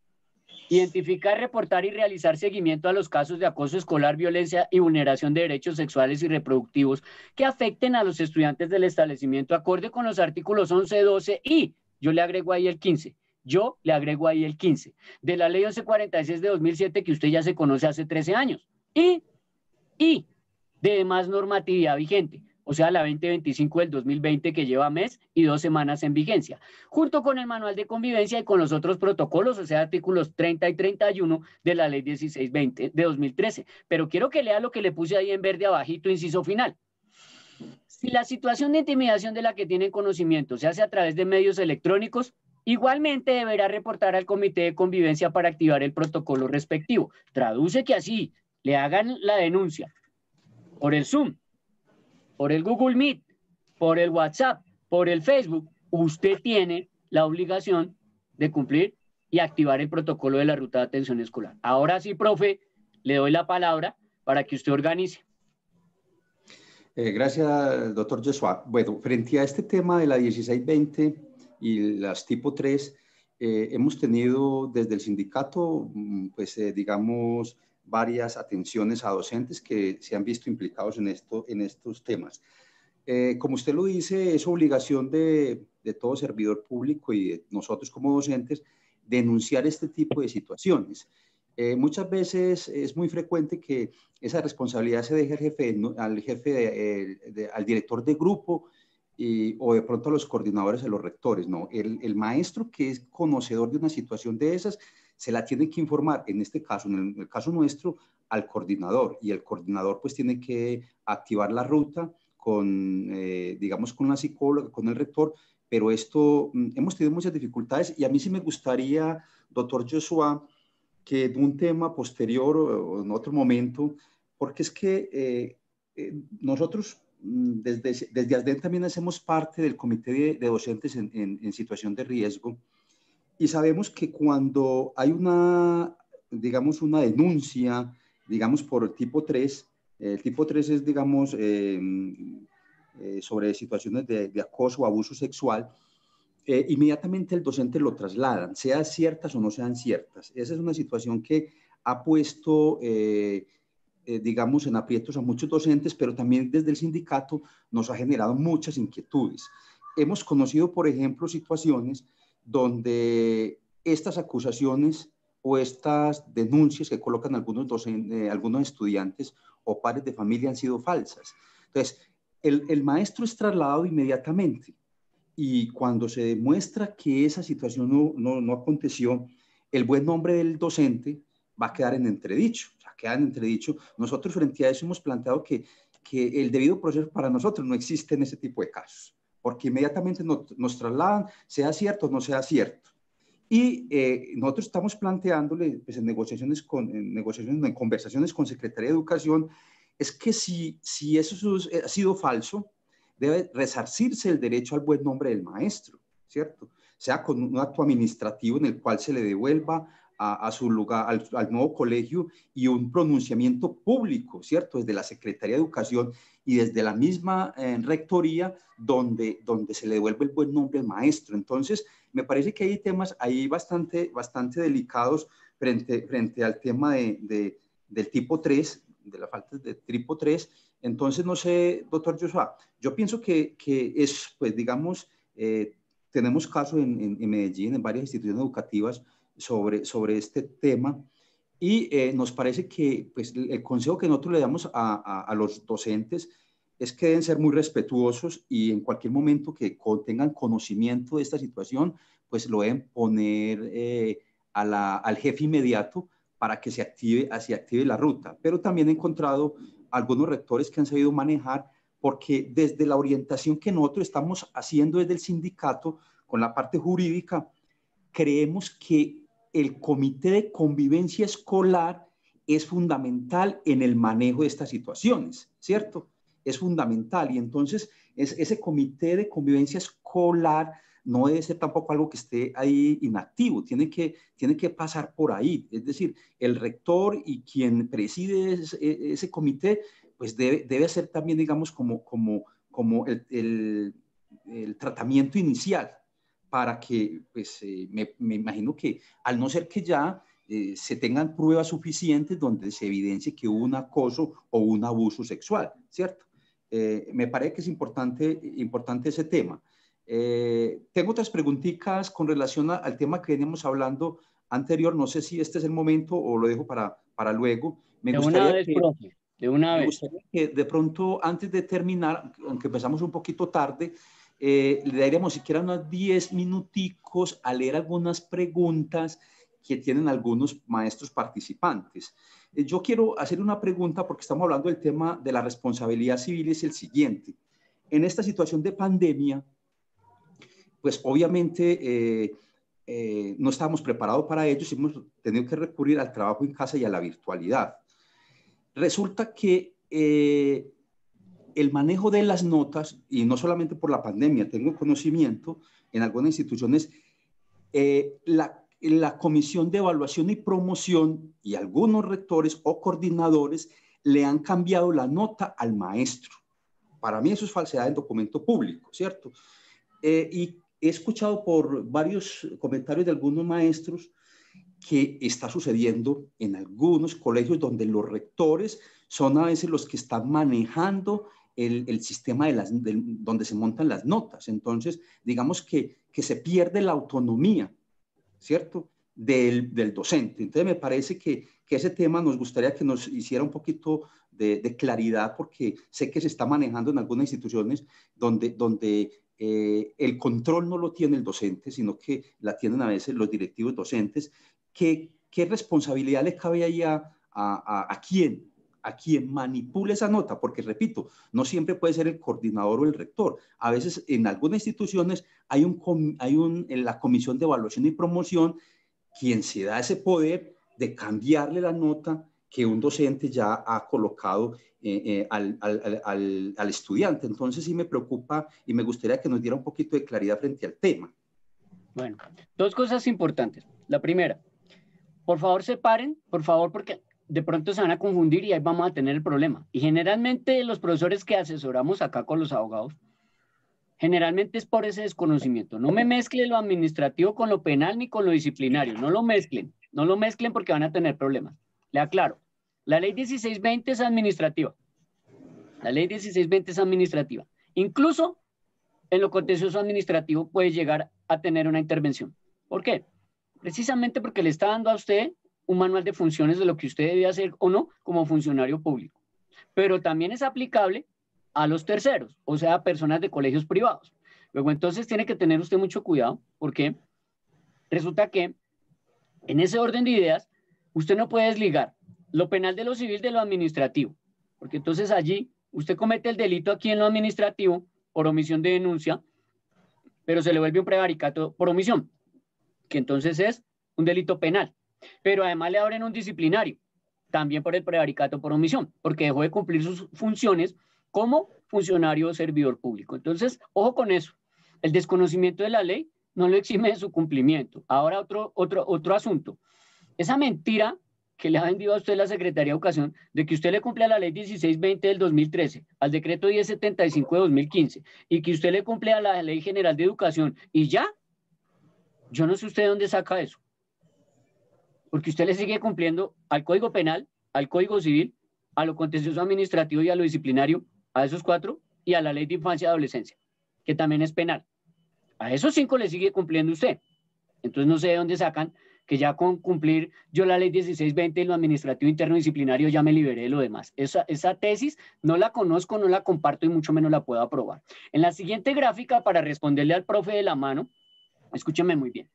Identificar, reportar y realizar seguimiento a los casos de acoso escolar, violencia y vulneración de derechos sexuales y reproductivos que afecten a los estudiantes del establecimiento acorde con los artículos 11, 12 y yo le agrego ahí el 15 yo le agrego ahí el 15 de la ley 1146 de 2007 que usted ya se conoce hace 13 años y, y de más normatividad vigente, o sea, la 2025 del 2020 que lleva mes y dos semanas en vigencia, junto con el manual de convivencia y con los otros protocolos, o sea, artículos 30 y 31 de la ley 1620 de 2013. Pero quiero que lea lo que le puse ahí en verde abajito, inciso final. Si la situación de intimidación de la que tienen conocimiento se hace a través de medios electrónicos, Igualmente deberá reportar al comité de convivencia para activar el protocolo respectivo. Traduce que así le hagan la denuncia por el Zoom, por el Google Meet, por el WhatsApp, por el Facebook. Usted tiene la obligación de cumplir y activar el protocolo de la ruta de atención escolar. Ahora sí, profe, le doy la palabra para que usted organice. Eh, gracias, doctor Joshua. Bueno, frente a este tema de la 1620, y las tipo 3, eh, hemos tenido desde el sindicato, mm, pues eh, digamos, varias atenciones a docentes que se han visto implicados en, esto, en estos temas. Eh, como usted lo dice, es obligación de, de, todo servidor público y de nosotros como docentes denunciar este tipo de situaciones. muchas veces es muy frecuente que esa responsabilidad se deje al jefe, al, jefe al director de grupo o de pronto a los coordinadores, a los rectores, no. El, el, maestro que es conocedor de una situación de esas se la tiene que informar, en este caso, en el, caso nuestro, al coordinador y el coordinador pues tiene que activar la ruta con, eh, digamos, con la psicóloga, con el rector, pero esto, mm, hemos tenido muchas dificultades y a mí sí me gustaría, doctor Joshua, que en un tema posterior o en otro momento, porque es que eh, eh, nosotros Mm, desde, desde ASDEN también hacemos parte del comité de, docentes en, en, situación de riesgo y sabemos que cuando hay una, digamos, una denuncia, digamos, por el tipo 3, el tipo 3 es, digamos, em, eh, sobre situaciones de, acoso o abuso sexual, eh, inmediatamente el docente lo trasladan, sean ciertas o no sean ciertas. Esa es una situación que ha puesto eh, eh, digamos, en aprietos a muchos docentes, pero también desde el sindicato nos ha generado muchas inquietudes. Hemos conocido, por ejemplo, situaciones donde estas acusaciones o estas denuncias que colocan algunos, eh, algunos estudiantes o padres de familia han sido falsas. Entonces, el, el maestro es trasladado inmediatamente y cuando se demuestra que esa situación no, no aconteció, el buen nombre del docente va a quedar en entredicho quedan entredichos, entredicho. Nosotros frente a eso hemos planteado que, que el debido proceso para nosotros no existe en ese tipo de casos, porque inmediatamente nos, trasladan, sea cierto o no sea cierto. Y eh, nosotros estamos planteándole pues, en negociaciones, con, en negociaciones, en conversaciones con Secretaría de Educación, es que si, si eso ha sido falso, debe resarcirse el derecho al buen nombre del maestro, ¿cierto? Sea con un acto administrativo en el cual se le devuelva a, su lugar, al, nuevo colegio y un pronunciamiento público, ¿cierto? Desde la Secretaría de Educación y desde la misma eh, rectoría donde, donde se le devuelve el buen nombre al maestro. Entonces, me parece que hay temas ahí bastante, bastante delicados frente, al tema del tipo 3, de la falta de tipo 3. Entonces, no sé, doctor Joshua, yo pienso que, que es, pues, digamos, eh, tenemos casos en, en Medellín, en varias instituciones educativas, sobre, este tema. Y eh, nos parece que pues, el consejo que nosotros le damos a, a, los docentes es que deben ser muy respetuosos y en cualquier momento que tengan conocimiento de esta situación, pues lo deben poner eh, al jefe inmediato para que se active, se active la ruta. Pero también he encontrado algunos rectores que han sabido manejar porque desde la orientación que nosotros estamos haciendo desde el sindicato con la parte jurídica, creemos que el comité de convivencia escolar es fundamental en el manejo de estas situaciones, ¿cierto? Es fundamental. Y entonces es, ese comité de convivencia escolar no debe ser tampoco algo que esté ahí inactivo, tiene que, tiene que pasar por ahí. Es decir, el rector y quien preside e, ese, comité, pues debe, debe ser también, digamos, como, como, como el, el, el tratamiento inicial para que, pues, eh, me, imagino que al no ser que ya eh, se tengan pruebas suficientes donde se evidencie que hubo un acoso o un abuso sexual, ¿cierto? Eh, me parece que es importante, importante ese tema. tengo otras preguntitas con relación al tema que veníamos hablando anterior. No sé si este es el momento o lo dejo para, para luego. de una vez, de una vez. de pronto, antes de terminar, aunque empezamos un poquito tarde, eh, le daremos siquiera unos 10 minuticos a leer algunas preguntas que tienen algunos maestros participantes. Eh, yo quiero hacer una pregunta porque estamos hablando del tema de la responsabilidad civil y es el siguiente. En esta situación de pandemia, pues obviamente eh, no estábamos preparados para ello, hemos tenido que recurrir al trabajo en casa y a la virtualidad. Resulta que el manejo de las notas, y no solamente por la pandemia, tengo conocimiento en algunas instituciones, eh, la, Comisión de Evaluación y Promoción y algunos rectores o coordinadores le han cambiado la nota al maestro. Para mí eso es falsedad en documento público, ¿cierto? Eh, y he escuchado por varios comentarios de algunos maestros que está sucediendo en algunos colegios donde los rectores son a veces los que están manejando el, sistema de las, donde se montan las notas. Entonces, digamos que, que se pierde la autonomía, ¿cierto? Del, del docente. Entonces, me parece que, que, ese tema nos gustaría que nos hiciera un poquito de, claridad, porque sé que se está manejando en algunas instituciones donde, donde eh, el control no lo tiene el docente, sino que la tienen a veces los directivos docentes. ¿Qué, qué responsabilidad le cabe ahí a, a, a quién? a quien manipule esa nota, porque repito, no siempre puede ser el coordinador o el rector. A veces en algunas instituciones hay, un, hay un, en la comisión de evaluación y promoción quien se da ese poder de cambiarle la nota que un docente ya ha colocado eh, eh, al, al, al, al, estudiante. Entonces sí me preocupa y me gustaría que nos diera un poquito de claridad frente al tema. Bueno, dos cosas importantes. La primera, por favor separen, por favor, porque de pronto se van a confundir y ahí vamos a tener el problema. Y generalmente los profesores que asesoramos acá con los abogados, generalmente es por ese desconocimiento. No me mezcle lo administrativo con lo penal ni con lo disciplinario. No lo mezclen. No lo mezclen porque van a tener problemas. Le aclaro. La ley 1620 es administrativa. La ley 1620 es administrativa. Incluso en lo contencioso administrativo puede llegar a tener una intervención. ¿Por qué? Precisamente porque le está dando a usted un manual de funciones de lo que usted debe hacer o no como funcionario público. Pero también es aplicable a los terceros, o sea, personas de colegios privados. Luego, entonces tiene que tener usted mucho cuidado porque resulta que en ese orden de ideas, usted no puede desligar lo penal de lo civil de lo administrativo, porque entonces allí usted comete el delito aquí en lo administrativo por omisión de denuncia, pero se le vuelve un prevaricato por omisión, que entonces es un delito penal pero además le abren un disciplinario, también por el prevaricato por omisión, porque dejó de cumplir sus funciones como funcionario o servidor público. Entonces, ojo con eso. El desconocimiento de la ley no lo exime de su cumplimiento. Ahora otro, otro, otro asunto. Esa mentira que le ha vendido a usted la Secretaría de Educación de que usted le cumple a la ley 1620 del 2013, al decreto 1075 de 2015 y que usted le cumple a la ley general de educación y ya, yo no sé usted dónde saca eso porque usted le sigue cumpliendo al Código Penal, al Código Civil, a lo contencioso administrativo y a lo disciplinario, a esos cuatro, y a la ley de infancia y adolescencia, que también es penal. A esos cinco le sigue cumpliendo usted. Entonces no sé de dónde sacan que ya con cumplir yo la ley 1620 y lo administrativo interno disciplinario ya me liberé de lo demás. Esa, tesis no la conozco, no la comparto y mucho menos la puedo aprobar. En la siguiente gráfica, para responderle al profe de la mano, escúcheme muy bien.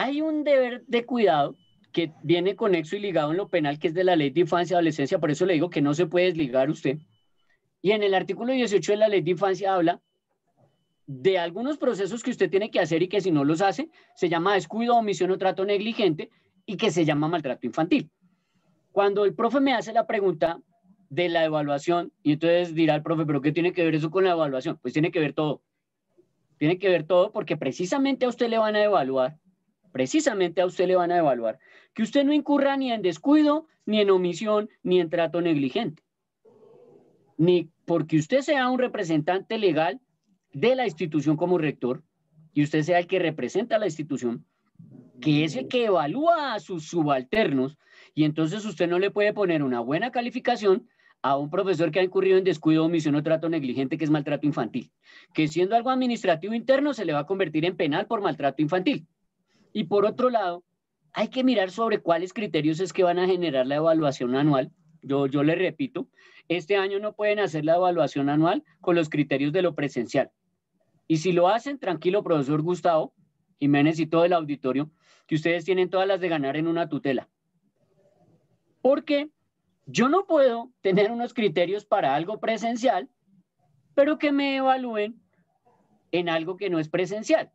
Hay un deber de cuidado que viene conexo y ligado en lo penal, que es de la ley de infancia y adolescencia, por eso le digo que no se puede desligar usted. Y en el artículo 18 de la ley de infancia habla de algunos procesos que usted tiene que hacer y que si no los hace, se llama descuido, omisión o trato negligente y que se llama maltrato infantil. Cuando el profe me hace la pregunta de la evaluación, y entonces dirá el profe, pero ¿qué tiene que ver eso con la evaluación? Pues tiene que ver todo. Tiene que ver todo porque precisamente a usted le van a evaluar precisamente a usted le van a evaluar, que usted no incurra ni en descuido, ni en omisión, ni en trato negligente. Ni porque usted sea un representante legal de la institución como rector y usted sea el que representa a la institución, que es el que evalúa a sus subalternos, y entonces usted no le puede poner una buena calificación a un profesor que ha incurrido en descuido, omisión o trato negligente, que es maltrato infantil, que siendo algo administrativo interno se le va a convertir en penal por maltrato infantil. Y por otro lado, hay que mirar sobre cuáles criterios es que van a generar la evaluación anual. Yo, yo le repito, este año no pueden hacer la evaluación anual con los criterios de lo presencial. Y si lo hacen, tranquilo, profesor Gustavo Jiménez y todo el auditorio, que ustedes tienen todas las de ganar en una tutela. Porque yo no puedo tener unos criterios para algo presencial, pero que me evalúen en algo que no es presencial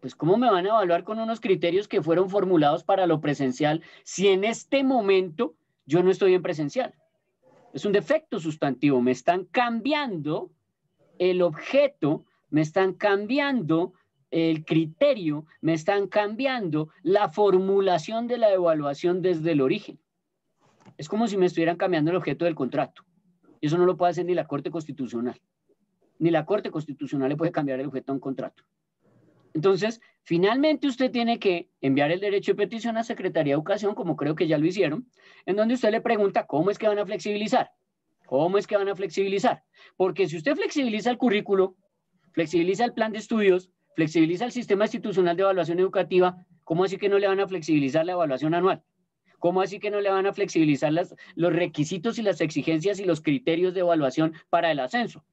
pues ¿cómo me van a evaluar con unos criterios que fueron formulados para lo presencial si en este momento yo no estoy en presencial? Es un defecto sustantivo, me están cambiando el objeto, me están cambiando el criterio, me están cambiando la formulación de la evaluación desde el origen. Es como si me estuvieran cambiando el objeto del contrato. Eso no lo puede hacer ni la Corte Constitucional. Ni la Corte Constitucional le puede cambiar el objeto a un contrato. Entonces, finalmente usted tiene que enviar el derecho de petición a Secretaría de Educación, como creo que ya lo hicieron, en donde usted le pregunta cómo es que van a flexibilizar. ¿Cómo es que van a flexibilizar? Porque si usted flexibiliza el currículo, flexibiliza el plan de estudios, flexibiliza el sistema institucional de evaluación educativa, ¿cómo así que no le van a flexibilizar la evaluación anual? ¿Cómo así que no le van a flexibilizar los requisitos y las exigencias y los criterios de evaluación para el ascenso?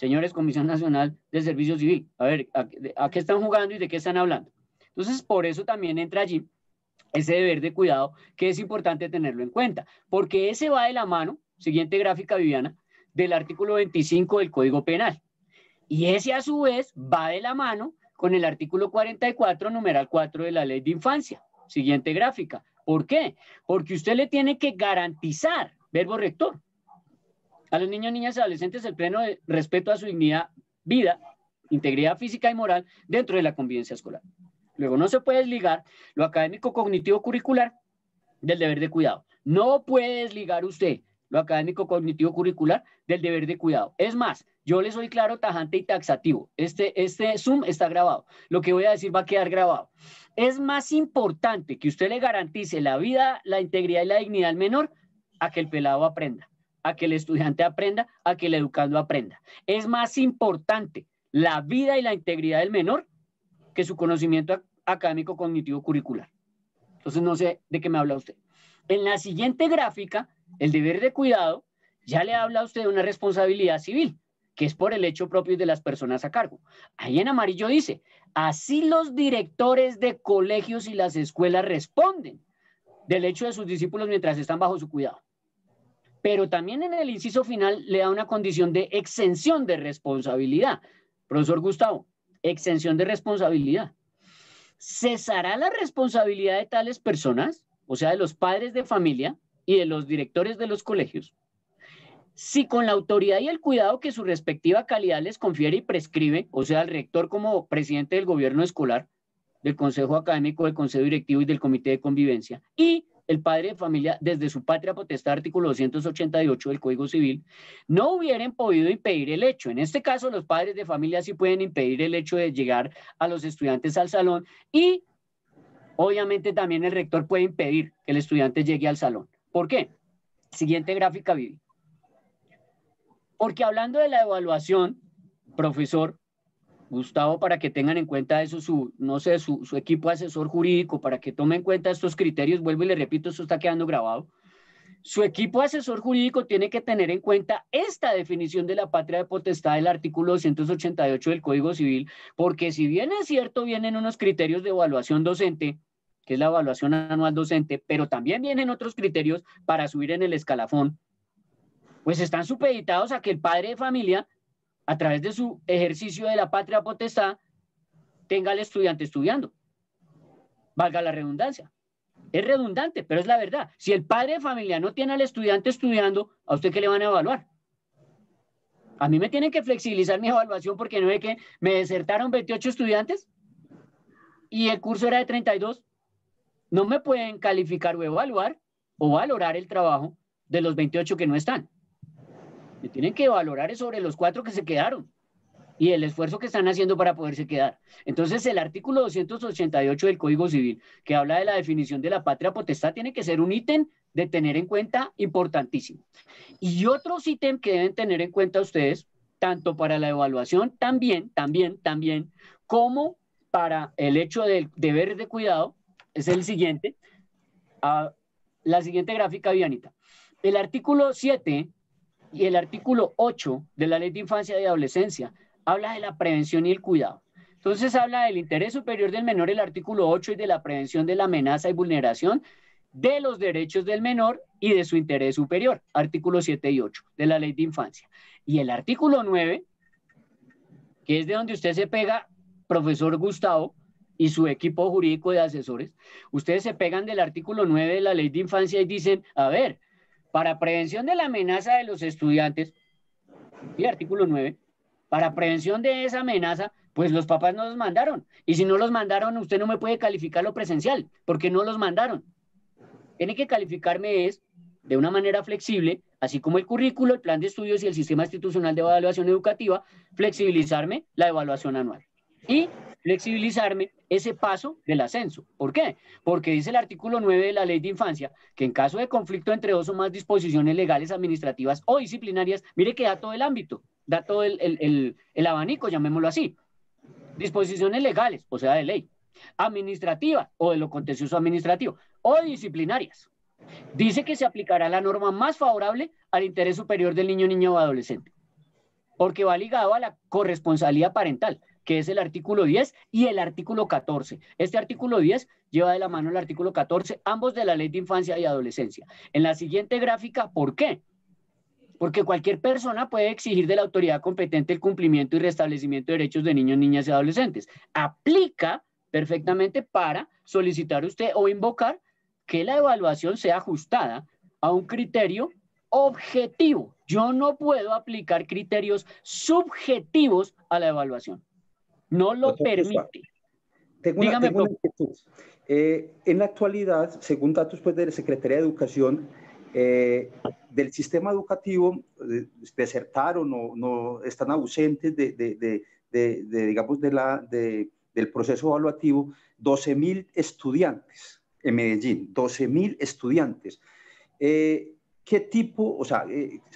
Señores, Comisión Nacional de Servicio Civil, a ver, a, qué están jugando y de qué están hablando? Entonces, por eso también entra allí ese deber de cuidado que es importante tenerlo en cuenta, porque ese va de la mano, siguiente gráfica Viviana, del artículo 25 del Código Penal. Y ese a su vez va de la mano con el artículo 44, numeral 4 de la Ley de Infancia. Siguiente gráfica. ¿Por qué? Porque usted le tiene que garantizar, verbo rector, a los niños, niñas y adolescentes el pleno respeto a su dignidad, vida, integridad física y moral dentro de la convivencia escolar. Luego, no se puede desligar lo académico cognitivo curricular del deber de cuidado. No puede desligar usted lo académico cognitivo curricular del deber de cuidado. Es más, yo le soy claro, tajante y taxativo. Este, este Zoom está grabado. Lo que voy a decir va a quedar grabado. Es más importante que usted le garantice la vida, la integridad y la dignidad al menor a que el pelado aprenda a que el estudiante aprenda, a que el educando aprenda. Es más importante la vida y la integridad del menor que su conocimiento académico cognitivo curricular. Entonces, no sé de qué me habla usted. En la siguiente gráfica, el deber de cuidado, ya le habla usted de una responsabilidad civil, que es por el hecho propio de las personas a cargo. Ahí en amarillo dice, así los directores de colegios y las escuelas responden del hecho de sus discípulos mientras están bajo su cuidado pero también en el inciso final le da una condición de exención de responsabilidad. Profesor Gustavo, exención de responsabilidad. ¿Cesará la responsabilidad de tales personas, o sea, de los padres de familia y de los directores de los colegios, si con la autoridad y el cuidado que su respectiva calidad les confiere y prescribe, o sea, el rector como presidente del gobierno escolar, del Consejo Académico, del Consejo Directivo y del Comité de Convivencia, y el padre de familia desde su patria potestad, artículo 288 del Código Civil, no hubieran podido impedir el hecho. En este caso, los padres de familia sí pueden impedir el hecho de llegar a los estudiantes al salón y obviamente también el rector puede impedir que el estudiante llegue al salón. ¿Por qué? Siguiente gráfica, Vivi. Porque hablando de la evaluación, profesor, Gustavo, para que tengan en cuenta eso, su, no sé, su, equipo asesor jurídico, para que tome en cuenta estos criterios, vuelvo y le repito, esto está quedando grabado. Su equipo asesor jurídico tiene que tener en cuenta esta definición de la patria de potestad del artículo 288 del Código Civil, porque si bien es cierto, vienen unos criterios de evaluación docente, que es la evaluación anual docente, pero también vienen otros criterios para subir en el escalafón, pues están supeditados a que el padre de familia a través de su ejercicio de la patria potestad, tenga al estudiante estudiando. Valga la redundancia. Es redundante, pero es la verdad. Si el padre de familia no tiene al estudiante estudiando, ¿a usted qué le van a evaluar? A mí me tienen que flexibilizar mi evaluación porque no ve que me desertaron 28 estudiantes y el curso era de 32. No me pueden calificar o evaluar o valorar el trabajo de los 28 que no están que tienen que valorar es sobre los cuatro que se quedaron y el esfuerzo que están haciendo para poderse quedar. Entonces, el artículo 288 del Código Civil, que habla de la definición de la patria potestad, tiene que ser un ítem de tener en cuenta importantísimo. Y otros ítem que deben tener en cuenta ustedes, tanto para la evaluación, también, también, también, como para el hecho del deber de cuidado, es el siguiente. a ah, la siguiente gráfica, Vianita. El artículo 7 y el artículo 8 de la Ley de Infancia y Adolescencia habla de la prevención y el cuidado. Entonces habla del interés superior del menor, el artículo 8, y de la prevención de la amenaza y vulneración de los derechos del menor y de su interés superior, artículo 7 y 8 de la ley de infancia. Y el artículo 9, que es de donde usted se pega, profesor Gustavo y su equipo jurídico de asesores, ustedes se pegan del artículo 9 de la ley de infancia y dicen, a ver, para prevención de la amenaza de los estudiantes, y artículo 9, para prevención de esa amenaza, pues los papás no los mandaron. Y si no los mandaron, usted no me puede calificar lo presencial, porque no los mandaron. Tiene que calificarme es de una manera flexible, así como el currículo, el plan de estudios y el sistema institucional de evaluación educativa, flexibilizarme la evaluación anual. Y flexibilizarme ese paso del ascenso. ¿Por qué? Porque dice el artículo 9 de la Ley de Infancia que en caso de conflicto entre dos o más disposiciones legales, administrativas o disciplinarias, mire que da todo el ámbito, da todo el, abanico, llamémoslo así. Disposiciones legales, o sea, de ley, administrativa o de lo contencioso administrativo, o disciplinarias. Dice que se aplicará la norma más favorable al interés superior del niño, niño o adolescente, porque va ligado a la corresponsabilidad parental que es el artículo 10 y el artículo 14. Este artículo 10 lleva de la mano el artículo 14, ambos de la Ley de Infancia y Adolescencia. En la siguiente gráfica, ¿por qué? Porque cualquier persona puede exigir de la autoridad competente el cumplimiento y restablecimiento de derechos de niños, niñas y adolescentes. Aplica perfectamente para solicitar usted o invocar que la evaluación sea ajustada a un criterio objetivo. Yo no puedo aplicar criterios subjetivos a la evaluación. No lo permite. Eh, en la actualidad, según datos pues, de la Secretaría de Educación, eh, del sistema educativo desertaron eh, o no, están ausentes de, de, de, la, del proceso evaluativo 12.000 estudiantes en Medellín, 12.000 estudiantes. ¿Qué tipo, o sea,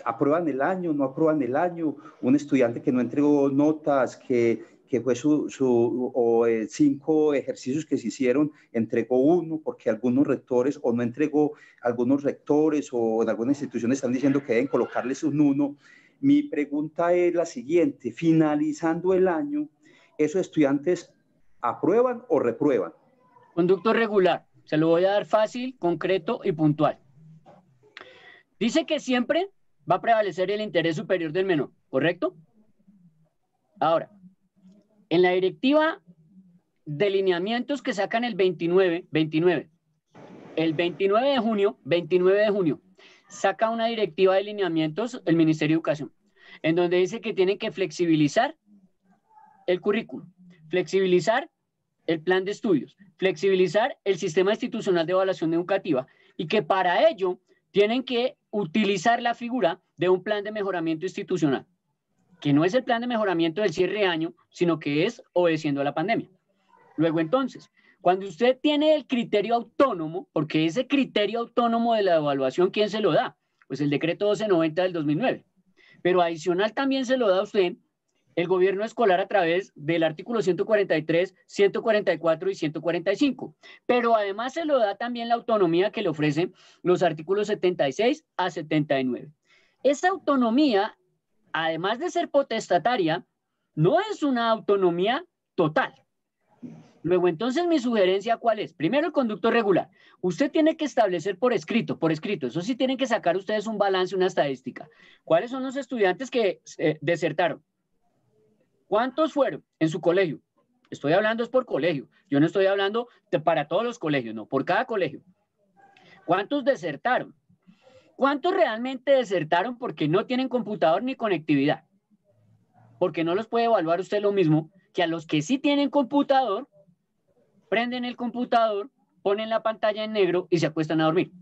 aprueban el año, no aprueban el año? Un estudiante que no entregó notas, que fue su, o, cinco ejercicios que se hicieron, entregó uno porque algunos rectores o no entregó, algunos rectores o en algunas instituciones están diciendo que deben colocarles un uno. Mi pregunta es la siguiente, finalizando el año, ¿esos estudiantes aprueban o reprueban? Conducto regular, se lo voy a dar fácil, concreto y puntual. Dice que siempre va a prevalecer el interés superior del menor, ¿correcto? Ahora, en la directiva de lineamientos que sacan el 29, 29, el 29 de junio, 29 de junio, saca una directiva de lineamientos el Ministerio de Educación, en donde dice que tienen que flexibilizar el currículum, flexibilizar el plan de estudios, flexibilizar el sistema institucional de evaluación educativa y que para ello tienen que utilizar la figura de un plan de mejoramiento institucional que no es el plan de mejoramiento del cierre de año, sino que es obedeciendo a la pandemia. Luego entonces, cuando usted tiene el criterio autónomo, porque ese criterio autónomo de la evaluación, ¿quién se lo da? Pues el decreto 1290 del 2009. Pero adicional también se lo da usted el gobierno escolar a través del artículo 143, 144 y 145. Pero además se lo da también la autonomía que le ofrecen los artículos 76 a 79. Esa autonomía además de ser potestataria, no es una autonomía total. Luego, entonces, mi sugerencia, ¿cuál es? Primero, el conducto regular. Usted tiene que establecer por escrito, por escrito. Eso sí tienen que sacar ustedes un balance, una estadística. ¿Cuáles son los estudiantes que eh, desertaron? ¿Cuántos fueron en su colegio? Estoy hablando es por colegio. Yo no estoy hablando para todos los colegios, no, por cada colegio. ¿Cuántos desertaron? ¿Cuántos realmente desertaron porque no tienen computador ni conectividad? Porque no los puede evaluar usted lo mismo que a los que sí tienen computador, prenden el computador, ponen la pantalla en negro y se acuestan a dormir,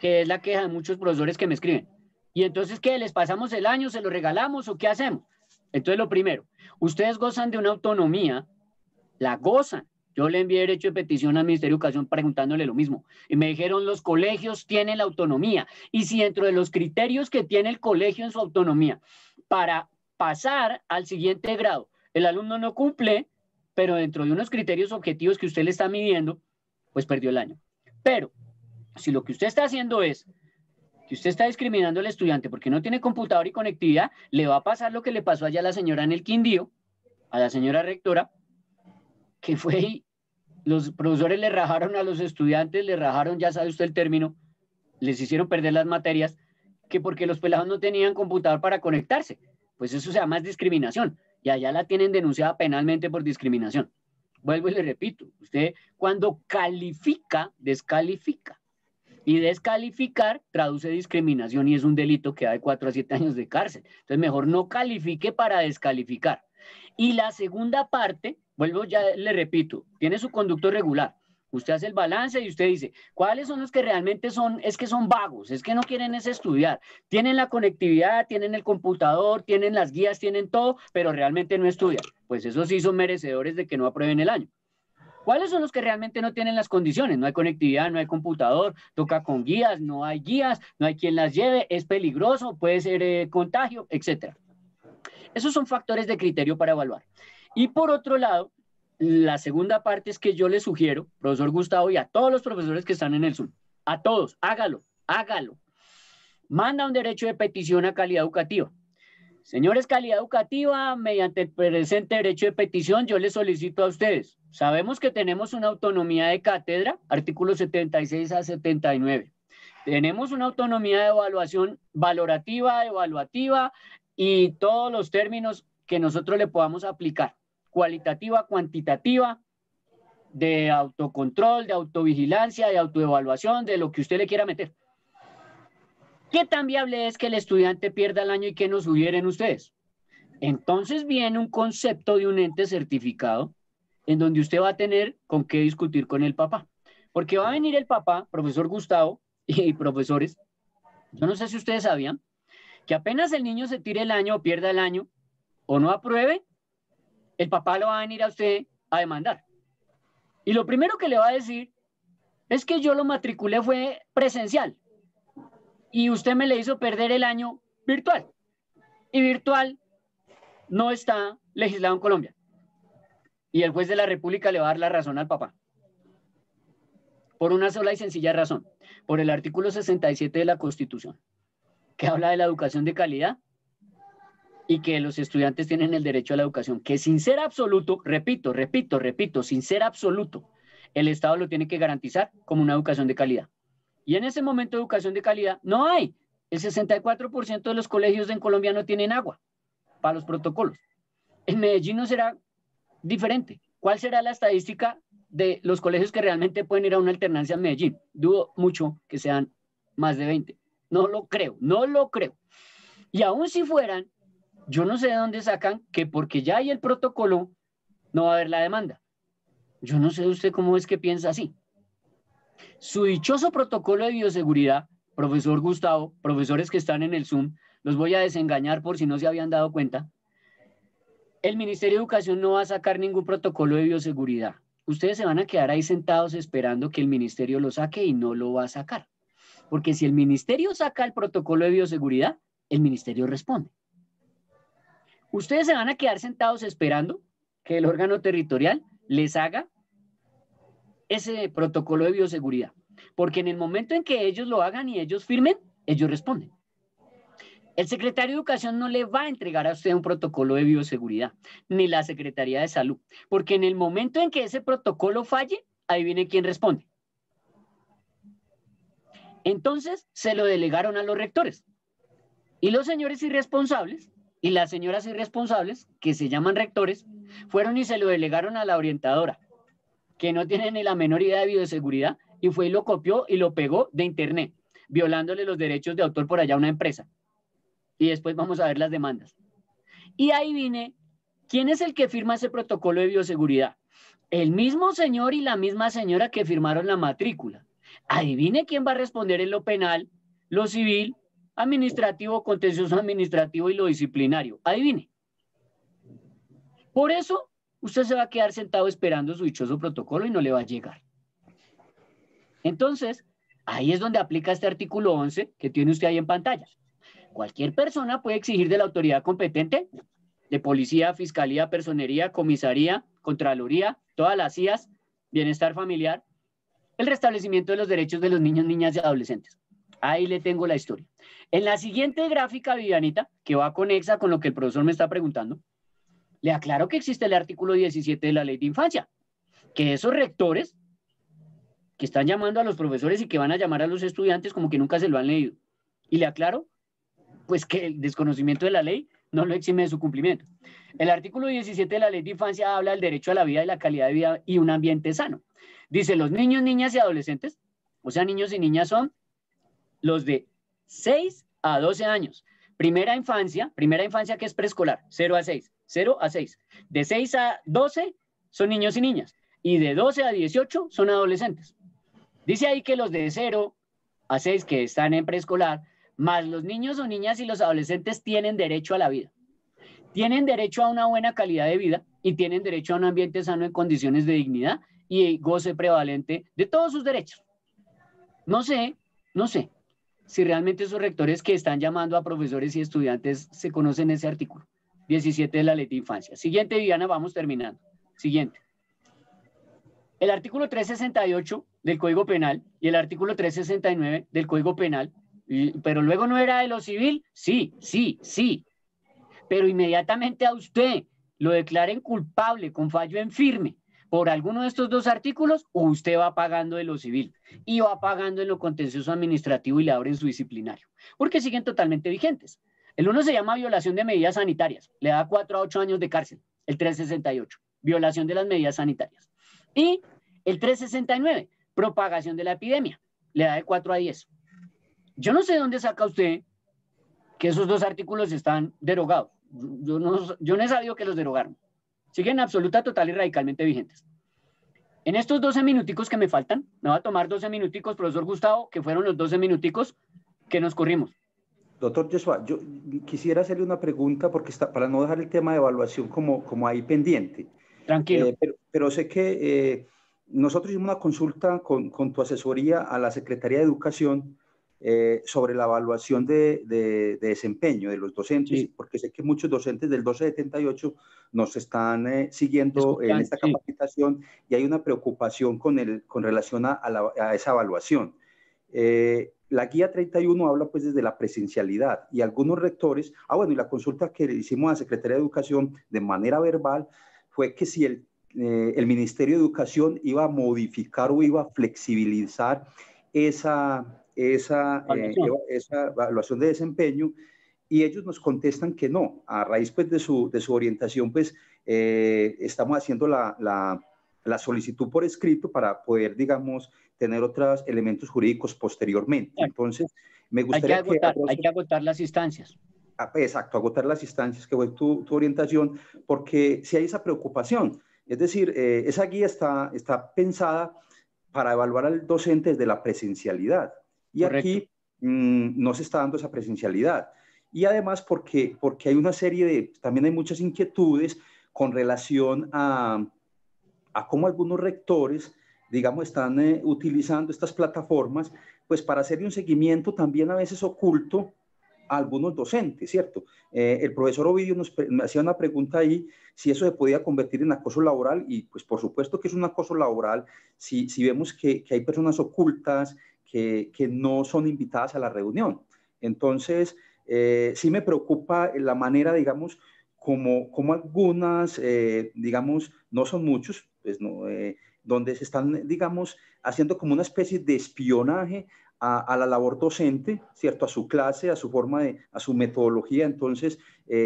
que es la queja de muchos profesores que me escriben. Y entonces, ¿qué? ¿Les pasamos el año, se lo regalamos o qué hacemos? Entonces, lo primero, ustedes gozan de una autonomía, la gozan, yo le envié derecho de petición al Ministerio de Educación preguntándole lo mismo. Y me dijeron, los colegios tienen la autonomía. Y si dentro de los criterios que tiene el colegio en su autonomía para pasar al siguiente grado, el alumno no cumple, pero dentro de unos criterios objetivos que usted le está midiendo, pues perdió el año. Pero si lo que usted está haciendo es que usted está discriminando al estudiante porque no tiene computador y conectividad, le va a pasar lo que le pasó allá a la señora en el Quindío, a la señora rectora, que fue los profesores le rajaron a los estudiantes, le rajaron, ya sabe usted el término, les hicieron perder las materias, que porque los pelados no tenían computador para conectarse. Pues eso se llama discriminación. Y allá la tienen denunciada penalmente por discriminación. Vuelvo y le repito, usted cuando califica, descalifica. Y descalificar traduce discriminación y es un delito que da de cuatro a siete años de cárcel. Entonces, mejor no califique para descalificar. Y la segunda parte Vuelvo, ya le repito, tiene su conducto regular. Usted hace el balance y usted dice, ¿cuáles son los que realmente son, es que son vagos, es que no quieren estudiar? Tienen la conectividad, tienen el computador, tienen las guías, tienen todo, pero realmente no estudian. Pues esos sí son merecedores de que no aprueben el año. ¿Cuáles son los que realmente no tienen las condiciones? No hay conectividad, no hay computador, toca con guías, no hay guías, no hay quien las lleve, es peligroso, puede ser eh, contagio, etc. Esos son factores de criterio para evaluar. Y por otro lado, la segunda parte es que yo le sugiero, profesor Gustavo, y a todos los profesores que están en el Zoom, a todos, hágalo, hágalo. Manda un derecho de petición a calidad educativa. Señores, calidad educativa, mediante el presente derecho de petición, yo les solicito a ustedes. Sabemos que tenemos una autonomía de cátedra, artículo 76 a 79. Tenemos una autonomía de evaluación valorativa, evaluativa y todos los términos que nosotros le podamos aplicar cualitativa, cuantitativa, de autocontrol, de autovigilancia, de autoevaluación, de lo que usted le quiera meter. ¿Qué tan viable es que el estudiante pierda el año y que nos sugieren ustedes? Entonces viene un concepto de un ente certificado en donde usted va a tener con qué discutir con el papá. Porque va a venir el papá, profesor Gustavo y profesores, yo no sé si ustedes sabían, que apenas el niño se tire el año o pierda el año o no apruebe, el papá lo va a venir a usted a demandar. Y lo primero que le va a decir es que yo lo matriculé fue presencial y usted me le hizo perder el año virtual. Y virtual no está legislado en Colombia. Y el juez de la República le va a dar la razón al papá. Por una sola y sencilla razón, por el artículo 67 de la Constitución, que habla de la educación de calidad y que los estudiantes tienen el derecho a la educación, que sin ser absoluto, repito, repito, repito, sin ser absoluto, el Estado lo tiene que garantizar como una educación de calidad. Y en ese momento de educación de calidad no hay. El 64% de los colegios en Colombia no tienen agua para los protocolos. En Medellín no será diferente. ¿Cuál será la estadística de los colegios que realmente pueden ir a una alternancia en Medellín? Dudo mucho que sean más de 20. No lo creo, no lo creo. Y aún si fueran, yo no sé de dónde sacan que porque ya hay el protocolo, no va a haber la demanda. Yo no sé usted cómo es que piensa así. Su dichoso protocolo de bioseguridad, profesor Gustavo, profesores que están en el Zoom, los voy a desengañar por si no se habían dado cuenta. El Ministerio de Educación no va a sacar ningún protocolo de bioseguridad. Ustedes se van a quedar ahí sentados esperando que el ministerio lo saque y no lo va a sacar. Porque si el ministerio saca el protocolo de bioseguridad, el ministerio responde. ¿Ustedes se van a quedar sentados esperando que el órgano territorial les haga ese protocolo de bioseguridad? Porque en el momento en que ellos lo hagan y ellos firmen, ellos responden. El secretario de Educación no le va a entregar a usted un protocolo de bioseguridad, ni la Secretaría de Salud, porque en el momento en que ese protocolo falle, ahí viene quien responde. Entonces, se lo delegaron a los rectores. Y los señores irresponsables y las señoras irresponsables, que se llaman rectores, fueron y se lo delegaron a la orientadora, que no tiene ni la menor idea de bioseguridad, y fue y lo copió y lo pegó de Internet, violándole los derechos de autor por allá a una empresa. Y después vamos a ver las demandas. Y ahí vine, ¿quién es el que firma ese protocolo de bioseguridad? El mismo señor y la misma señora que firmaron la matrícula. Adivine quién va a responder en lo penal, lo civil administrativo, contencioso administrativo y lo disciplinario. Adivine. Por eso, usted se va a quedar sentado esperando su dichoso protocolo y no le va a llegar. Entonces, ahí es donde aplica este artículo 11 que tiene usted ahí en pantalla. Cualquier persona puede exigir de la autoridad competente, de policía, fiscalía, personería, comisaría, contraloría, todas las IAS, bienestar familiar, el restablecimiento de los derechos de los niños, niñas y adolescentes. Ahí le tengo la historia. En la siguiente gráfica, Vivianita, que va conexa con lo que el profesor me está preguntando, le aclaro que existe el artículo 17 de la ley de infancia, que esos rectores que están llamando a los profesores y que van a llamar a los estudiantes como que nunca se lo han leído. Y le aclaro, pues que el desconocimiento de la ley no lo exime de su cumplimiento. El artículo 17 de la ley de infancia habla del derecho a la vida y la calidad de vida y un ambiente sano. Dice, los niños, niñas y adolescentes, o sea, niños y niñas son los de 6 a 12 años. Primera infancia, primera infancia que es preescolar, 0 a 6, 0 a 6. De 6 a 12 son niños y niñas y de 12 a 18 son adolescentes. Dice ahí que los de 0 a 6 que están en preescolar, más los niños o niñas y los adolescentes tienen derecho a la vida. Tienen derecho a una buena calidad de vida y tienen derecho a un ambiente sano en condiciones de dignidad y goce prevalente de todos sus derechos. No sé, no sé si realmente esos rectores que están llamando a profesores y estudiantes se conocen ese artículo 17 de la ley de infancia. Siguiente, Viviana, vamos terminando. Siguiente. El artículo 368 del Código Penal y el artículo 369 del Código Penal, pero luego no era de lo civil, sí, sí, sí. Pero inmediatamente a usted lo declaren culpable con fallo en firme por alguno de estos dos artículos o usted va pagando de lo civil y va pagando en lo contencioso administrativo y le en su disciplinario, porque siguen totalmente vigentes. El uno se llama violación de medidas sanitarias, le da 4 a 8 años de cárcel, el 368, violación de las medidas sanitarias. Y el 369, propagación de la epidemia, le da de 4 a 10. Yo no sé dónde saca usted que esos dos artículos están derogados. Yo no, yo no he sabido que los derogaron siguen absoluta, total y radicalmente vigentes. En estos 12 minuticos que me faltan, me va a tomar 12 minuticos, profesor Gustavo, que fueron los 12 minuticos que nos corrimos. Doctor Joshua, yo quisiera hacerle una pregunta porque está, para no dejar el tema de evaluación como, como ahí pendiente. Tranquilo. Eh, pero, sé que eh, nosotros hicimos una consulta con, con, tu asesoría a la Secretaría de Educación eh, sobre la evaluación de, desempeño de los docentes, porque sé que muchos docentes del 1278 nos están eh, siguiendo en esta capacitación y hay una preocupación con, el, con relación a, esa evaluación. Eh, la guía 31 habla pues desde la presencialidad y algunos rectores, ah bueno, y la consulta que le hicimos a la Secretaría de Educación de manera verbal fue que si el Ministerio de Educación iba a modificar o iba a flexibilizar esa, esa, eh, esa evaluación de desempeño y ellos nos contestan que no. A raíz pues, de, su, de su orientación, pues eh, estamos haciendo la, la, solicitud por escrito para poder, digamos, tener otros elementos jurídicos posteriormente. Entonces, me gustaría... Hay que agotar, hay que agotar las instancias. Ah, exacto, agotar las instancias que fue tu, tu orientación, porque si hay esa preocupación, es decir, eh, esa guía está, está pensada para evaluar al docente desde la presencialidad. Y aquí mm, no se está dando esa presencialidad. Y además porque, porque hay una serie de, también hay muchas inquietudes con relación a, cómo algunos rectores, digamos, están eh, utilizando estas plataformas, pues para hacer un seguimiento también a veces oculto a algunos docentes, ¿cierto? Eh, el profesor Ovidio nos me hacía una pregunta ahí si eso se podía convertir en acoso laboral y pues por supuesto que es un acoso laboral si, si vemos que, que hay personas ocultas, que, no son invitadas a la reunión. Entonces, eh, sí me preocupa la manera, digamos, como, algunas, eh, digamos, no son muchos, pues no, eh, donde se están, digamos, haciendo como una especie de espionaje a, la labor docente, ¿cierto? A su clase, a su forma de, a su metodología. Entonces,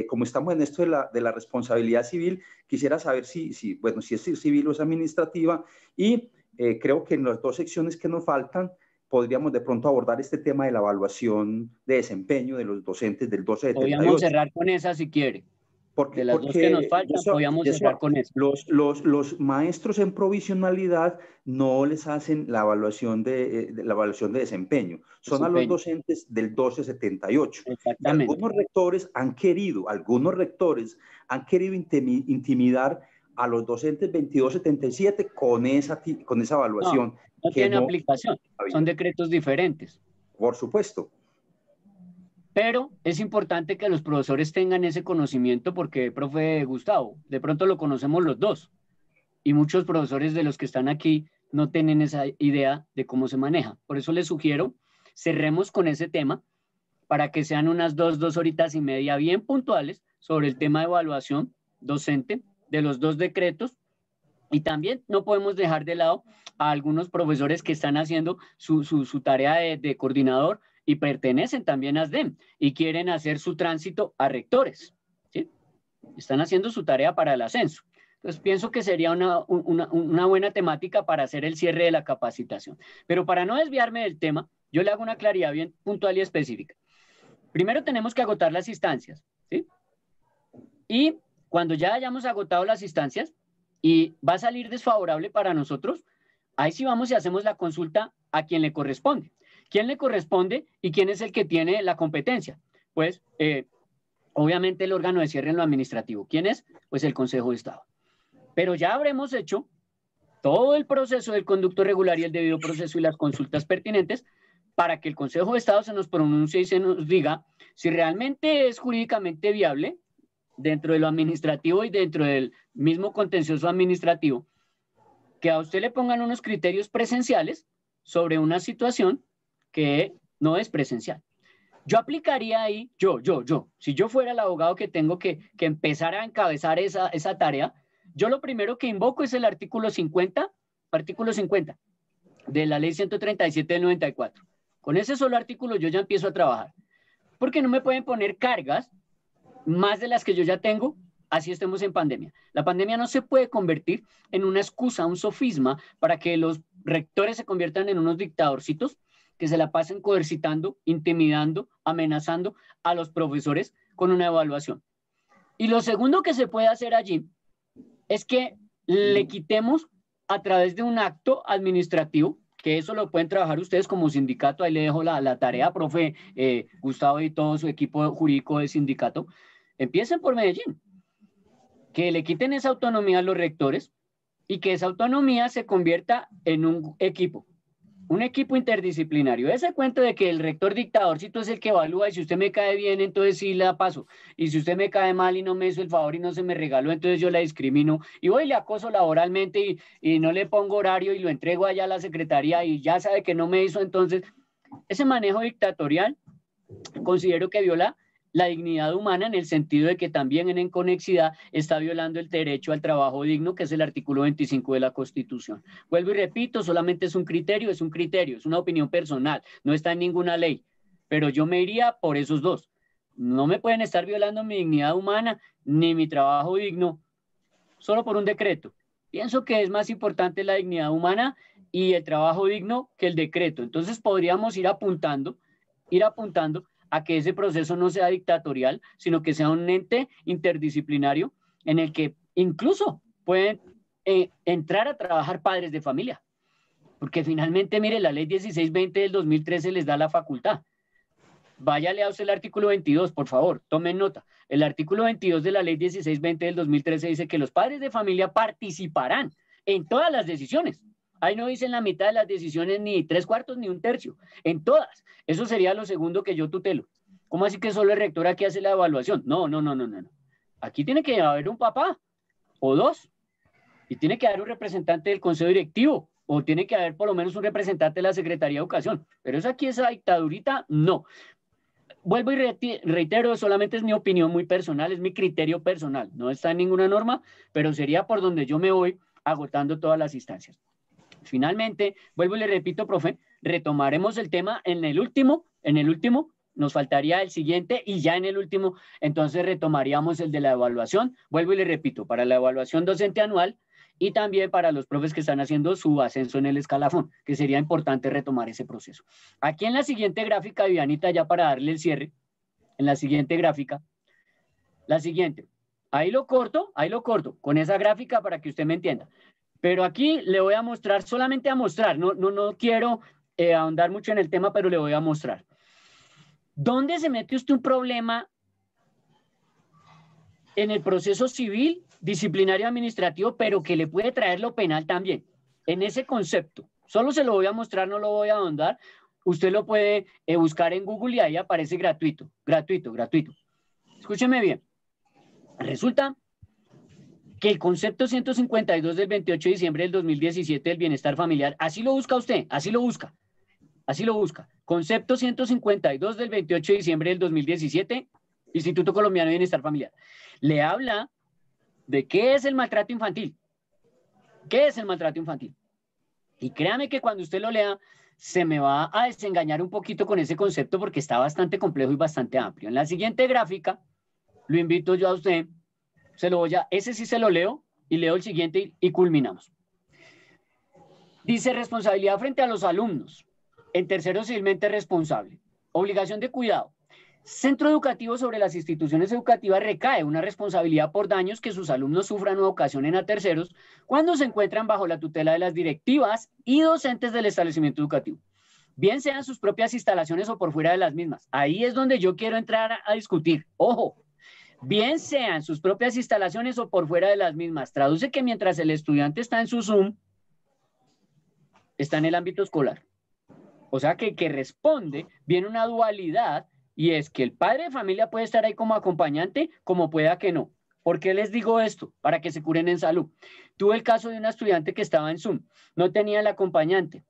como estamos en esto de la, de la, responsabilidad civil, quisiera saber si, si, bueno, si es civil o es administrativa. Y creo que en las dos secciones que nos faltan, podríamos de pronto abordar este tema de la evaluación de desempeño de los docentes del 12 de Podríamos cerrar con esa si quiere. Porque, de las dos que nos faltan, podríamos cerrar con eso. Los, maestros en provisionalidad no les hacen la evaluación de, eh, la evaluación de desempeño. Son a los docentes del 1278. algunos rectores han querido, algunos rectores han querido intimidar a los docentes 2277 con esa, con esa evaluación no tiene aplicación, son decretos diferentes. Por supuesto. Pero es importante que los profesores tengan ese conocimiento porque, profe Gustavo, de pronto lo conocemos los dos y muchos profesores de los que están aquí no tienen esa idea de cómo se maneja. Por eso les sugiero, cerremos con ese tema para que sean unas dos, dos horitas y media bien puntuales sobre el tema de evaluación docente de los dos decretos y también no podemos dejar de lado a algunos profesores que están haciendo su, tarea de, coordinador y pertenecen también a ASDEM y quieren hacer su tránsito a rectores. ¿sí? Están haciendo su tarea para el ascenso. Entonces pienso que sería una, una buena temática para hacer el cierre de la capacitación. Pero para no desviarme del tema, yo le hago una claridad bien puntual y específica. Primero tenemos que agotar las instancias. ¿sí? Y cuando ya hayamos agotado las instancias, y va a salir desfavorable para nosotros, ahí sí vamos y hacemos la consulta a quien le corresponde. ¿Quién le corresponde y quién es el que tiene la competencia? Pues eh, obviamente el órgano de cierre en lo administrativo. ¿Quién es? Pues el Consejo de Estado. Pero ya habremos hecho todo el proceso del conducto regular y el debido proceso y las consultas pertinentes para que el Consejo de Estado se nos pronuncie y se nos diga si realmente es jurídicamente viable dentro de lo administrativo y dentro del mismo contencioso administrativo, que a usted le pongan unos criterios presenciales sobre una situación que no es presencial. Yo aplicaría ahí, yo, yo, yo, si yo fuera el abogado que tengo que, que empezar a encabezar esa, esa tarea, yo lo primero que invoco es el artículo 50, artículo 50 de la ley 137 del 94. Con ese solo artículo yo ya empiezo a trabajar, porque no me pueden poner cargas más de las que yo ya tengo, así estemos en pandemia. La pandemia no se puede convertir en una excusa, un sofisma para que los rectores se conviertan en unos dictadorcitos que se la pasen coercitando, intimidando, amenazando a los profesores con una evaluación. Y lo segundo que se puede hacer allí es que le quitemos a través de un acto administrativo, que eso lo pueden trabajar ustedes como sindicato, ahí le dejo la, la tarea, profe eh, Gustavo y todo su equipo jurídico de sindicato, Empiecen por Medellín. Que le quiten esa autonomía a los rectores y que esa autonomía se convierta en un equipo, un equipo interdisciplinario. Ese cuento de que el rector dictadorcito es el que evalúa y si usted me cae bien, entonces sí la paso. Y si usted me cae mal y no me hizo el favor y no se me regaló, entonces yo la discrimino. Y voy y le acoso laboralmente y, y no le pongo horario y lo entrego allá a la secretaría y ya sabe que no me hizo. Entonces, ese manejo dictatorial considero que viola la dignidad humana en el sentido de que también en conexidad está violando el derecho al trabajo digno, que es el artículo 25 de la Constitución. Vuelvo y repito, solamente es un criterio, es un criterio, es una opinión personal, no está en ninguna ley, pero yo me iría por esos dos. No me pueden estar violando mi dignidad humana ni mi trabajo digno solo por un decreto. Pienso que es más importante la dignidad humana y el trabajo digno que el decreto. Entonces podríamos ir apuntando, ir apuntando a que ese proceso no sea dictatorial, sino que sea un ente interdisciplinario en el que incluso pueden eh, entrar a trabajar padres de familia. Porque finalmente, mire, la ley 1620 del 2013 les da la facultad. Vaya, lea usted el artículo 22, por favor, tomen nota. El artículo 22 de la ley 1620 del 2013 dice que los padres de familia participarán en todas las decisiones Ahí no dicen la mitad de las decisiones, ni tres cuartos, ni un tercio, en todas. Eso sería lo segundo que yo tutelo. ¿Cómo así que solo el rector aquí hace la evaluación? No, no, no, no, no. Aquí tiene que haber un papá o dos. Y tiene que haber un representante del consejo directivo o tiene que haber por lo menos un representante de la Secretaría de Educación. Pero es aquí, esa dictadurita, no. Vuelvo y reitero, solamente es mi opinión muy personal, es mi criterio personal. No está en ninguna norma, pero sería por donde yo me voy agotando todas las instancias. Finalmente, vuelvo y le repito, profe, retomaremos el tema en el último, en el último, nos faltaría el siguiente y ya en el último, entonces retomaríamos el de la evaluación. Vuelvo y le repito, para la evaluación docente anual y también para los profes que están haciendo su ascenso en el escalafón, que sería importante retomar ese proceso. Aquí en la siguiente gráfica, Vianita, ya para darle el cierre, en la siguiente gráfica, la siguiente. Ahí lo corto, ahí lo corto, con esa gráfica para que usted me entienda. Pero aquí le voy a mostrar, solamente a mostrar, no, no, quiero eh, ahondar mucho en el tema, pero le voy a mostrar. ¿Dónde se mete usted un problema en el proceso civil, disciplinario, administrativo, pero que le puede traer lo penal también? En ese concepto. Solo se lo voy a mostrar, no lo voy a ahondar. Usted lo puede eh, buscar en Google y ahí aparece gratuito, gratuito, gratuito. Escúcheme bien. Resulta que el concepto 152 del 28 de diciembre del 2017 del bienestar familiar, así lo busca usted, así lo busca, así lo busca. Concepto 152 del 28 de diciembre del 2017, Instituto Colombiano de Bienestar Familiar. Le habla de qué es el maltrato infantil. ¿Qué es el maltrato infantil? Y créame que cuando usted lo lea, se me va a desengañar un poquito con ese concepto porque está bastante complejo y bastante amplio. En la siguiente gráfica, lo invito yo a usted se lo voy ese sí se lo leo y leo el siguiente y, culminamos. Dice responsabilidad frente a los alumnos. En tercero, civilmente responsable. Obligación de cuidado. Centro educativo sobre las instituciones educativas recae una responsabilidad por daños que sus alumnos sufran o ocasionen a terceros cuando se encuentran bajo la tutela de las directivas y docentes del establecimiento educativo, bien sean sus propias instalaciones o por fuera de las mismas. Ahí es donde yo quiero entrar a discutir. Ojo, bien sean sus propias instalaciones o por fuera de las mismas. Traduce que mientras el estudiante está en su Zoom, está en el ámbito escolar. O sea que, que responde, viene una dualidad y es que el padre de familia puede estar ahí como acompañante, como pueda que no. ¿Por qué les digo esto? Para que se curen en salud. Tuve el caso de una estudiante que estaba en Zoom, no tenía el acompañante.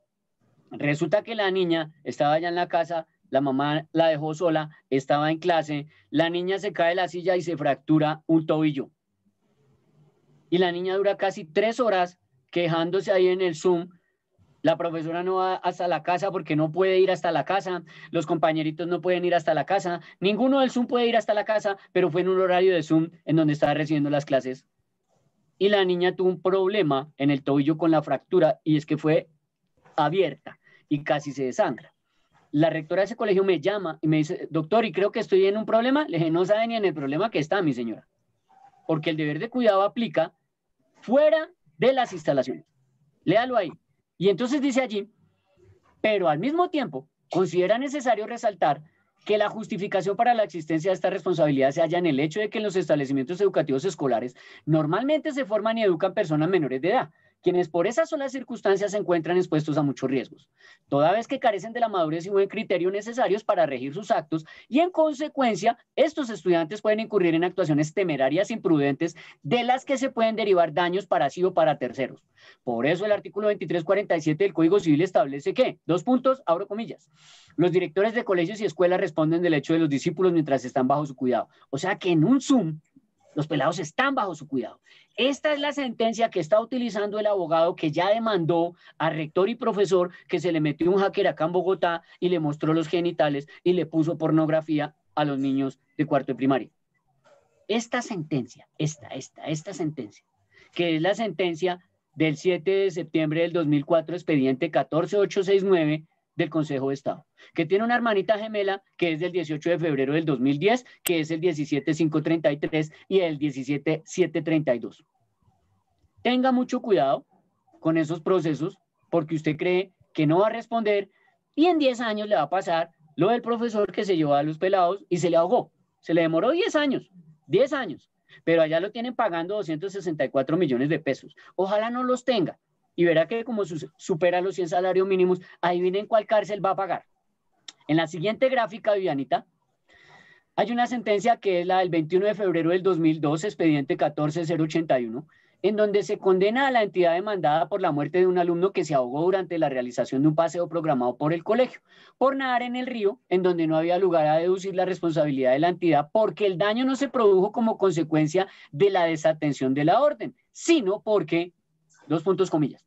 Resulta que la niña estaba allá en la casa la mamá la dejó sola, estaba en clase, la niña se cae de la silla y se fractura un tobillo. Y la niña dura casi tres horas quejándose ahí en el Zoom. La profesora no va hasta la casa porque no puede ir hasta la casa, los compañeritos no pueden ir hasta la casa, ninguno del Zoom puede ir hasta la casa, pero fue en un horario de Zoom en donde estaba recibiendo las clases. Y la niña tuvo un problema en el tobillo con la fractura y es que fue abierta y casi se desangra la rectora de ese colegio me llama y me dice, doctor, y creo que estoy en un problema. Le dije, no sabe ni en el problema que está, mi señora, porque el deber de cuidado aplica fuera de las instalaciones. Léalo ahí. Y entonces dice allí, pero al mismo tiempo, considera necesario resaltar que la justificación para la existencia de esta responsabilidad se halla en el hecho de que en los establecimientos educativos escolares normalmente se forman y educan personas menores de edad, quienes por esas solas circunstancias se encuentran expuestos a muchos riesgos, toda vez que carecen de la madurez y buen criterio necesarios para regir sus actos y en consecuencia estos estudiantes pueden incurrir en actuaciones temerarias e imprudentes de las que se pueden derivar daños para sí o para terceros. Por eso el artículo 2347 del Código Civil establece que, dos puntos, abro comillas, los directores de colegios y escuelas responden del hecho de los discípulos mientras están bajo su cuidado. O sea que en un Zoom los pelados están bajo su cuidado. Esta es la sentencia que está utilizando el abogado que ya demandó a rector y profesor que se le metió un hacker acá en Bogotá y le mostró los genitales y le puso pornografía a los niños de cuarto de primaria. Esta sentencia, esta, esta, esta sentencia, que es la sentencia del 7 de septiembre del 2004, expediente 14869, del Consejo de Estado, que tiene una hermanita gemela que es del 18 de febrero del 2010, que es el 17533 y el 17732. Tenga mucho cuidado con esos procesos porque usted cree que no va a responder y en 10 años le va a pasar lo del profesor que se llevó a los pelados y se le ahogó. Se le demoró 10 años, 10 años, pero allá lo tienen pagando 264 millones de pesos. Ojalá no los tenga, y verá que como supera los 100 salarios mínimos, adivinen cuál cárcel va a pagar. En la siguiente gráfica, Vivianita, hay una sentencia que es la del 21 de febrero del 2002, expediente 14081, en donde se condena a la entidad demandada por la muerte de un alumno que se ahogó durante la realización de un paseo programado por el colegio, por nadar en el río, en donde no había lugar a deducir la responsabilidad de la entidad, porque el daño no se produjo como consecuencia de la desatención de la orden, sino porque dos puntos comillas.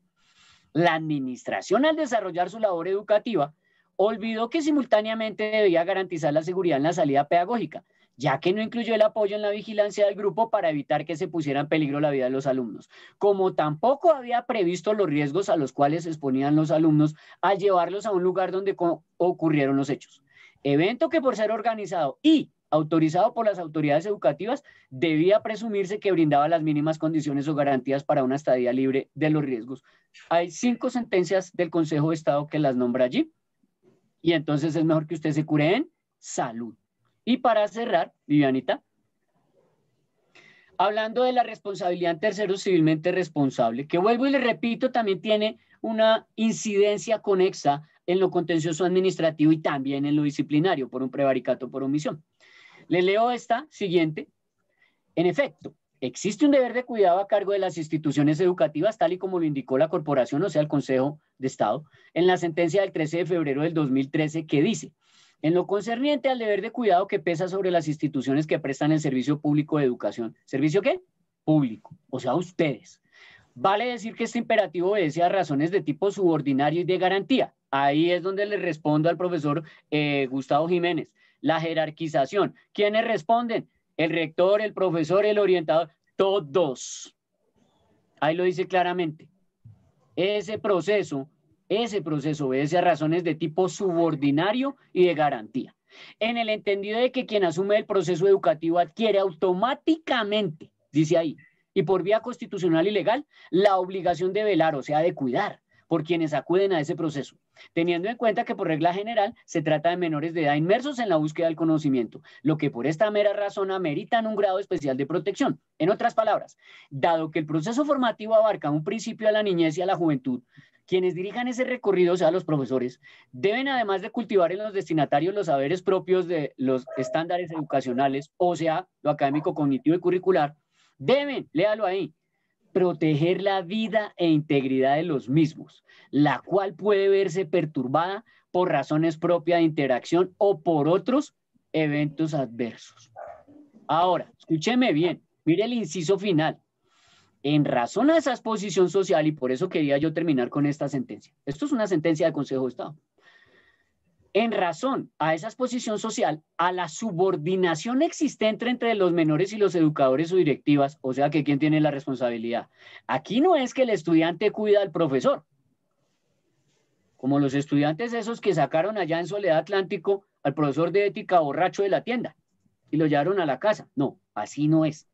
La administración al desarrollar su labor educativa olvidó que simultáneamente debía garantizar la seguridad en la salida pedagógica, ya que no incluyó el apoyo en la vigilancia del grupo para evitar que se pusiera en peligro la vida de los alumnos, como tampoco había previsto los riesgos a los cuales se exponían los alumnos al llevarlos a un lugar donde ocurrieron los hechos. Evento que por ser organizado y autorizado por las autoridades educativas, debía presumirse que brindaba las mínimas condiciones o garantías para una estadía libre de los riesgos. Hay cinco sentencias del Consejo de Estado que las nombra allí y entonces es mejor que usted se cure en salud. Y para cerrar, Vivianita, hablando de la responsabilidad en terceros civilmente responsable, que vuelvo y le repito, también tiene una incidencia conexa en lo contencioso administrativo y también en lo disciplinario por un prevaricato por omisión. Le leo esta siguiente. En efecto, existe un deber de cuidado a cargo de las instituciones educativas, tal y como lo indicó la corporación, o sea, el Consejo de Estado, en la sentencia del 13 de febrero del 2013 que dice, en lo concerniente al deber de cuidado que pesa sobre las instituciones que prestan el servicio público de educación. ¿Servicio qué? Público, o sea, ustedes. Vale decir que este imperativo obedece a razones de tipo subordinario y de garantía. Ahí es donde le respondo al profesor eh, Gustavo Jiménez la jerarquización. ¿Quiénes responden? El rector, el profesor, el orientador, todos. Ahí lo dice claramente. Ese proceso, ese proceso obedece a razones de tipo subordinario y de garantía. En el entendido de que quien asume el proceso educativo adquiere automáticamente, dice ahí, y por vía constitucional y legal, la obligación de velar, o sea, de cuidar, por quienes acuden a ese proceso, teniendo en cuenta que por regla general se trata de menores de edad inmersos en la búsqueda del conocimiento, lo que por esta mera razón ameritan un grado especial de protección. En otras palabras, dado que el proceso formativo abarca un principio a la niñez y a la juventud, quienes dirijan ese recorrido, o sea, los profesores, deben además de cultivar en los destinatarios los saberes propios de los estándares educacionales, o sea, lo académico, cognitivo y curricular, deben, léalo ahí, proteger la vida e integridad de los mismos, la cual puede verse perturbada por razones propias de interacción o por otros eventos adversos. Ahora, escúcheme bien, mire el inciso final. En razón a esa exposición social, y por eso quería yo terminar con esta sentencia. Esto es una sentencia del Consejo de Estado en razón a esa exposición social, a la subordinación existente entre los menores y los educadores o directivas, o sea que quién tiene la responsabilidad. Aquí no es que el estudiante cuida al profesor, como los estudiantes esos que sacaron allá en Soledad Atlántico al profesor de ética borracho de la tienda y lo llevaron a la casa. No, así no es.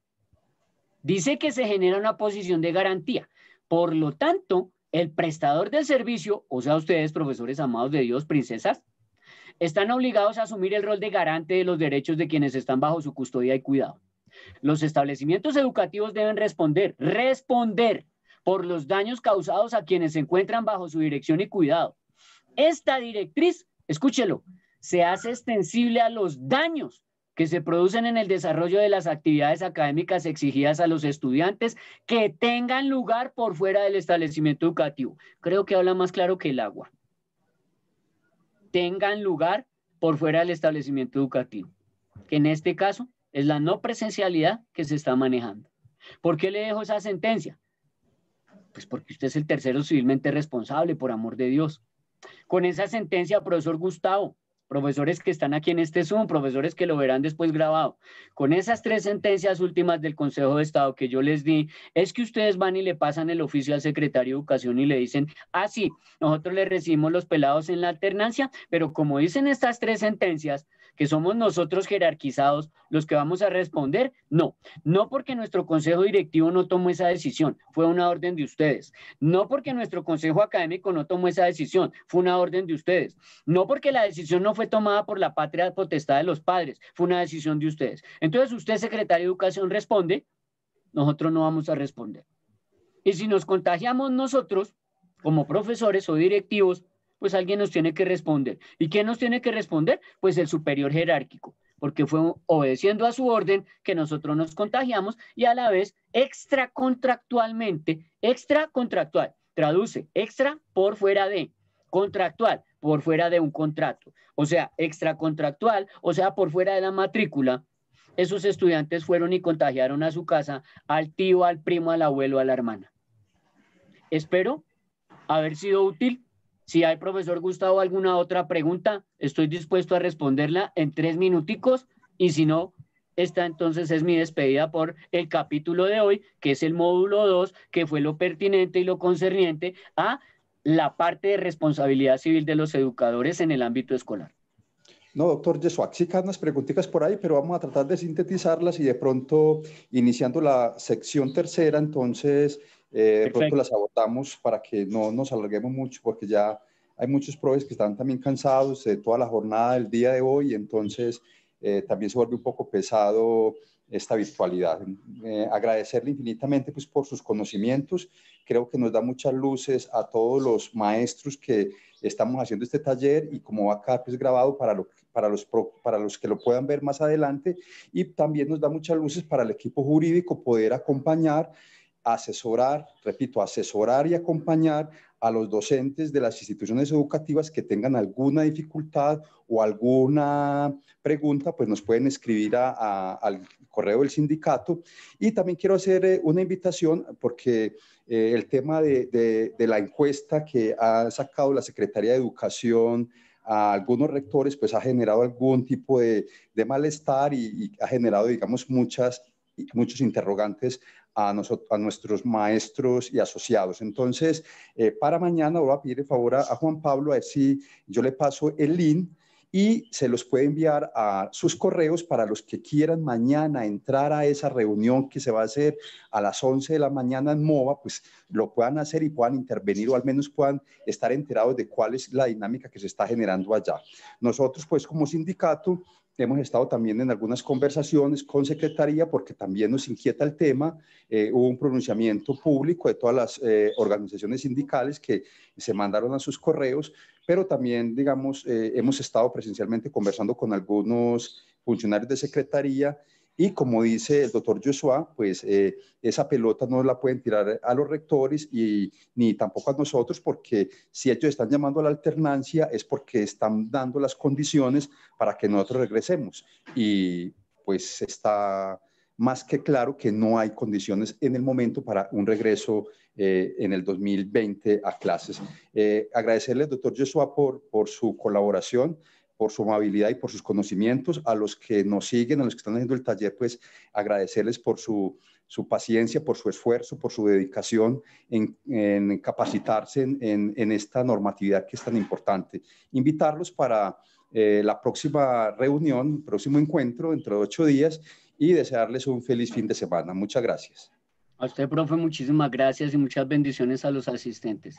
Dice que se genera una posición de garantía. Por lo tanto, el prestador del servicio, o sea, ustedes, profesores amados de Dios, princesas, están obligados a asumir el rol de garante de los derechos de quienes están bajo su custodia y cuidado. Los establecimientos educativos deben responder, responder por los daños causados a quienes se encuentran bajo su dirección y cuidado. Esta directriz, escúchelo, se hace extensible a los daños que se producen en el desarrollo de las actividades académicas exigidas a los estudiantes que tengan lugar por fuera del establecimiento educativo. Creo que habla más claro que el agua tengan lugar por fuera del establecimiento educativo, que en este caso es la no presencialidad que se está manejando. ¿Por qué le dejo esa sentencia? Pues porque usted es el tercero civilmente responsable, por amor de Dios. Con esa sentencia, profesor Gustavo, profesores que están aquí en este Zoom, profesores que lo verán después grabado. Con esas tres sentencias últimas del Consejo de Estado que yo les di, es que ustedes van y le pasan el oficio al secretario de Educación y le dicen, ah, sí, nosotros le recibimos los pelados en la alternancia, pero como dicen estas tres sentencias, que somos nosotros jerarquizados los que vamos a responder, no. No porque nuestro consejo directivo no tomó esa decisión, fue una orden de ustedes. No porque nuestro consejo académico no tomó esa decisión, fue una orden de ustedes. No porque la decisión no fue tomada por la patria potestad de los padres, fue una decisión de ustedes. Entonces usted, secretario de Educación, responde, nosotros no vamos a responder. Y si nos contagiamos nosotros, como profesores o directivos, pues alguien nos tiene que responder. ¿Y quién nos tiene que responder? Pues el superior jerárquico, porque fue obedeciendo a su orden que nosotros nos contagiamos y a la vez extracontractualmente, extracontractual, traduce extra por fuera de, contractual por fuera de un contrato, o sea, extracontractual, o sea, por fuera de la matrícula, esos estudiantes fueron y contagiaron a su casa al tío, al primo, al abuelo, a la hermana. Espero haber sido útil. Si hay, profesor Gustavo, alguna otra pregunta, estoy dispuesto a responderla en tres minuticos y si no, esta entonces es mi despedida por el capítulo de hoy, que es el módulo 2, que fue lo pertinente y lo concerniente a la parte de responsabilidad civil de los educadores en el ámbito escolar. No, doctor Yesuac, sí unas preguntitas por ahí, pero vamos a tratar de sintetizarlas y de pronto, iniciando la sección tercera, entonces eh, pronto las abordamos para que no nos alarguemos mucho, porque ya hay muchos profes que están también cansados de toda la jornada del día de hoy, entonces eh, también se vuelve un poco pesado esta virtualidad. Eh, agradecerle infinitamente pues, por sus conocimientos. Creo que nos da muchas luces a todos los maestros que estamos haciendo este taller y como va acá pues, grabado para, para, los para los que lo puedan ver más adelante. Y también nos da muchas luces para el equipo jurídico poder acompañar asesorar, repito, asesorar y acompañar a los docentes de las instituciones educativas que tengan alguna dificultad o alguna pregunta, pues nos pueden escribir a, al correo del sindicato. Y también quiero hacer eh, una invitación porque eh, el tema de, de, la encuesta que ha sacado la Secretaría de Educación a algunos rectores, pues ha generado algún tipo de, de malestar y, y, ha generado, digamos, muchas, muchos interrogantes a, nuestros maestros y asociados. Entonces, eh, para mañana voy a pedir el favor a, a, Juan Pablo a ver si yo le paso el link y se los puede enviar a sus correos para los que quieran mañana entrar a esa reunión que se va a hacer a las 11 de la mañana en MOVA, pues lo puedan hacer y puedan intervenir o al menos puedan estar enterados de cuál es la dinámica que se está generando allá. Nosotros, pues como sindicato, hemos estado también en algunas conversaciones con Secretaría porque también nos inquieta el tema. Eh, hubo un pronunciamiento público de todas las eh, organizaciones sindicales que se mandaron a sus correos, pero también, digamos, eh, hemos estado presencialmente conversando con algunos funcionarios de Secretaría y como dice el doctor Joshua, pues eh, esa pelota no la pueden tirar a los rectores y ni tampoco a nosotros, porque si ellos están llamando a la alternancia es porque están dando las condiciones para que nosotros regresemos. Y pues está más que claro que no hay condiciones en el momento para un regreso eh, en el 2020 a clases. Eh, agradecerle, doctor Joshua, por, por su colaboración por su amabilidad y por sus conocimientos. A los que nos siguen, a los que están haciendo el taller, pues agradecerles por su, su paciencia, por su esfuerzo, por su dedicación en, capacitarse en, en, esta normatividad que es tan importante. Invitarlos para eh, la próxima reunión, próximo encuentro dentro de ocho días y desearles un feliz fin de semana. Muchas gracias. A usted, profe, muchísimas gracias y muchas bendiciones a los asistentes.